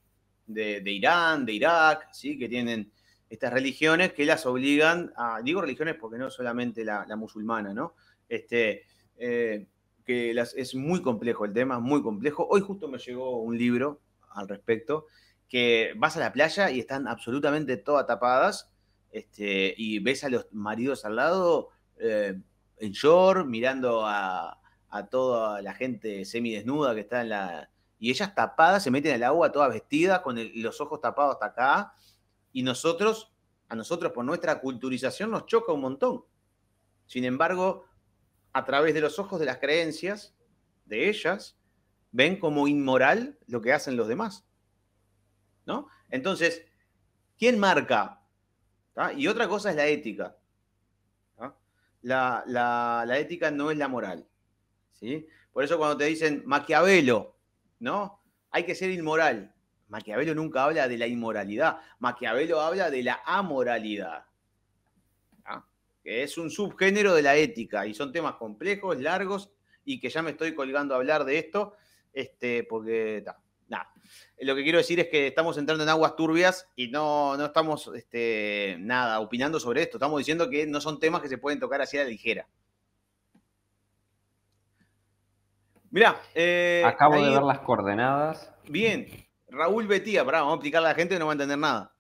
De, Irán, de Irak, ¿sí? Que tienen estas religiones que las obligan a, digo religiones porque no solamente la, musulmana, ¿no? Este, eh, que es muy complejo el tema, muy complejo. Hoy justo me llegó un libro al respecto, que vas a la playa y están absolutamente todas tapadas, este, y ves a los maridos al lado eh, en Shore mirando a, toda la gente semidesnuda que está en la... Y ellas tapadas se meten al agua, todas vestidas, con los ojos tapados hasta acá, y nosotros, a nosotros por nuestra culturización nos choca un montón. Sin embargo, a través de los ojos de las creencias de ellas, ven como inmoral lo que hacen los demás. ¿No? Entonces, ¿quién marca? ¿Ah? Y otra cosa es la ética. La, la, ética no es la moral. ¿sí? Por eso cuando te dicen Maquiavelo, ¿no? Hay que ser inmoral. Maquiavelo nunca habla de la inmoralidad. Maquiavelo habla de la amoralidad que es un subgénero de la ética y son temas complejos, largos y que ya me estoy colgando a hablar de esto, este, porque nada. Lo que quiero decir es que estamos entrando en aguas turbias y no, no estamos este, nada opinando sobre esto, estamos diciendo que no son temas que se pueden tocar así a la ligera. Mirá, eh, acabo de ver las coordenadas. Bien, Raúl Betía, bravo, vamos a explicarle a la gente no va a entender nada.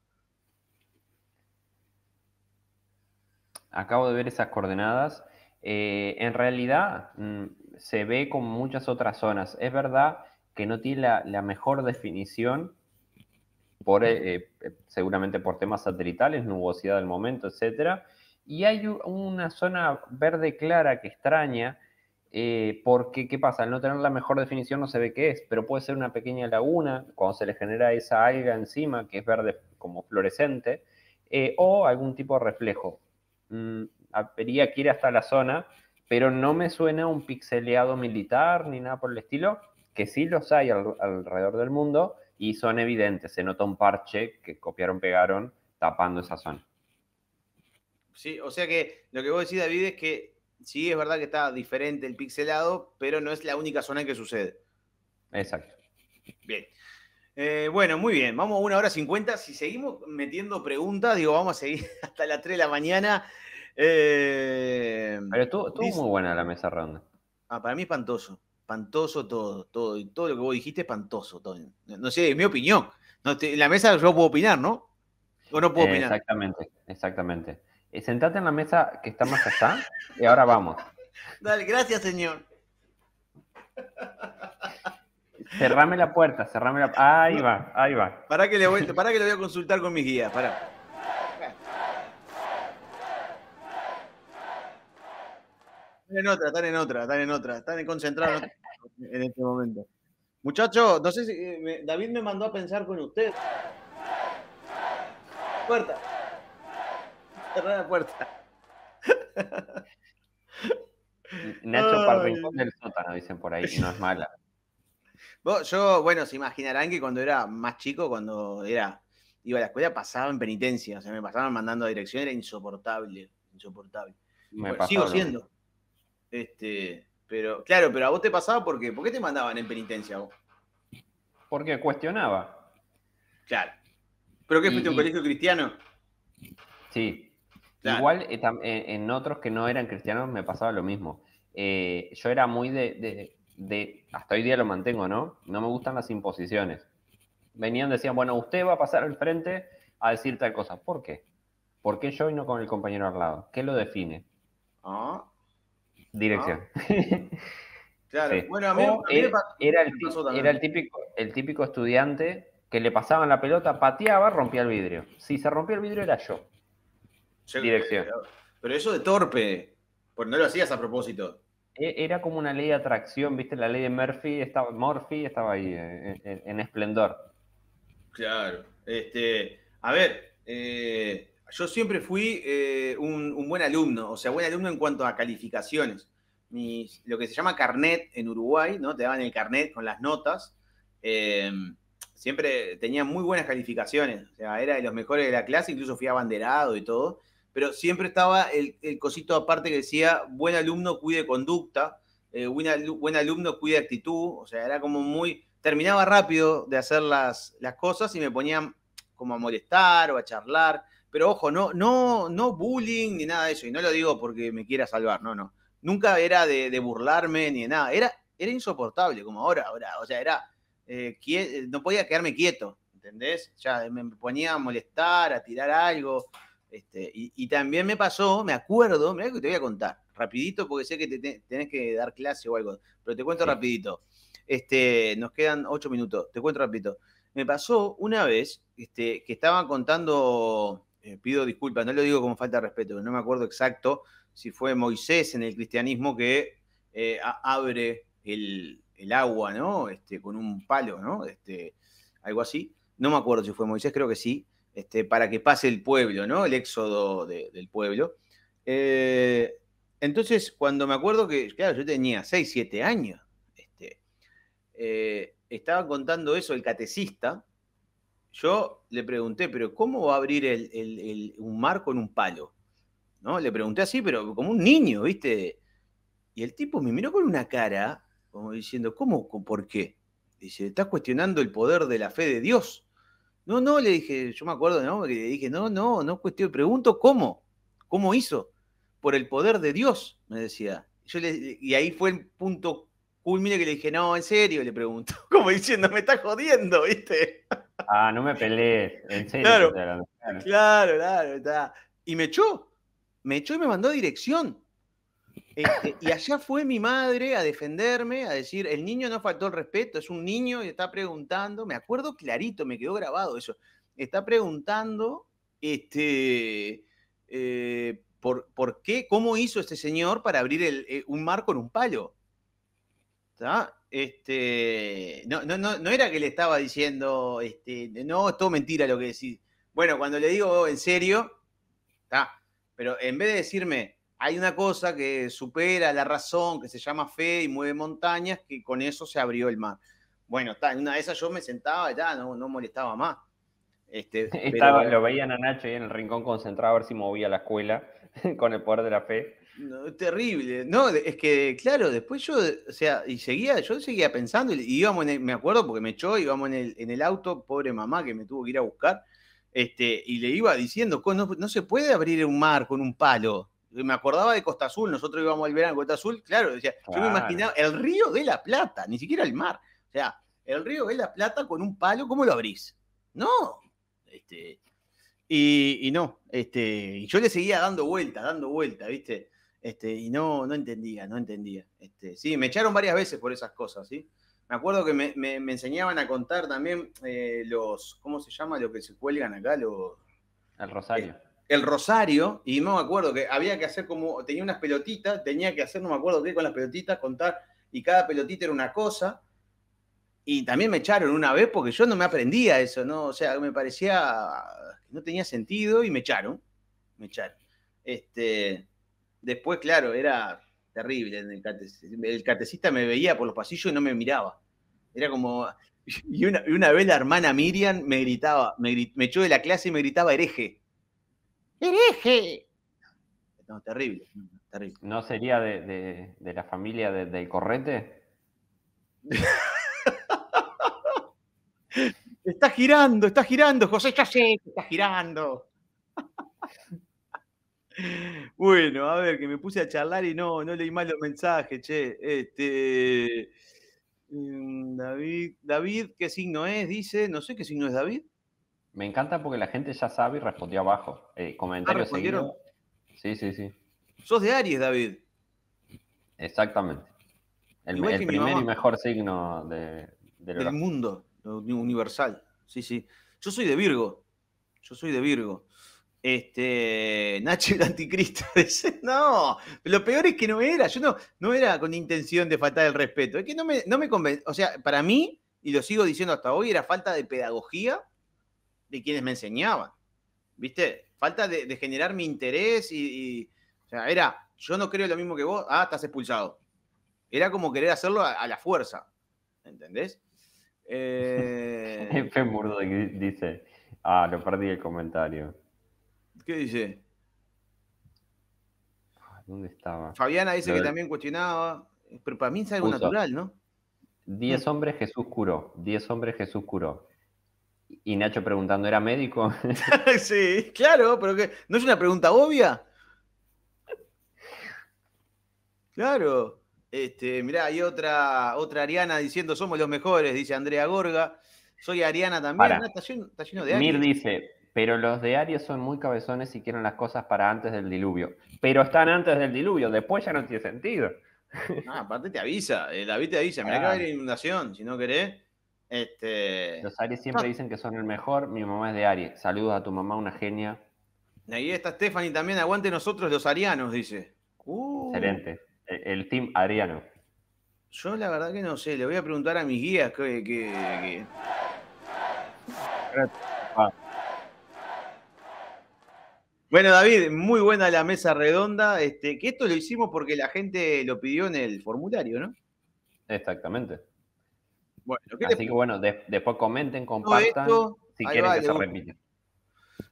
acabo de ver esas coordenadas. Eh, en realidad mm, se ve con muchas otras zonas. Es verdad que no tiene la, mejor definición, por, eh, eh, seguramente por temas satelitales, nubosidad del momento, etc. Y hay una zona verde clara que extraña, porque, ¿qué pasa? Al no tener la mejor definición no se ve qué es, pero puede ser una pequeña laguna cuando se le genera esa alga encima, que es verde como fluorescente, o algún tipo de reflejo. Mm, que ir hasta la zona, pero no me suena un pixeleado militar ni nada por el estilo, que sí los hay alrededor del mundo y son evidentes, se nota un parche que copiaron, pegaron, tapando esa zona. Sí, o sea que lo que vos decís, David, es que sí es verdad que está diferente el pixelado, pero no es la única zona en que sucede. Exacto. Bien. Eh, bueno, muy bien, vamos a una hora cincuenta. Si seguimos metiendo preguntas, digo, vamos a seguir hasta las 3 de la mañana. Eh, Pero estuvo, muy buena la mesa ronda. Ah, para mí espantoso, espantoso todo, todo, todo lo que vos dijiste espantoso. Todo. No sé, es mi opinión. en la mesa yo puedo opinar, ¿no? O no puedo opinar. Exactamente, exactamente. Eh, sentate en la mesa que está más allá y ahora vamos. Dale, gracias, señor. Cerrame la puerta, cerrame la puerta. Ahí va, ahí va. Para que le voy, para que voy a consultar con mis guías, para. Están en otra, están en otra, están en otra, están concentrados en este momento. Muchachos, no sé si eh, David me mandó a pensar con usted. Puerta. Cerrar la puerta. Nacho para el rincón del sótano, dicen por ahí, no es mala. Yo, bueno, se imaginarán que cuando era más chico, cuando era iba a la escuela, pasaba en penitencia. O sea, me pasaban mandando a dirección, era insoportable. Insoportable. Me sigo siendo. Este, pero, claro, pero a vos te pasaba porque, ¿por qué te mandaban en penitencia vos? Porque cuestionaba. Claro. ¿Pero qué fuiste un colegio cristiano? Sí. Igual eh, eh, en otros que no eran cristianos me pasaba lo mismo. Eh, yo era muy de hasta hoy día lo mantengo, ¿no? No me gustan las imposiciones. Venían, decían, bueno, usted va a pasar al frente a decir tal cosa. ¿Por qué? ¿Por qué yo y no con el compañero al lado? ¿Qué lo define? Dirección. Claro, bueno, era, el, típico, el típico estudiante que le pasaban la pelota, pateaba, rompía el vidrio. Si se rompía el vidrio era yo. Dirección. Pero, eso de torpe, pues no lo hacías a propósito. E-, era como una ley de atracción, ¿viste? La ley de Murphy estaba, Murphy estaba ahí eh, en, esplendor. Claro. Este, a ver, eh, yo siempre fui eh, un, buen alumno, o sea, buen alumno en cuanto a calificaciones. lo que se llama carnet en Uruguay, ¿no? Te daban el carnet con las notas. siempre tenía muy buenas calificaciones, o sea, era de los mejores de la clase, incluso fui abanderado y todo pero siempre estaba el, cosito aparte que decía, buen alumno cuide conducta, eh, buen, alumno cuide actitud, o sea, era como muy, terminaba rápido de hacer las, cosas y me ponían como a molestar o a charlar, pero ojo, no, no, no bullying ni nada de eso, y no lo digo porque me quiera salvar, no, no, nunca era de, burlarme ni de nada, era, era insoportable como ahora, ahora, o sea, era, eh, no podía quedarme quieto, ¿entendés? Ya me ponía a molestar, a tirar algo, este, y, también me pasó, me acuerdo, mira que te voy a contar, rapidito, porque sé que tenés que dar clase o algo, pero te cuento rapidito. Este, nos quedan ocho minutos, te cuento rapidito. Me pasó una vez este, que estaban contando, eh, pido disculpas, no lo digo como falta de respeto, no me acuerdo exacto si fue Moisés en el cristianismo que eh, abre el, agua, ¿no? Este, con un palo, ¿no? Este, algo así. No me acuerdo si fue Moisés, creo que sí. Este, para que pase el pueblo, ¿no? El éxodo del pueblo. Eh, entonces, cuando me acuerdo que, claro, yo tenía 6, 7 años, este, eh, estaba contando eso el catecista, yo le pregunté, pero ¿cómo va a abrir un mar con un palo? ¿No? Le pregunté así, pero como un niño, ¿viste? Y el tipo me miró con una cara, como diciendo, ¿cómo? ¿Por qué? Dice, estás cuestionando el poder de la fe de Dios. No, no, le dije, yo me acuerdo no, le dije, no, no, no cuestión, pregunto cómo, cómo hizo, por el poder de Dios, me decía. Yo le, y ahí fue el punto culmine que le dije, no, en serio, le pregunto, como diciendo, me está jodiendo, ¿viste? Ah, no me pelees, en serio. Claro, claro, claro, está. Y me echó, me echó y me mandó dirección. Este, y allá fue mi madre a defenderme, a decir, el niño no faltó el respeto, es un niño y está preguntando, me acuerdo clarito, me quedó grabado eso, está preguntando, este, eh, por, por, qué, cómo hizo este señor para abrir eh, un mar con un palo. ¿Está? Este, no, no, era que le estaba diciendo, este, no, es todo mentira lo que decís. Bueno, cuando le digo oh, en serio, ¿está? Pero en vez de decirme, hay una cosa que supera la razón, que se llama fe y mueve montañas, que con eso se abrió el mar. Bueno, está, en una de esas yo me sentaba ya, no, no molestaba más. Este, lo veían a Nacho ahí en el rincón concentrado a ver si movía la escuela con el poder de la fe. terrible. No, es que, claro, después yo, o sea, y seguía, yo seguía pensando, y íbamos me acuerdo porque me echó, íbamos en el, en el auto, pobre mamá que me tuvo que ir a buscar, este, y le iba diciendo, no se puede abrir un mar con un palo me acordaba de Costa Azul, nosotros íbamos al verano a Costa Azul, claro, decía, yo me imaginaba el río de la Plata, ni siquiera el mar. O sea, el río de la Plata con un palo, ¿cómo lo abrís? No. Este, y, no, este, y yo le seguía dando vuelta, dando vuelta, ¿viste? Este, y no, no entendía, no entendía. Este, sí, me echaron varias veces por esas cosas, ¿sí? Me acuerdo que me, me, enseñaban a contar también eh, los, ¿cómo se llama? Lo que se cuelgan acá, los... El rosario el rosario, y no me acuerdo que había que hacer como, tenía unas pelotitas, tenía que hacer, no me acuerdo qué, con las pelotitas, contar, y cada pelotita era una cosa. Y también me echaron una vez porque yo no me aprendía eso, ¿no? O sea, me parecía que no tenía sentido y me echaron. Me echaron. Este, después, claro, era terrible. El, catecista, me veía por los pasillos y no me miraba. Era como. Y una, vez la hermana Miriam me gritaba, me echó de la clase y me gritaba hereje hereje. No, terrible, terrible. ¿No sería de, la familia del correte? está girando, está girando, José, ya sé que está girando. bueno, a ver, que me puse a charlar y no, no leí mal los mensajes, che. Este, mm, David, David, ¿qué signo es? Dice, no sé qué signo es David. Me encanta porque la gente ya sabe y respondió abajo. Eh, ah, Sí, sí, sí. Sos de Aries, David. Exactamente. El, primer y mejor signo del mundo universal. Sí, sí. Yo soy de Virgo. Yo soy de Virgo. Este, Nacho el anticristo. no, lo peor es que no era. Yo no, no era con intención de faltar el respeto. Es que no me, no O sea, para mí, y lo sigo diciendo hasta hoy, era falta de pedagogía de quienes me enseñaban. ¿Viste? Falta de, generar mi interés y, O sea, era, yo no creo lo mismo que vos, ah, estás expulsado. Era como querer hacerlo a, la fuerza. ¿Entendés? Eh... que dice, ah, lo perdí el comentario. ¿Qué dice? Ah, ¿Dónde estaba? Fabiana dice que también cuestionaba, pero para mí es algo natural, ¿no? Diez hombres Jesús curó, diez hombres Jesús curó. Y Nacho preguntando, ¿era médico? sí, claro, pero ¿no es una pregunta obvia? Claro. Este, mirá, hay otra, otra Ariana diciendo, somos los mejores, dice Andrea Gorga. Soy Ariana también. Mir dice, pero los de Aries son muy cabezones y quieren las cosas para antes del diluvio. Pero están antes del diluvio, después ya no tiene sentido. aparte te avisa, eh, David te avisa, mirá que va haber inundación, si no querés. Este... Los Aries siempre dicen que son el mejor. Mi mamá es de Aries. Saludos a tu mamá, una genia. Ahí está Stephanie también. Aguante nosotros los arianos, dice. Uh. Excelente. E-, el, team ariano. Yo la verdad que no sé. Le voy a preguntar a mis guías que... Ah. Bueno, David, muy buena la mesa redonda. Este, que esto lo hicimos porque la gente lo pidió en el formulario, ¿no? Exactamente. Así que bueno, después comenten, compartan si quieren que se gustó. repita.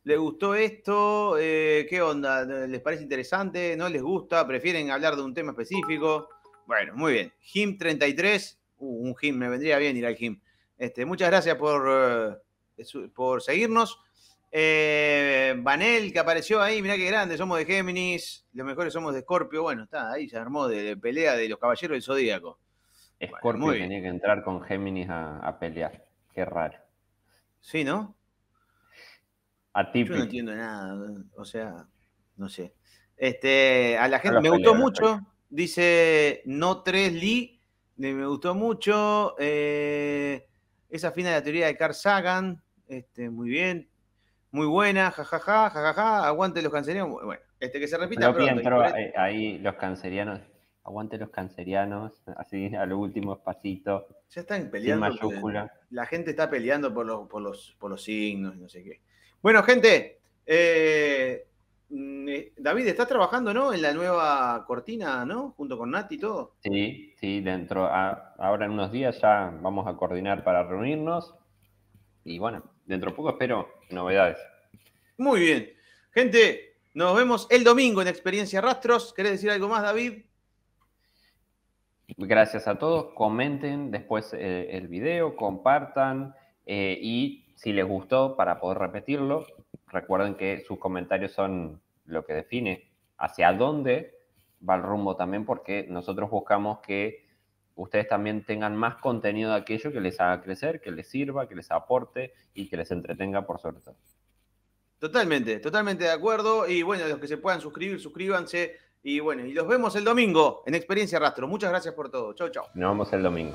¿Les gustó esto? Eh, ¿Qué onda? ¿Les parece interesante? ¿No les gusta? ¿Prefieren hablar de un tema específico? Bueno, muy bien. jim 33. Uh, un Jim, me vendría bien ir al Jim. Este, muchas gracias por, eh, por seguirnos. Eh, Vanel, que apareció ahí, mirá qué grande, somos de Géminis, los mejores somos de Escorpio. Bueno, está ahí, se armó de pelea de los caballeros del Zodíaco. Scorpio tenía que entrar con Géminis a, pelear. Qué raro. Sí, ¿no? a Yo no entiendo nada. O sea, no sé. Este, a la gente me gustó mucho. Dice eh, No 3 Lee. Me gustó mucho. esa fina de la teoría de Carl Sagan. Este, muy bien. Muy buena. Jajaja, jajaja. Ja, ja, ja. Aguante los cancerianos. Bueno, este que se repita. Pero entró ahí los cancerianos Aguante los cancerianos, así a último últimos Ya están peleando. La, gente está peleando por los, por los, signos no sé qué. Bueno, gente, eh, mm, eh, David, estás trabajando, ¿no? En la nueva cortina, ¿no? Junto con Nati y todo. Sí, sí, dentro, ahora en unos días ya vamos a coordinar para reunirnos. Y bueno, dentro de poco espero novedades. Muy bien. Gente, nos vemos el domingo en Experiencia Rastros. ¿Querés decir algo más, David? Gracias a todos. Comenten después eh, el video, compartan eh, y si les gustó, para poder repetirlo, recuerden que sus comentarios son lo que define hacia dónde va el rumbo también, porque nosotros buscamos que ustedes también tengan más contenido de aquello que les haga crecer, que les sirva, que les aporte y que les entretenga por suerte. Totalmente, totalmente de acuerdo. Y bueno, los que se puedan suscribir, suscríbanse y bueno, y los vemos el domingo en Experiencia Rastro. Muchas gracias por todo. Chau, chau. Nos vemos el domingo.